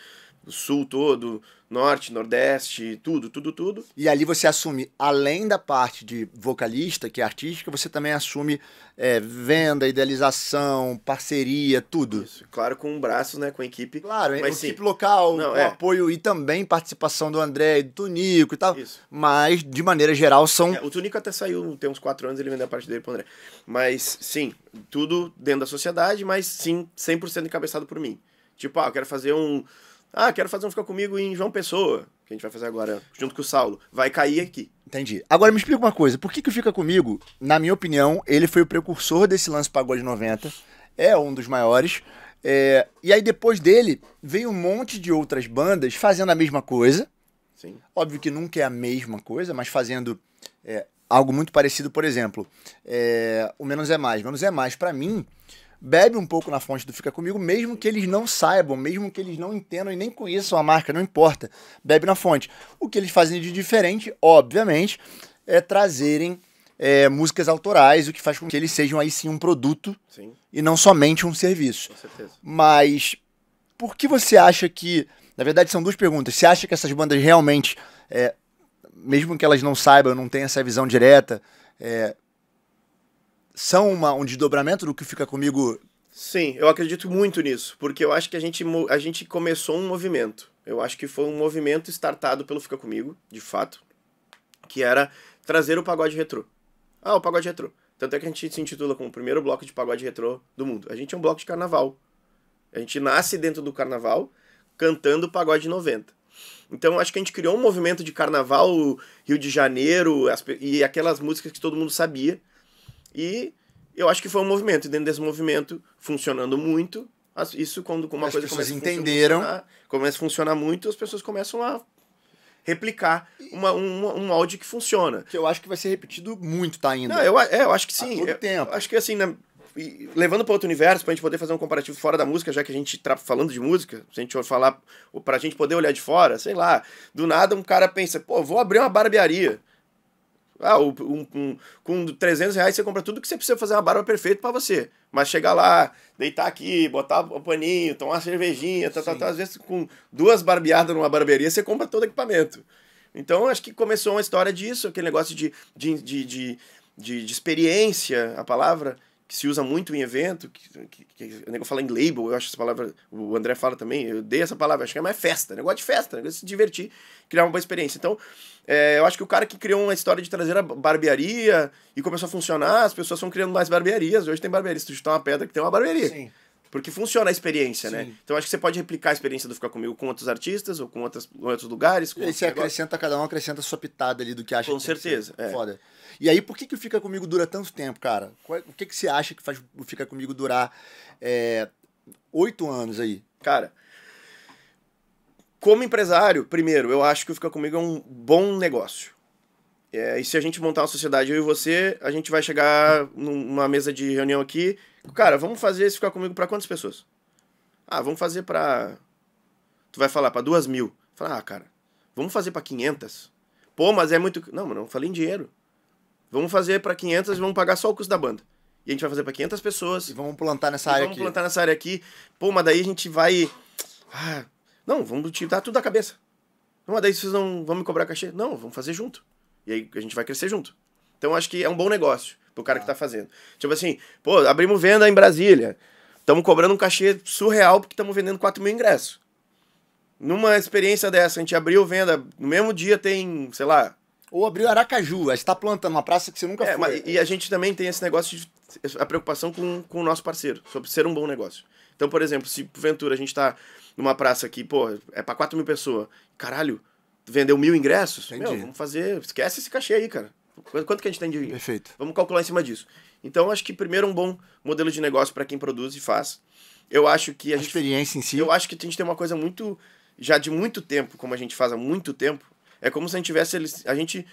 o Sul todo, norte, nordeste, tudo, tudo, tudo. E ali você assume, além da parte de vocalista, que é artística, você também assume é, venda, idealização, parceria, tudo. Isso, claro, com braços, né, com a equipe. Claro, mas, a sim. equipe local, Não, é. apoio e também participação do André e do Tunico e tal. Isso. Mas, de maneira geral, são... É, o Tunico até saiu, tem uns quatro anos, ele vendeu a parte dele pro André. Mas, sim, tudo dentro da sociedade, mas sim, 100% encabeçado por mim. Tipo, ah, eu quero fazer um ah, quero fazer um Fica Comigo em João Pessoa, que a gente vai fazer agora junto com o Saulo. Vai cair aqui. Entendi. Agora me explica uma coisa. Por que que Fica Comigo, na minha opinião, ele foi o precursor desse lance Pagode 90. É um dos maiores. É, e aí depois dele, veio um monte de outras bandas fazendo a mesma coisa. Sim. Óbvio que nunca é a mesma coisa, mas fazendo é, algo muito parecido, por exemplo, é, o Menos é Mais. Menos é Mais, para mim, bebe um pouco na fonte do Fica Comigo, mesmo que eles não saibam, mesmo que eles não entendam e nem conheçam a marca, não importa. Bebe na fonte. O que eles fazem de diferente, obviamente, é trazerem é, músicas autorais, o que faz com que eles sejam aí sim um produto sim. e não somente um serviço. Com certeza. Mas por que você acha que. Na verdade, são duas perguntas. Você acha que essas bandas realmente, é, mesmo que elas não saibam, não tenham essa visão direta, é, são uma, um desdobramento do que fica comigo? Sim, eu acredito muito nisso, porque eu acho que a gente, a gente começou um movimento. Eu acho que foi um movimento startado pelo Fica Comigo, de fato, que era trazer o pagode retrô. Ah, o pagode retrô. Tanto é que a gente se intitula como o primeiro bloco de pagode retrô do mundo. A gente é um bloco de carnaval. A gente nasce dentro do carnaval cantando o pagode 90. Então acho que a gente criou um movimento de carnaval Rio de Janeiro as, e aquelas músicas que todo mundo sabia. E eu acho que foi um movimento, e dentro desse movimento, funcionando muito, isso quando uma as coisa começa a entenderam. A começa a funcionar muito, as pessoas começam a replicar uma, um, um molde que funciona. Que eu acho que vai ser repetido muito, tá, ainda. Não, eu, é, eu acho que sim. todo eu, tempo. Acho que assim, né, levando para outro universo, para a gente poder fazer um comparativo fora da música, já que a gente está falando de música, se a gente for falar, para a gente poder olhar de fora, sei lá, do nada um cara pensa, pô, vou abrir uma barbearia. Ah, um, um, com 300 reais você compra tudo que você precisa fazer uma barba perfeita para você. Mas chegar lá, deitar aqui, botar o um paninho, tomar uma cervejinha, tá, tá, tá, às vezes com duas barbeadas numa barbearia você compra todo o equipamento. Então acho que começou uma história disso, aquele negócio de, de, de, de, de, de experiência, a palavra que se usa muito em evento, que, o nego fala em label, eu acho essa palavra, o André fala também, eu dei essa palavra, acho que é mais festa, negócio de festa, negócio de se divertir, criar uma boa experiência. Então, é, eu acho que o cara que criou uma história de trazer a barbearia e começou a funcionar, as pessoas estão criando mais barbearias, hoje tem barbearia, se tu chutar uma pedra que tem uma barbearia. Sim. Porque funciona a experiência, né? Sim. né? Então acho que você pode replicar a experiência do Ficar Comigo com outros artistas ou com outras, outros lugares. Com e você acrescenta, cada um acrescenta a sua pitada ali do que acha. Com que certeza. É. Foda. E aí, por que, que o Fica Comigo dura tanto tempo, cara? É, o que, que você acha que faz o Fica Comigo durar é, oito é, anos aí? Cara, como empresário, primeiro, eu acho que o Fica Comigo é um bom negócio. É, e se a gente montar uma sociedade, eu e você, a gente vai chegar numa mesa de reunião aqui. Cara, vamos fazer esse Fica Comigo para quantas pessoas? Ah, vamos fazer para. Tu vai falar para duas mil. Fala, ah, cara, vamos fazer para quinhentas? Pô, mas é muito. Não, mano, eu falei em dinheiro. Vamos fazer para 500 e vamos pagar só o custo da banda. E a gente vai fazer para 500 pessoas. E vamos plantar nessa área vamos aqui. Vamos plantar nessa área aqui. Pô, mas daí a gente vai. Ah, não, vamos tirar tudo da cabeça. Não, mas daí vocês não vão me cobrar cachê. Não, vamos fazer junto. E aí a gente vai crescer junto. Então acho que é um bom negócio pro cara ah. que tá fazendo. Tipo assim, pô, abrimos venda em Brasília. Estamos cobrando um cachê surreal porque estamos vendendo 4 mil ingressos. Numa experiência dessa, a gente abriu venda, no mesmo dia tem, sei lá, ou abriu Aracaju, aí está plantando uma praça que você nunca é, foi. Mas, e a gente também tem esse negócio de a preocupação com, com o nosso parceiro, sobre ser um bom negócio. Então, por exemplo, se porventura a gente está numa praça que, pô, é para 4 mil pessoas, caralho, vendeu mil ingressos, Entendi. meu, vamos fazer, esquece esse cachê aí, cara. Quanto que a gente tem de. Perfeito. Vamos calcular em cima disso. Então, acho que primeiro um bom modelo de negócio para quem produz e faz. Eu acho que a, a gente, experiência em si. Eu acho que a gente tem uma coisa muito já de muito tempo, como a gente faz há muito tempo, é como se a gente tivesse. A gente.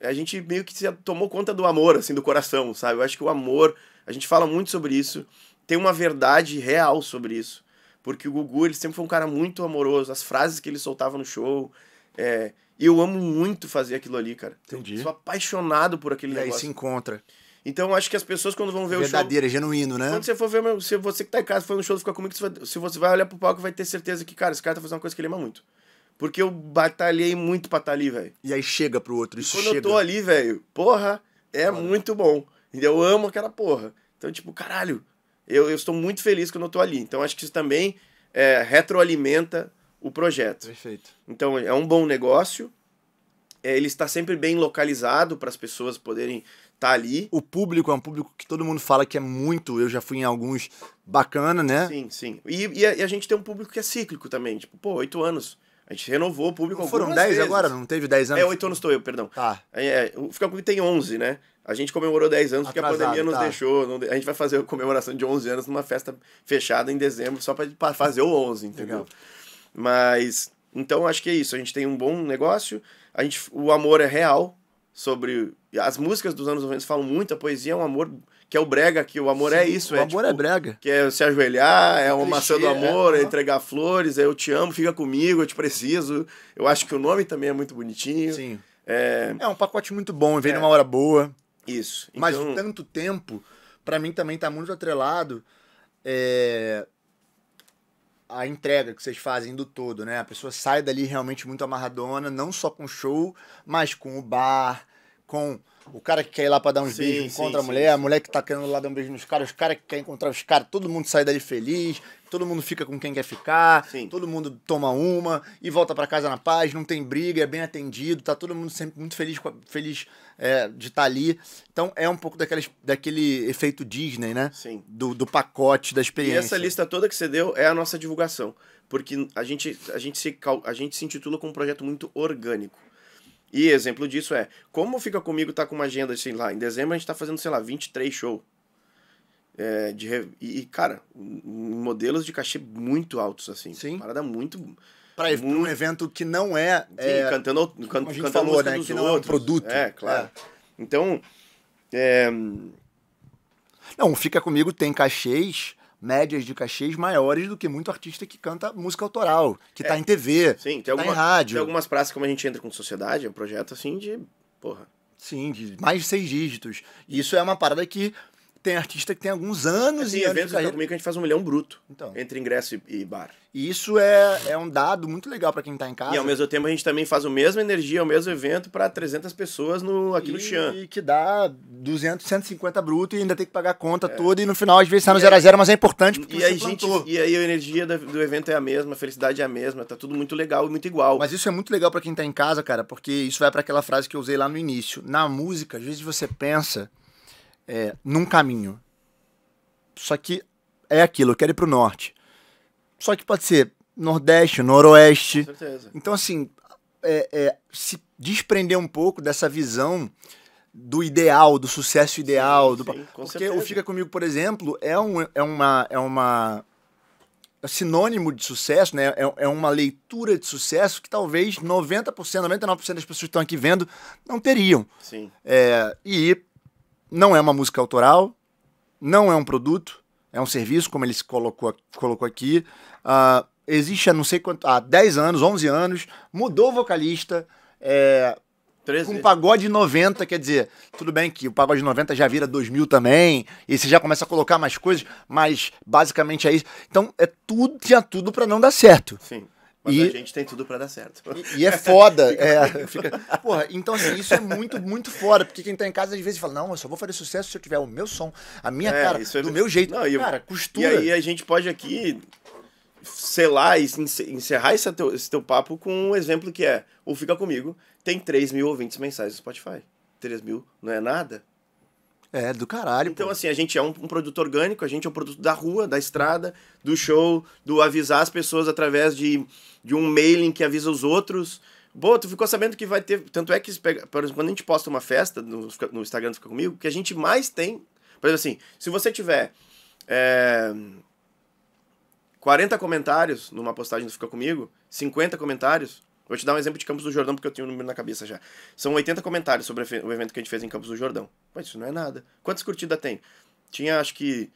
A gente meio que se tomou conta do amor, assim, do coração, sabe? Eu acho que o amor. A gente fala muito sobre isso. Tem uma verdade real sobre isso. Porque o Gugu, ele sempre foi um cara muito amoroso. As frases que ele soltava no show. É, eu amo muito fazer aquilo ali, cara. Entendi. sou apaixonado por aquele e negócio. E aí se encontra. Então acho que as pessoas quando vão ver Verdadeira, o show. Verdadeira, genuíno, né? Quando você for ver, se você que tá em casa foi no show, fica comigo, se você vai olhar pro palco, vai ter certeza que, cara, esse cara tá fazendo uma coisa que ele ama muito. Porque eu batalhei muito pra estar tá ali, velho. E aí chega pro outro, isso e quando chega. Quando eu tô ali, velho, porra, é Mano. muito bom. Eu amo aquela porra. Então, tipo, caralho, eu, eu estou muito feliz quando eu tô ali. Então, acho que isso também é, retroalimenta o projeto. Perfeito. Então, é um bom negócio. É, ele está sempre bem localizado para as pessoas poderem estar tá ali. O público é um público que todo mundo fala que é muito. Eu já fui em alguns bacana, né? Sim, sim. E, e, a, e a gente tem um público que é cíclico também. Tipo, pô, oito anos a gente renovou o público não Foram 10 agora? Não teve 10 anos? É, 8 anos estou eu, perdão. Tá. É, é o Fica Comigo tem 11, né? A gente comemorou 10 anos Atrasado, porque a pandemia nos tá. deixou. a gente vai fazer a comemoração de 11 anos numa festa fechada em dezembro só para fazer o 11, entendeu? Legal. Mas, então acho que é isso. A gente tem um bom negócio, a gente, o amor é real sobre. As músicas dos anos 90 falam muito, a poesia é um amor que é o brega, que o amor é Sim, é isso. O é, amor tipo, é brega. Que é se ajoelhar, é, é uma maçã do é. amor, é, é entregar flores, é eu te amo, fica comigo, eu te preciso. Eu acho que o nome também é muito bonitinho. Sim. É, é um pacote muito bom, vem é. numa hora boa. Isso. Então... Mas tanto tempo, para mim também tá muito atrelado é... a entrega que vocês fazem do todo, né? A pessoa sai dali realmente muito amarradona, não só com o show, mas com o bar, com o cara que quer ir lá pra dar uns sim, beijos sim, contra sim, a mulher, a mulher que tá querendo lá dar um beijo nos caras, os caras que querem encontrar os caras, todo mundo sai dali feliz, todo mundo fica com quem quer ficar, todo mundo toma uma e volta para casa na paz, não tem briga, é bem atendido, tá todo mundo sempre muito feliz, feliz é, de estar tá ali. Então é um pouco daquelas, daquele efeito Disney, né? Sim. Do, do pacote, da experiência. E essa lista toda que você deu é a nossa divulgação, porque a gente, a gente, se, a gente se intitula como um projeto muito orgânico. E exemplo disso é, como fica comigo tá com uma agenda, assim lá, em dezembro a gente tá fazendo, sei lá, 23 shows. É, de, e, cara, modelos de cachê muito altos, assim. Sim. Parada muito. Pra muito, um evento que não é. Sim, é cantando, can, cantando falou, né? Que não outros. é um produto. É, é. claro. É. Então. É... Não, Fica Comigo tem cachês médias de cachês maiores do que muito artista que canta música autoral, que tá é. tá em TV, Sim, tem alguma, em rádio. Tem algumas praças como a gente entra com sociedade, é um projeto assim de. Porra. Sim, de mais de seis dígitos. E isso é uma parada que tem artista que tem alguns anos é, tem e. Tem eventos de comigo que a gente faz um milhão bruto. Então. Entre ingresso e, bar. E isso é, é um dado muito legal para quem tá em casa. E ao mesmo tempo a gente também faz o mesmo energia, o mesmo evento para 300 pessoas no, aqui e, no Xian. E que dá 200, 150 bruto e ainda tem que pagar a conta é. toda e no final às vezes tá no 0x0, é- zero mas é importante porque e você a gente, E aí a energia do, do, evento é a mesma, a felicidade é a mesma, tá tudo muito legal e muito igual. Mas isso é muito legal para quem tá em casa, cara, porque isso vai para aquela frase que eu usei lá no início. Na música, às vezes você pensa é, num caminho. Só que é aquilo, eu quero ir pro norte. Só que pode ser nordeste, noroeste. Com certeza. Então, assim, é, é, se desprender um pouco dessa visão do ideal, do sucesso ideal. Sim, do... Sim, Porque certeza. o Fica Comigo, por exemplo, é, um, é uma. É uma é sinônimo de sucesso, né? É, é uma leitura de sucesso que talvez 90%, 99% das pessoas que estão aqui vendo não teriam. Sim. É, e não é uma música autoral, não é um produto, é um serviço, como ele se colocou, colocou aqui. Uh, existe há não sei quanto, há 10 anos, 11 anos, mudou o vocalista. É, com pagode 90, quer dizer, tudo bem que o pagode 90 já vira 2000 também, e você já começa a colocar mais coisas, mas basicamente é isso. Então, é tudo, tinha tudo para não dar certo. Sim. Mas e, a gente tem tudo para dar certo. E, e é foda. é, fica, porra, então assim, isso é muito, muito foda. Porque quem tá em casa às vezes fala, não, eu só vou fazer sucesso se eu tiver o meu som, a minha é, cara, é... do meu jeito. Não, eu... cara, costura. E aí a gente pode aqui selar e encerrar esse teu, esse teu papo com um exemplo que é, o Fica Comigo tem 3 mil ouvintes mensais no Spotify. 3 mil não é nada? É, do caralho. Então, pô. assim, a gente é um, um, produto orgânico, a gente é um produto da rua, da estrada, do show, do avisar as pessoas através de, de um mailing que avisa os outros. Boa, tu ficou sabendo que vai ter. Tanto é que, por exemplo, quando a gente posta uma festa no, no Instagram do Fica Comigo, que a gente mais tem. Por exemplo, assim, se você tiver. É, 40 comentários numa postagem do Fica Comigo, 50 comentários, Vou te dar um exemplo de Campos do Jordão, porque eu tenho o um número na cabeça já. São 80 comentários sobre o evento que a gente fez em Campos do Jordão. Mas isso não é nada. Quantas curtidas tem? Tinha, acho que,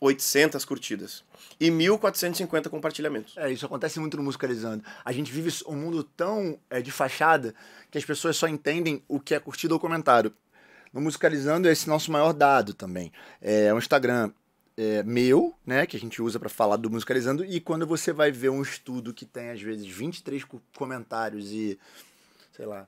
800 curtidas e 1.450 compartilhamentos. É, isso acontece muito no Musicalizando. A gente vive um mundo tão é, de fachada que as pessoas só entendem o que é curtida ou comentário. No Musicalizando, é esse nosso maior dado também. É, é o Instagram, é, meu, né, que a gente usa para falar do musicalizando, e quando você vai ver um estudo que tem às vezes 23 comentários e, sei lá,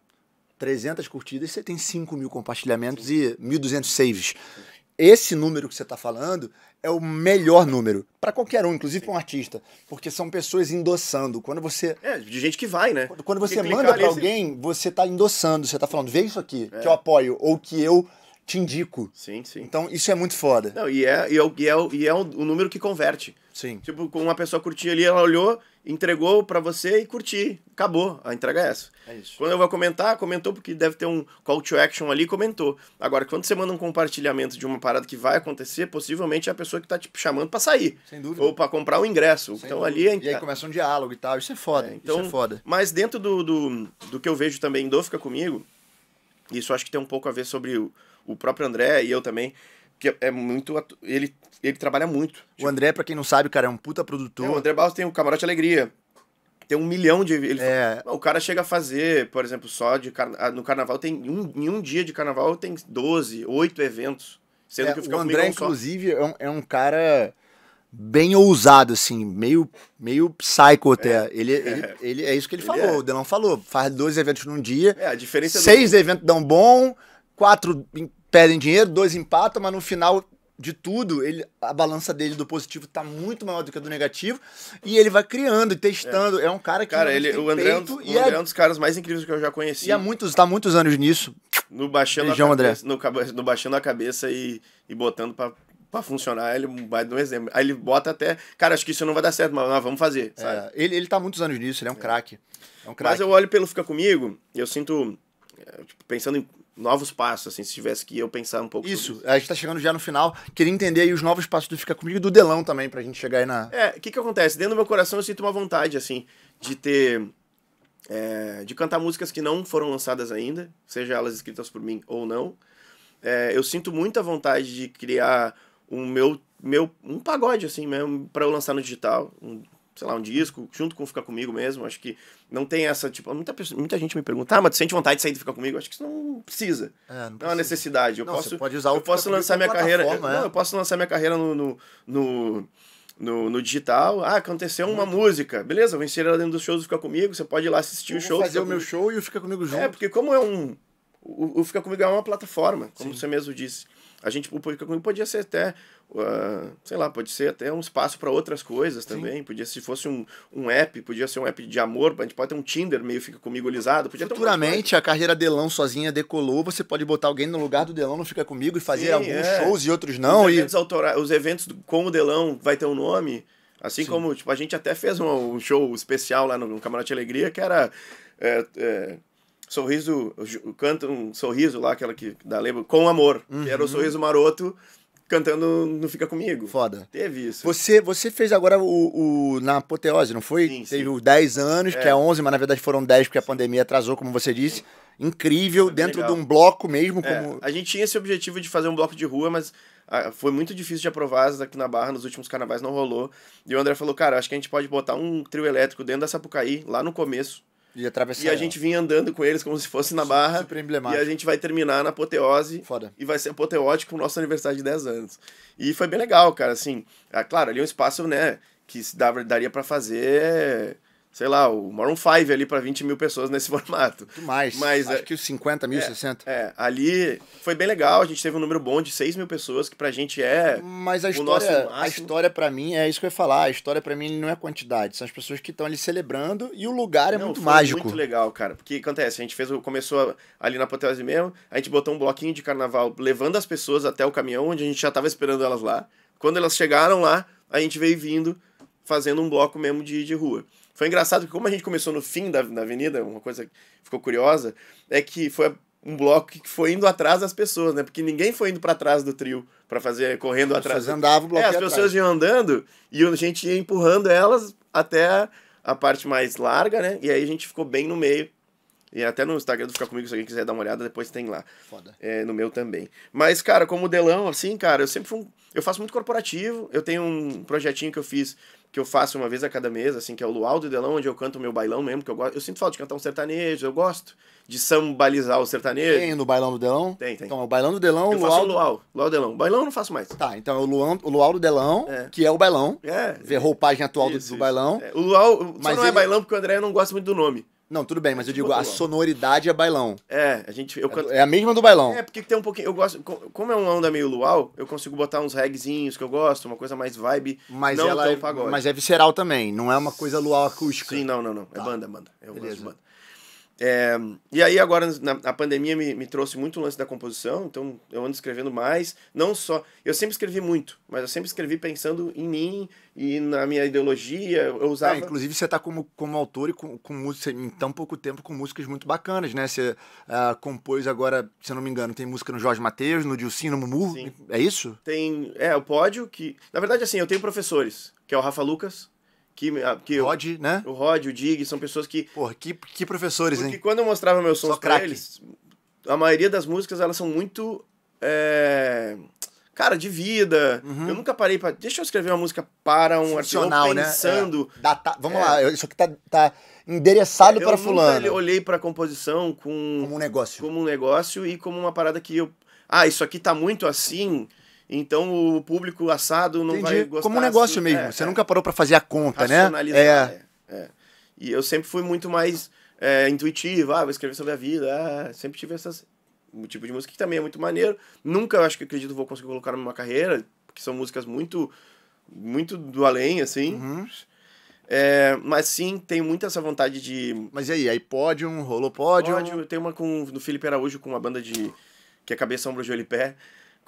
300 curtidas, você tem 5 mil compartilhamentos Sim. e 1.200 saves. Sim. Esse número que você está falando é o melhor número para qualquer um, inclusive para um artista, porque são pessoas endossando. Quando você é de gente que vai, né? Quando você manda para alguém, você está endossando, você está falando, vê isso aqui é. que eu apoio ou que eu te indico. Sim, sim. Então isso é muito foda. Não, e é, e é, e é, e é o, número que converte. Sim. Tipo, com uma pessoa curtir ali, ela olhou, entregou para você e curti. Acabou. A entrega é essa. É isso. Quando eu vou comentar, comentou porque deve ter um call to action ali, comentou. Agora, quando você manda um compartilhamento de uma parada que vai acontecer, possivelmente é a pessoa que tá te tipo, chamando para sair. Sem dúvida. Ou para comprar o ingresso. Sem então dúvida. ali é... E aí começa um diálogo e tal. Isso é foda. É, então, isso é foda. Mas dentro do, do, do que eu vejo também do Fica Comigo, isso acho que tem um pouco a ver sobre o o próprio André e eu também, que é, é muito. Ele, ele trabalha muito. O André, para quem não sabe, cara, é um puta é, produtor. É, o André Barros tem o Camarote Alegria. Tem um milhão de. Ele é... fala, o cara chega a fazer, por exemplo, só de ah, no carnaval tem. Um, em um dia de carnaval tem 12, 8 eventos. Sendo é, que fica o André, um inclusive, é um, é um cara bem ousado, assim, meio, meio psycho até. É, ele, é. Ele, ele, é isso que ele, ele falou, é. o Delão falou. Faz dois eventos num dia. É, a diferença Seis do... eventos dão bom, quatro perdem dinheiro, dois empatam, mas no final de tudo, ele, a balança dele do positivo está muito maior do que a do negativo. E ele vai criando e testando. É, é um cara que. Cara, ele, o André, é um, o André é, é um dos caras mais incríveis que eu já conheci. E há muitos, tá muitos anos nisso. No baixando, Beijão, a, cabeça, no, no, baixando a cabeça e, e botando para pra funcionar, ele vai dar um exemplo. Aí ele bota até, cara, acho que isso não vai dar certo, mas nós vamos fazer, é, sabe? É, ele, ele tá muitos anos nisso, ele é um é. craque. É um mas eu olho pelo Fica Comigo, eu sinto, é, tipo, pensando em novos passos, assim, se tivesse que eu pensar um pouco. Isso, isso. a gente tá chegando já no final. Queria entender aí os novos passos do Fica Comigo e do Delão também, pra gente chegar aí na. É, o que que acontece? Dentro do meu coração eu sinto uma vontade, assim, de ter. É, de cantar músicas que não foram lançadas ainda, seja elas escritas por mim ou não. É, eu sinto muita vontade de criar um meu, meu um pagode, assim mesmo, pra eu lançar no digital. Um sei lá, um disco, junto com Ficar Comigo mesmo. Acho que não tem essa, tipo, muita, muita gente me pergunta, ah, mas tu sente vontade de sair e Ficar Comigo? Acho que isso não precisa. É, não, precisa. não é uma necessidade. Eu não, posso, pode usar o eu posso lançar minha carreira. É. Não, eu posso lançar minha carreira no, no, no no, no digital. Ah, aconteceu uma música. Beleza, vou inserir ela dentro dos shows do Fica Comigo. Você pode ir lá assistir eu o show. fazer o meu show e o Fica Comigo é, junto. É, porque como é um. O, o Fica Comigo é uma plataforma, como Sim. você mesmo disse a gente o comigo podia ser até uh, sei lá pode ser até um espaço para outras coisas também Sim. podia se fosse um, um app podia ser um app de amor a gente pode ter um Tinder meio fica comigo olhado podia futuramente a carreira Delão sozinha decolou você pode botar alguém no lugar do Delão não fica comigo e fazer Sim, alguns é. shows e outros não os e eventos autora... os eventos com o Delão vai ter um nome assim Sim. como tipo a gente até fez um, um show especial lá no, no Camarote Alegria que era é, é, sorriso, canta um sorriso lá, aquela que dá lembra, com amor, uhum. que era o uhum. sorriso maroto cantando Não Fica Comigo. Foda. Teve isso. Você, você fez agora o, o na apoteose, não foi? Sim, sim. Teve o 10 anos, é. que é 11, é. mas na verdade foram 10 porque a pandemia atrasou, como você disse. Incrível, foi dentro legal. de um bloco mesmo. É, como... A gente tinha esse objetivo de fazer um bloco de rua, mas ah, foi muito difícil de aprovar aqui na Barra, nos últimos carnavais não rolou. E o André falou, cara, acho que a gente pode botar um trio elétrico dentro da Sapucaí, lá no começo, e, e a gente vinha andando com eles como se fosse na barra. Super emblemático. E a gente vai terminar na apoteose. Foda. E vai ser apoteótico o nosso aniversário de 10 anos. E foi bem legal, cara, assim. É, claro, ali é um espaço, né, que se dava, daria para fazer sei lá, o Maroon 5 ali para 20 mil pessoas nesse formato. Muito mais. Mas, Acho é, que os 50 mil, é, 60. É, ali foi bem legal, a gente teve um número bom de 6 mil pessoas, que pra gente é Mas a história, a história para mim, é isso que eu ia falar, a história para mim não é quantidade, são as pessoas que estão ali celebrando e o lugar é não, muito mágico. muito legal, cara, porque acontece, a gente fez, começou ali na Apoteose mesmo, a gente botou um bloquinho de carnaval levando as pessoas até o caminhão, onde a gente já tava esperando elas lá. Quando elas chegaram lá, a gente veio vindo fazendo um bloco mesmo de, de rua. Foi engraçado que, como a gente começou no fim da, da avenida, uma coisa que ficou curiosa, é que foi um bloco que foi indo atrás das pessoas, né? Porque ninguém foi indo para trás do trio para fazer correndo as atrás. Andava o bloco é, as atrás. pessoas iam andando e a gente ia empurrando elas até a parte mais larga, né? E aí a gente ficou bem no meio. E até no Instagram do Ficar Comigo, se alguém quiser dar uma olhada, depois tem lá. Foda. É, no meu também. Mas, cara, como Delão, assim, cara, eu sempre fui um eu faço muito corporativo, eu tenho um projetinho que eu fiz, que eu faço uma vez a cada mês, assim, que é o Luau do Delão, onde eu canto o meu bailão mesmo, que eu gosto. Eu sinto falta de cantar um sertanejo, eu gosto de sambalizar o sertanejo. Tem no Bailão do Delão? Tem, tem. Então, é o Bailão do Delão, eu Luau... faço o Luau, Luau do Delão. Bailão eu não faço mais. Tá, então é o, Luan, o Luau do Delão, é. que é o bailão. É. Ver roupagem atual isso, do, do, Bailão. É. O Luau, mas não é ele... é bailão porque o André não gosta muito do nome. Não, tudo bem, mas eu digo, a sonoridade é bailão. É, a gente. Eu é canto... É a mesma do bailão. É, porque tem um pouquinho. Eu gosto. Como é uma onda meio luau, eu consigo botar uns regzinhos que eu gosto, uma coisa mais vibe. Mas não ela tão é, pagode. Mas é visceral também, não é uma coisa luau acústica. Sim, não, não, não. É tá. É banda, é banda. Eu Beleza. gosto de banda. É, e aí agora na, a pandemia me, me trouxe muito o lance da composição, então eu ando escrevendo mais, não só. Eu sempre escrevi muito, mas eu sempre escrevi pensando em mim e na minha ideologia. Eu usava. É, inclusive você está como, como autor e com, com música em tão pouco tempo com músicas muito bacanas, né? Você uh, compôs agora, se eu não me engano, tem música no Jorge Mateus, no Dilcino, no Mumu. Sim. É isso? Tem. É, o pódio que. Na verdade, assim, eu tenho professores, que é o Rafa Lucas que, que Rod, o, né? O Rod, o Dig, são pessoas que. Porra, que, que professores, porque hein? Porque quando eu mostrava meus sons pra eles, a maioria das músicas elas são muito. É, cara, de vida. Uhum. Eu nunca parei para. Deixa eu escrever uma música para um Funcional, artista. Né? pensando. Né? É. Tá, vamos é. lá, isso aqui tá, tá endereçado para fulano. Eu olhei para composição com como um negócio, como um negócio e como uma parada que eu. Ah, isso aqui tá muito assim. Então o público assado não Entendi. vai gostar. Como um negócio assim, mesmo. É, Você é, nunca parou para fazer a conta, né? É. é. é. E eu sempre fui muito mais é, intuitivo. Ah, vou escrever sobre a vida. Ah, sempre tive essas um tipo de música que também é muito maneiro. Nunca acho que acredito vou conseguir colocar numa carreira, porque são músicas muito muito do além assim. Uhum. É, mas sim, tem muita essa vontade de. Mas e aí, aí pódio, rolou pódio? Pódio, tem uma com, do Felipe Araújo com uma banda de. que é Cabeça, Ombro, Joelho e Pé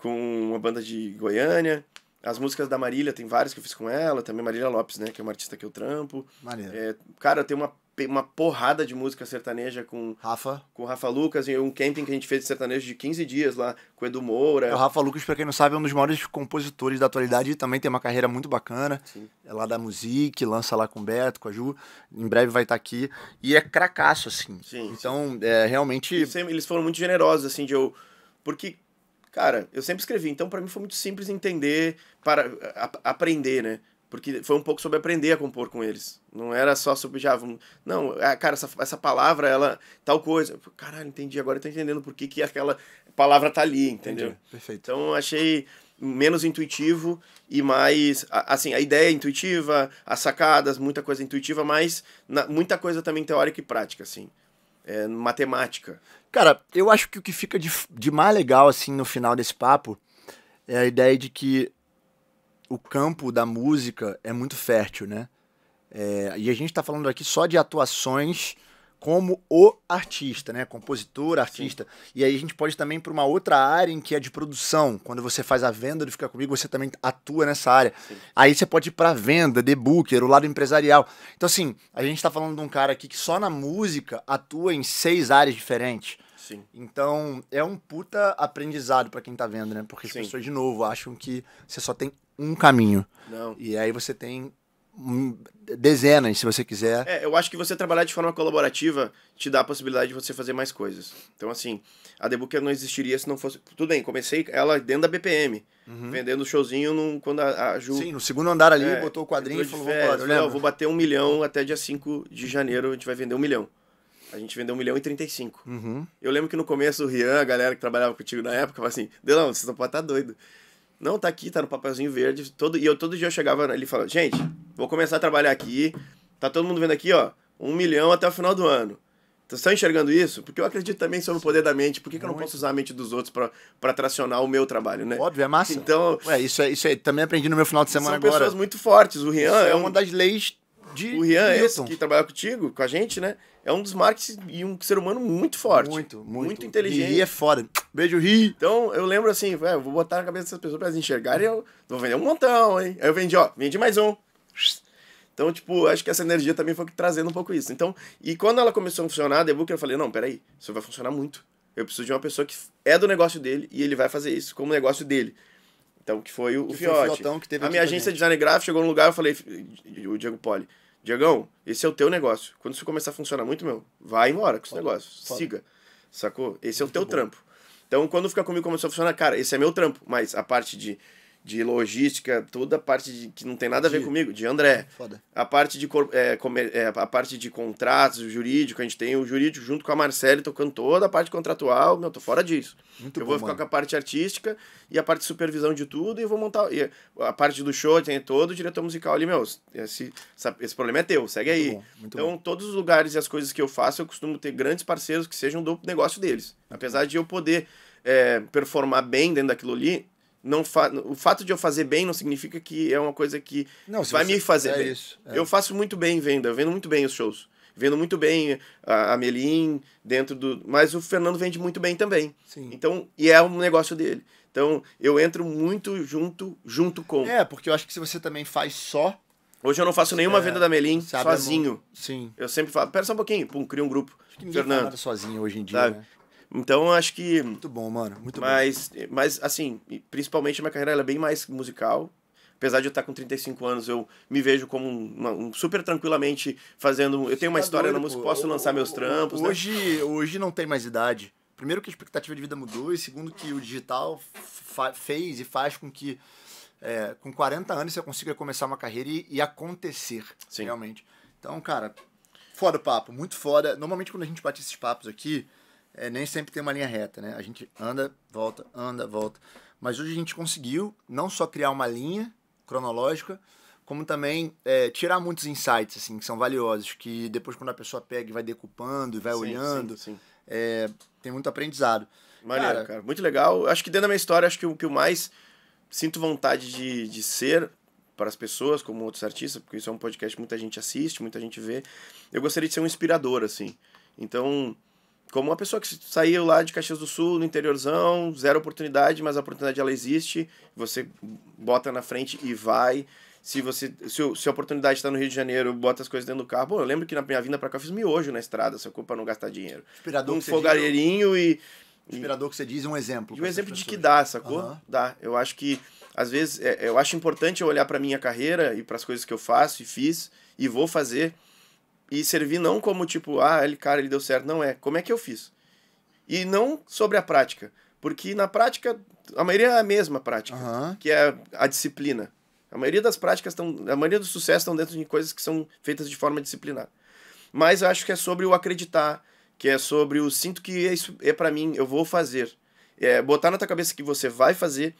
com uma banda de Goiânia. As músicas da Marília, tem várias que eu fiz com ela, também Marília Lopes, né? Que é uma artista que eu trampo. Maneiro. É, cara, tem uma, uma porrada de música sertaneja com. Rafa. Com Rafa Lucas, e um camping que a gente fez de sertanejo de 15 dias lá, com Edu Moura. É, o Rafa Lucas, pra quem não sabe, é um dos maiores compositores da atualidade e também tem uma carreira muito bacana. Sim. É lá da Musique, lança lá com o Beto, com a Ju. Em breve vai estar tá aqui. E é cracaço, assim. Sim. Então, sim. é realmente. Eles foram muito generosos, assim, de eu. Porque Cara, eu sempre escrevi, então para mim foi muito simples entender, para a, aprender, né? Porque foi um pouco sobre aprender a compor com eles. Não era só sobre Java. Não, é, cara, essa, essa palavra, ela. tal coisa. Caralho, entendi. Agora eu tô entendendo por que, que aquela palavra tá ali, entendeu? Entendi. Perfeito. Então achei menos intuitivo e mais assim a ideia é intuitiva as sacadas muita coisa é intuitiva mas na, muita coisa também teórica e prática assim é, matemática. Cara, eu acho que o que fica de, de mais legal, assim, no final desse papo é a ideia de que o campo da música é muito fértil, né? É, e a gente está falando aqui só de atuações como o artista, né? Compositor, artista. Sim. E aí a gente pode também para uma outra área em que é de produção. Quando você faz a venda do Fica Comigo, você também atua nessa área. Sim. Aí você pode ir para venda, de booker, o lado empresarial. Então, assim, a gente está falando de um cara aqui que só na música atua em seis áreas diferentes. Sim. Então, é um puta aprendizado para quem tá vendo, né? Porque as Sim. pessoas, de novo, acham que você só tem um caminho. Não. E aí você tem dezenas, se você quiser. É, eu acho que você trabalhar de forma colaborativa te dá a possibilidade de você fazer mais coisas. Então, assim, a Debooker não existiria se não fosse... Tudo bem, comecei ela dentro da BPM, uhum. vendendo showzinho no, quando a, a Ju... Sim, no segundo andar ali, é, botou o quadrinho e falou, férias, vou, vou bater um milhão até dia 5 de janeiro, a gente vai vender um milhão. A gente vendeu 1 milhão e 35. Uhum. Eu lembro que no começo o Rian, a galera que trabalhava contigo na época, falou assim: Delão, vocês não podem estar tá doido. Não, tá aqui, tá no papelzinho verde. Todo, e eu todo dia eu chegava ali falava, gente, vou começar a trabalhar aqui. Tá todo mundo vendo aqui, ó, um milhão até o final do ano. Vocês estão enxergando isso? Porque eu acredito também sobre o poder da mente. Por que, que eu não posso usar a mente dos outros para tracionar o meu trabalho, né? Óbvio, é massa. Então. Ué, isso é, isso é, também aprendi no meu final de semana são agora. São pessoas muito fortes. O Rian é, é uma das leis de o Rian, esse que trabalha contigo, com a gente, né? É um dos marques e um ser humano muito forte. Muito, muito. Muito inteligente. E é foda. Beijo, Ri. Então, eu lembro assim, vou botar na cabeça dessas pessoas pra elas enxergarem, eu vou vender um montão, hein? Aí eu vendi, ó, vendi mais um. Então, tipo, acho que essa energia também foi trazendo um pouco isso. Então, e quando ela começou a funcionar, a Debooker, eu falei, não, peraí, isso vai funcionar muito. Eu preciso de uma pessoa que é do negócio dele e ele vai fazer isso como negócio dele. Então, que foi o, que o Fiote. Foi o que teve a minha agência de design gráfico chegou no lugar, eu falei, o Diego Poli, Diegão, esse é o teu negócio. Quando isso começar a funcionar muito, meu, vai embora com esse Foda. negócio. Foda. Siga. Sacou? Esse muito é o teu bom. trampo. Então, quando ficar comigo começou a funcionar, cara, esse é meu trampo, mas a parte de de logística, toda a parte de, que não tem nada a ver comigo, de André. Foda. A parte de é, comer, é, a parte de contratos, jurídico, a gente tem o jurídico junto com a Marcele tocando toda a parte contratual, meu, tô fora disso. Muito eu bom, vou ficar mano. com a parte artística e a parte de supervisão de tudo e vou montar e a parte do show, tem todo o diretor musical ali, meu, esse, esse problema é teu, segue muito aí. Bom, então, bom. todos os lugares e as coisas que eu faço, eu costumo ter grandes parceiros que sejam do negócio deles. Apesar de eu poder é, performar bem dentro daquilo ali, não fa... o fato de eu fazer bem não significa que é uma coisa que não, vai você... me fazer é bem. Isso, é. Eu faço muito bem venda, eu vendo muito bem os shows. Vendo muito bem a, a Melin dentro do. Mas o Fernando vende muito bem também. Sim. Então, e é um negócio dele. Então, eu entro muito junto, junto com. É, porque eu acho que se você também faz só. Hoje eu não faço nenhuma é, venda da Melim é sozinho. Sim. Eu sempre falo, pera só um pouquinho, pum, cria um grupo. Acho que ninguém Fernando. sozinho hoje em dia. Né? Então acho que. Muito bom, mano. Muito mas, bom. Mas, assim, principalmente minha carreira é bem mais musical. Apesar de eu estar com 35 anos, eu me vejo como um, um super tranquilamente fazendo. Eu tenho uma tá história na música, posso lançar meus trampos. Né? Hoje, né? hoje não tem mais idade. Primeiro que a expectativa de vida mudou, e segundo que o digital fez e faz com que é, com 40 anos você consiga começar uma carreira e, e acontecer. Sim. Realmente. Então, cara, foda o papo, muito foda. Normalmente quando a gente bate esses papos aqui, é, nem sempre tem uma linha reta, né? A gente anda, volta, anda, volta. Mas hoje a gente conseguiu não só criar uma linha cronológica, como também é, tirar muitos insights assim que são valiosos, que depois quando a pessoa pega e vai decupando e vai sim, olhando, sim, sim. É, tem muito aprendizado. Maneiro, cara, cara, muito legal. Acho que dentro da minha história, acho que o que eu mais sinto vontade de, de ser para as pessoas, como outros artistas, porque isso é um podcast que muita gente assiste, muita gente vê. Eu gostaria de ser um inspirador, assim. Então, como uma pessoa que saiu lá de Caxias do Sul, no interiorzão, zero oportunidade, mas a oportunidade ela existe, você bota na frente e vai. Se você se, se a oportunidade está no Rio de Janeiro, bota as coisas dentro do carro. Bom, eu lembro que na minha vinda para cá eu fiz miojo na estrada, só para não gastar dinheiro. Inspirador um fogareirinho e. Inspirador que você diz é um exemplo. E um exemplo de que dá, sacou? Uhum. Dá. Eu acho que, às vezes, é, eu acho importante eu olhar para minha carreira e para as coisas que eu faço e fiz e vou fazer e servir não como tipo, ah, ele, cara, ele deu certo. Não é. Como é que eu fiz? E não sobre a prática. Porque na prática, a maioria é a mesma prática, uhum. que é a disciplina. A maioria das práticas estão. A maioria do sucesso estão dentro de coisas que são feitas de forma disciplinar. Mas eu acho que é sobre o acreditar, que é sobre o sinto que é isso é para mim, eu vou fazer. É botar na tua cabeça que você vai fazer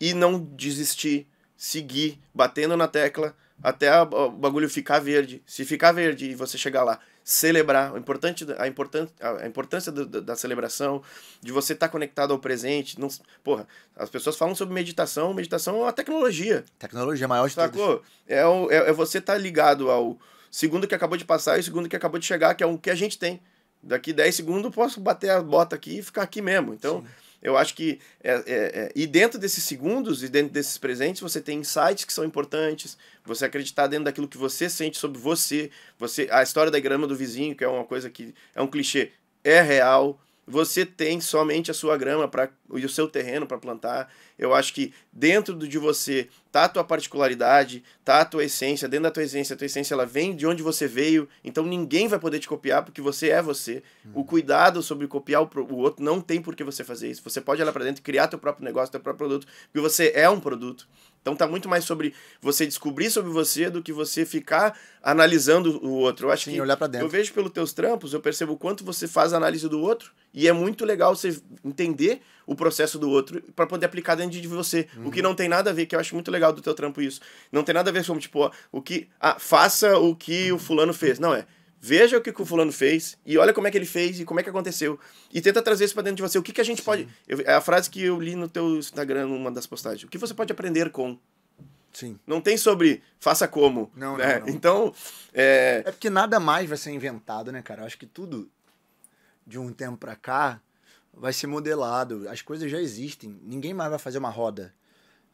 e não desistir, seguir batendo na tecla até o bagulho ficar verde. Se ficar verde e você chegar lá, celebrar, o importante, a, importan a importância do, do, da celebração, de você estar tá conectado ao presente. Não, porra, as pessoas falam sobre meditação, meditação é uma tecnologia. Tecnologia é maior de tudo. É, o, é, é, você estar tá ligado ao segundo que acabou de passar e o segundo que acabou de chegar, que é o que a gente tem. Daqui 10 segundos eu posso bater a bota aqui e ficar aqui mesmo. Então. Sim eu acho que. É, é, é, e dentro desses segundos e dentro desses presentes, você tem insights que são importantes, você acreditar dentro daquilo que você sente sobre você. você A história da grama do vizinho, que é uma coisa que é um clichê, é real você tem somente a sua grama pra, e o seu terreno para plantar. Eu acho que dentro de você tá a tua particularidade, tá a tua essência, dentro da tua essência, a tua essência ela vem de onde você veio, então ninguém vai poder te copiar porque você é você. O uhum. cuidado sobre copiar o, o, outro não tem por que você fazer isso. Você pode olhar para dentro e criar teu próprio negócio, teu próprio produto, porque você é um produto. Então tá muito mais sobre você descobrir sobre você do que você ficar analisando o outro. Eu acho Sim, que olhar para dentro. Eu vejo pelos teus trampos, eu percebo o quanto você faz a análise do outro e é muito legal você entender o processo do outro para poder aplicar dentro de você. Uhum. O que uhum. não tem nada a ver, que eu acho muito legal do teu trampo isso. Não tem nada a ver com tipo, ó, o que ah, faça o que o fulano fez. Não é Veja o que, que, o fulano fez e olha como é que ele fez e como é que aconteceu. E tenta trazer isso para dentro de você. O que, que a gente Sim. pode. Eu, é a frase que eu li no teu Instagram, numa das postagens. O que você pode aprender com? Sim. Não tem sobre faça como. Não, né? não, não. Então. É... é porque nada mais vai ser inventado, né, cara? Eu acho que tudo de um tempo para cá vai ser modelado. As coisas já existem. Ninguém mais vai fazer uma roda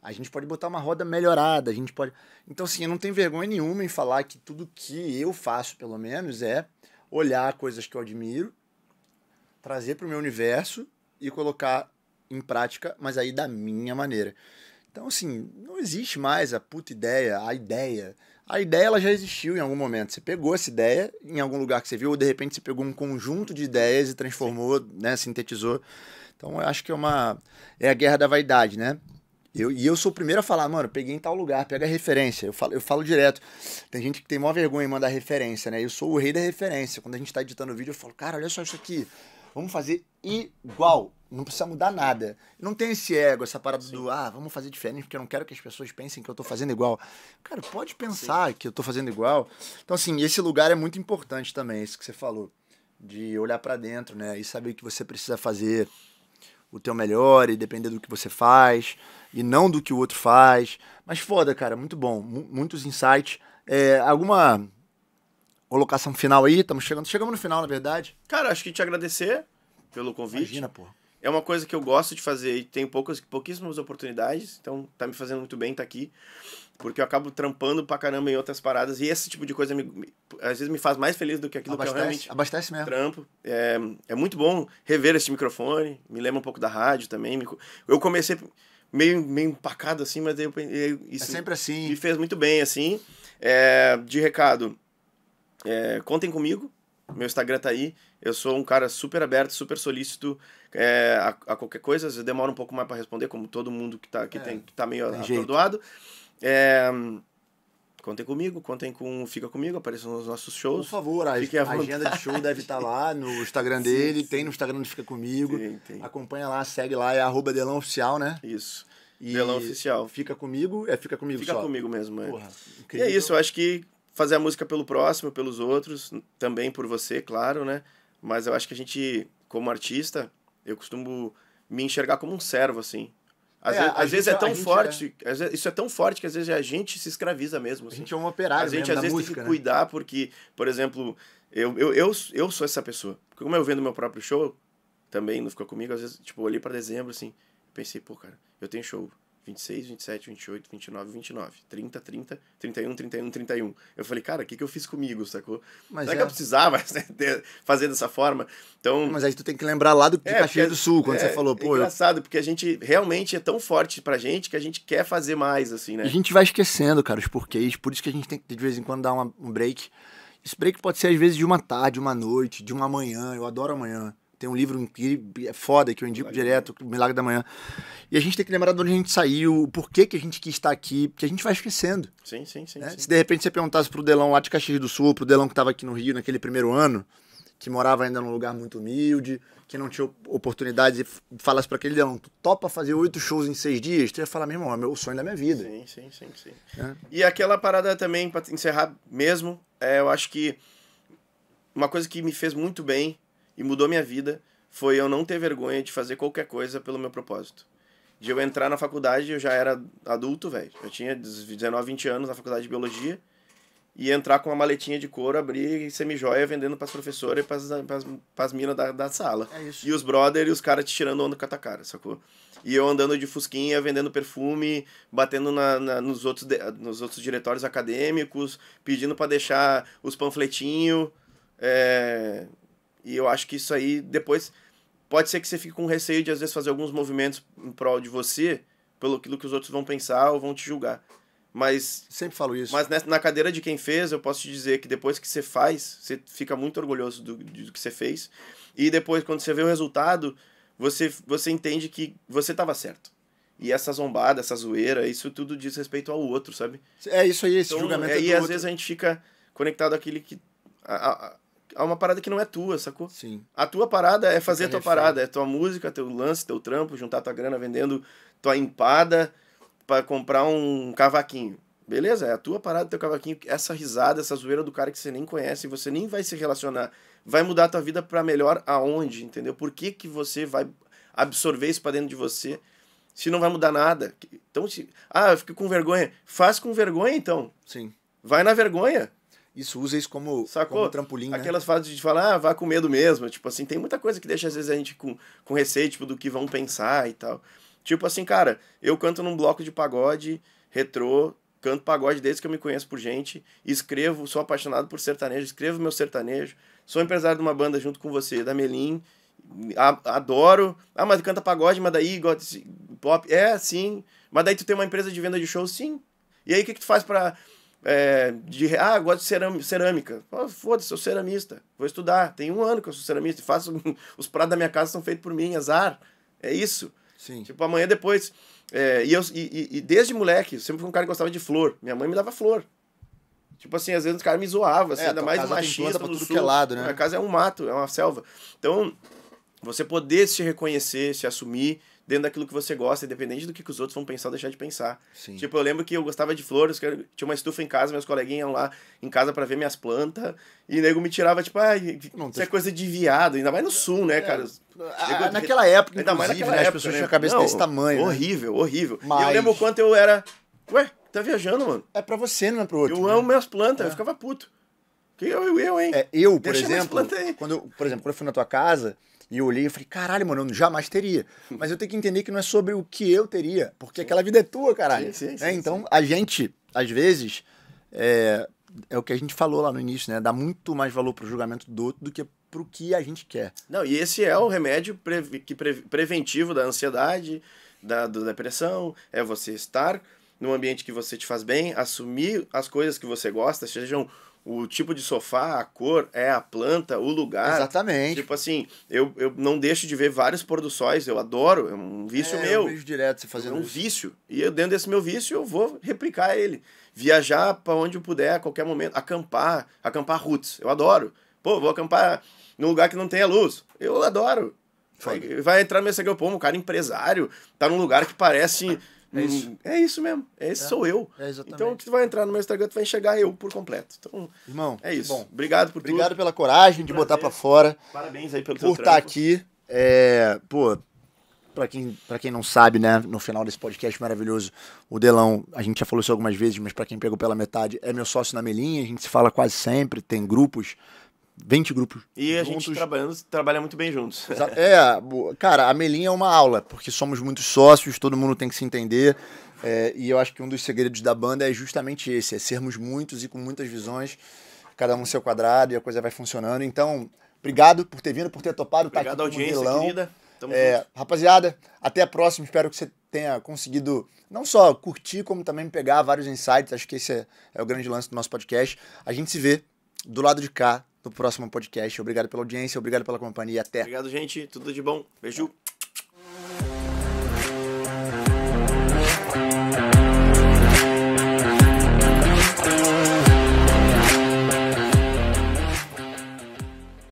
a gente pode botar uma roda melhorada, a gente pode. Então, assim, eu não tenho vergonha nenhuma em falar que tudo que eu faço, pelo menos, é olhar coisas que eu admiro, trazer para o meu universo e colocar em prática, mas aí da minha maneira. Então, assim, não existe mais a puta ideia, a ideia. A ideia ela já existiu em algum momento. Você pegou essa ideia em algum lugar que você viu, ou de repente você pegou um conjunto de ideias e transformou, né, sintetizou. Então, eu acho que é uma é a guerra da vaidade, né? Eu, e eu sou o primeiro a falar, mano, peguei em tal lugar, pega a referência. Eu falo, eu falo direto. Tem gente que tem maior vergonha em mandar referência, né? Eu sou o rei da referência. Quando a gente tá editando o vídeo, eu falo, cara, olha só isso aqui. Vamos fazer igual. Não precisa mudar nada. Não tem esse ego, essa parada Sim. do, ah, vamos fazer diferente, porque eu não quero que as pessoas pensem que eu tô fazendo igual. Cara, pode pensar Sim. que eu tô fazendo igual. Então, assim, esse lugar é muito importante também, isso que você falou. De olhar para dentro, né? E saber o que você precisa fazer o teu melhor e depender do que você faz e não do que o outro faz. Mas foda, cara, muito bom. M muitos insights. É, alguma colocação final aí? Estamos chegando. Chegamos no final, na verdade. Cara, acho que te agradecer pelo convite. Imagina, pô. É uma coisa que eu gosto de fazer e tenho poucas, pouquíssimas oportunidades, então tá me fazendo muito bem estar tá aqui. Porque eu acabo trampando pra caramba em outras paradas. E esse tipo de coisa, me, me às vezes, me faz mais feliz do que aquilo abastece, que eu realmente abastece mesmo. trampo. É, é muito bom rever esse microfone. Me lembra um pouco da rádio também. Me, eu comecei meio, meio empacado assim, mas eu, eu, isso é sempre assim. me fez muito bem, assim. É, de recado, é, contem comigo, meu Instagram tá aí. Eu sou um cara super aberto, super solícito é, a, a, qualquer coisa. Às vezes demora um pouco mais para responder, como todo mundo que tá, que é, tem, que tá meio atordoado. Jeito. É, contem comigo, contem com. Fica comigo, apareçam nos nossos shows. Por favor, a, a agenda de show deve estar tá lá no Instagram dele, sim, tem no Instagram do Fica Comigo. tem. Acompanha lá, segue lá, é arroba Delão Oficial, né? Isso. E Delão Oficial. Fica comigo, é fica comigo Fica só. comigo mesmo, é. Porra, e é isso, eu acho que fazer a música pelo próximo, pelos outros, também por você, claro, né? Mas eu acho que a gente, como artista, eu costumo me enxergar como um servo, assim. Às, é, vezes, às vezes é, é tão forte, é... Vezes, isso é tão forte que às vezes a gente se escraviza mesmo. Assim. A gente é um operário. A gente mesmo, às vezes música, tem que né? cuidar, porque, por exemplo, eu, eu, eu, eu sou essa pessoa. Porque como eu vendo meu próprio show, também não fica comigo, às vezes, tipo, olhei para dezembro, assim, pensei, pô, cara, eu tenho show. 26, 27, 28, 29, 29, 30, 30, 31, 31, 31. Eu falei, cara, o que, que eu fiz comigo, sacou? Mas Será é... que eu é. precisava né, fazer dessa forma? Então... Mas aí tu tem que lembrar lá do que é, Caxias do Sul, quando é, você falou, é pô... É engraçado, porque a gente realmente é tão forte pra gente que a gente quer fazer mais, assim, né? a gente vai esquecendo, cara, os porquês, por isso que a gente tem que de vez em quando dar uma, um break. Esse break pode ser às vezes de uma tarde, uma noite, de uma manhã, eu adoro amanhã. Tem um livro é foda que eu indico Milagre direto, Milagre da Manhã. E a gente tem que lembrar de onde a gente saiu, o porquê que a gente quis estar aqui, porque a gente vai esquecendo. Sim, sim, sim. Né? sim. Se de repente você perguntasse pro Delão lá de Caxias do Sul, pro Delão que estava aqui no Rio naquele primeiro ano, que morava ainda num lugar muito humilde, que não tinha oportunidade, e falasse para aquele Delão tu topa fazer oito shows em seis dias, tu ia falar, meu irmão, é meu sonho da minha vida. Sim, sim, sim, sim. É. E aquela parada também, para encerrar mesmo, é, eu acho que uma coisa que me fez muito bem e mudou minha vida foi eu não ter vergonha de fazer qualquer coisa pelo meu propósito. De eu entrar na faculdade, eu já era adulto, velho. Eu tinha 19, 20 anos na faculdade de biologia. E entrar com uma maletinha de couro, abrir semijoia vendendo pras professoras e pras, pras, pras minas da, da sala. É isso. E os brother e os caras te tirando onda com a tua cara, sacou? E eu andando de fusquinha, vendendo perfume, batendo na, na nos, outros nos outros diretórios acadêmicos, pedindo para deixar os panfletinhos. É, e eu acho que isso aí depois pode ser que você fique com receio de às vezes fazer alguns movimentos em prol de você, pelo aquilo que os outros vão pensar ou vão te julgar. Mas sempre falo isso. Mas na cadeira de quem fez, eu posso te dizer que depois que você faz, você fica muito orgulhoso do, do que você fez. E depois quando você vê o resultado, você você entende que você estava certo. E essa zombada, essa zoeira, isso tudo diz respeito ao outro, sabe? É isso aí, esse então, julgamento é, é E é às outro. vezes a gente fica conectado àquele que a, a, a é uma parada que não é tua, sacou? Sim. A tua parada é fazer a tua refém. parada, é tua música, teu lance, teu trampo, juntar tua grana vendendo tua empada para comprar um cavaquinho. Beleza, é a tua parada, teu cavaquinho, essa risada, essa zoeira do cara que você nem conhece, você nem vai se relacionar. Vai mudar a tua vida para melhor aonde, entendeu? Por que, que você vai absorver isso pra dentro de você se não vai mudar nada? Então, se... ah, eu fico com vergonha. Faz com vergonha, então. Sim. Vai na vergonha isso usa isso como, Sacou? como trampolim. Né? Aquelas né? fases de falar, ah, vá com medo mesmo. Tipo assim, tem muita coisa que deixa às vezes a gente com, com receio, tipo, do que vão pensar e tal. Tipo assim, cara, eu canto num bloco de pagode, retrô, canto pagode desde que eu me conheço por gente, escrevo, sou apaixonado por sertanejo, escrevo meu sertanejo, sou empresário de uma banda junto com você, da Melim, a, adoro. Ah, mas canta pagode, mas daí gosta pop. É, sim. Mas daí tu tem uma empresa de venda de show, sim. E aí o que, que tu faz para é, de, ah, gosto de cerâmica. Foda-se, sou ceramista. Vou estudar. Tem um ano que eu sou ceramista e faço. Os pratos da minha casa são feitos por mim, azar. É isso. Sim. Tipo, amanhã depois. É, e, eu, e, e, desde moleque, eu sempre fui um cara que gostava de flor. Minha mãe me dava flor. Tipo assim, às vezes os caras me zoavam, assim, é, ainda mais machista pra é sul. lado, né? Minha casa é um mato, é uma selva. Então, você poder se reconhecer, se assumir, dentro daquilo que você gosta, independente do que, que os outros vão pensar ou deixar de pensar. Sim. Tipo, eu lembro que eu gostava de flores, tinha uma estufa em casa, meus coleguinhas iam lá em casa para ver minhas plantas, e o nego me tirava, tipo, ah, não, isso é coisa de viado, ainda mais no sul, né, é, cara? A, naquela época, ainda mais naquela né, época, as pessoas né? tinham a cabeça não, desse tamanho. Horrível, né? horrível. Mas... E eu lembro quanto eu era. Ué, tá viajando, mano. É pra você, não é pro outro. Eu né? amo minhas plantas, é. eu ficava puto. Que eu, eu, eu hein? É, eu, por Deixa exemplo. Quando por exemplo, quando eu fui na tua casa, e eu olhei e falei, caralho, mano, eu jamais teria. Mas eu tenho que entender que não é sobre o que eu teria, porque aquela vida é tua, caralho. Sim, sim, é, sim, é, então, a gente, às vezes, é, é o que a gente falou lá no início, né? Dá muito mais valor pro julgamento do outro do que pro que a gente quer. Não, e esse é o remédio pre que pre preventivo da ansiedade, da, da depressão, é você estar num ambiente que você te faz bem, assumir as coisas que você gosta, sejam o tipo de sofá, a cor, é a planta, o lugar. Exatamente. Tipo assim, eu, eu não deixo de ver vários pôr do sóis, eu adoro, é um vício é, meu. É um vício direto você fazendo É um isso. vício. E eu, dentro desse meu vício, eu vou replicar ele. Viajar para onde eu puder, a qualquer momento. Acampar, acampar roots, eu adoro. Pô, vou acampar num lugar que não tenha luz, eu adoro. Vai, vai entrar no meu Pomo, um cara empresário, tá num lugar que parece é hum. isso, é isso mesmo. É esse é, sou eu. É então, tu vai entrar no meu Instagram, tu vai enxergar eu por completo. Então, Irmão, é isso. Bom, obrigado por Obrigado tudo. pela coragem de Prazer. botar para fora. Parabéns aí pelo Por estar tá aqui. É, pô, para quem, pra quem não sabe, né, no final desse podcast maravilhoso, o Delão, a gente já falou isso algumas vezes, mas para quem pegou pela metade, é meu sócio na Melinha, a gente se fala quase sempre, tem grupos 20 grupos. E a gente trabalhando, trabalha muito bem juntos. É, cara, a Melinha é uma aula, porque somos muitos sócios, todo mundo tem que se entender. É, e eu acho que um dos segredos da banda é justamente esse: é sermos muitos e com muitas visões, cada um seu quadrado e a coisa vai funcionando. Então, obrigado por ter vindo, por ter topado. Tá obrigado, tá audiência Milão. querida. Tamo é, junto. rapaziada, até a próxima. Espero que você tenha conseguido não só curtir, como também pegar vários insights. Acho que esse é, é o grande lance do nosso podcast. A gente se vê do lado de cá no próximo podcast. Obrigado pela audiência, obrigado pela companhia. Até. Obrigado, gente. Tudo de bom. Beijo.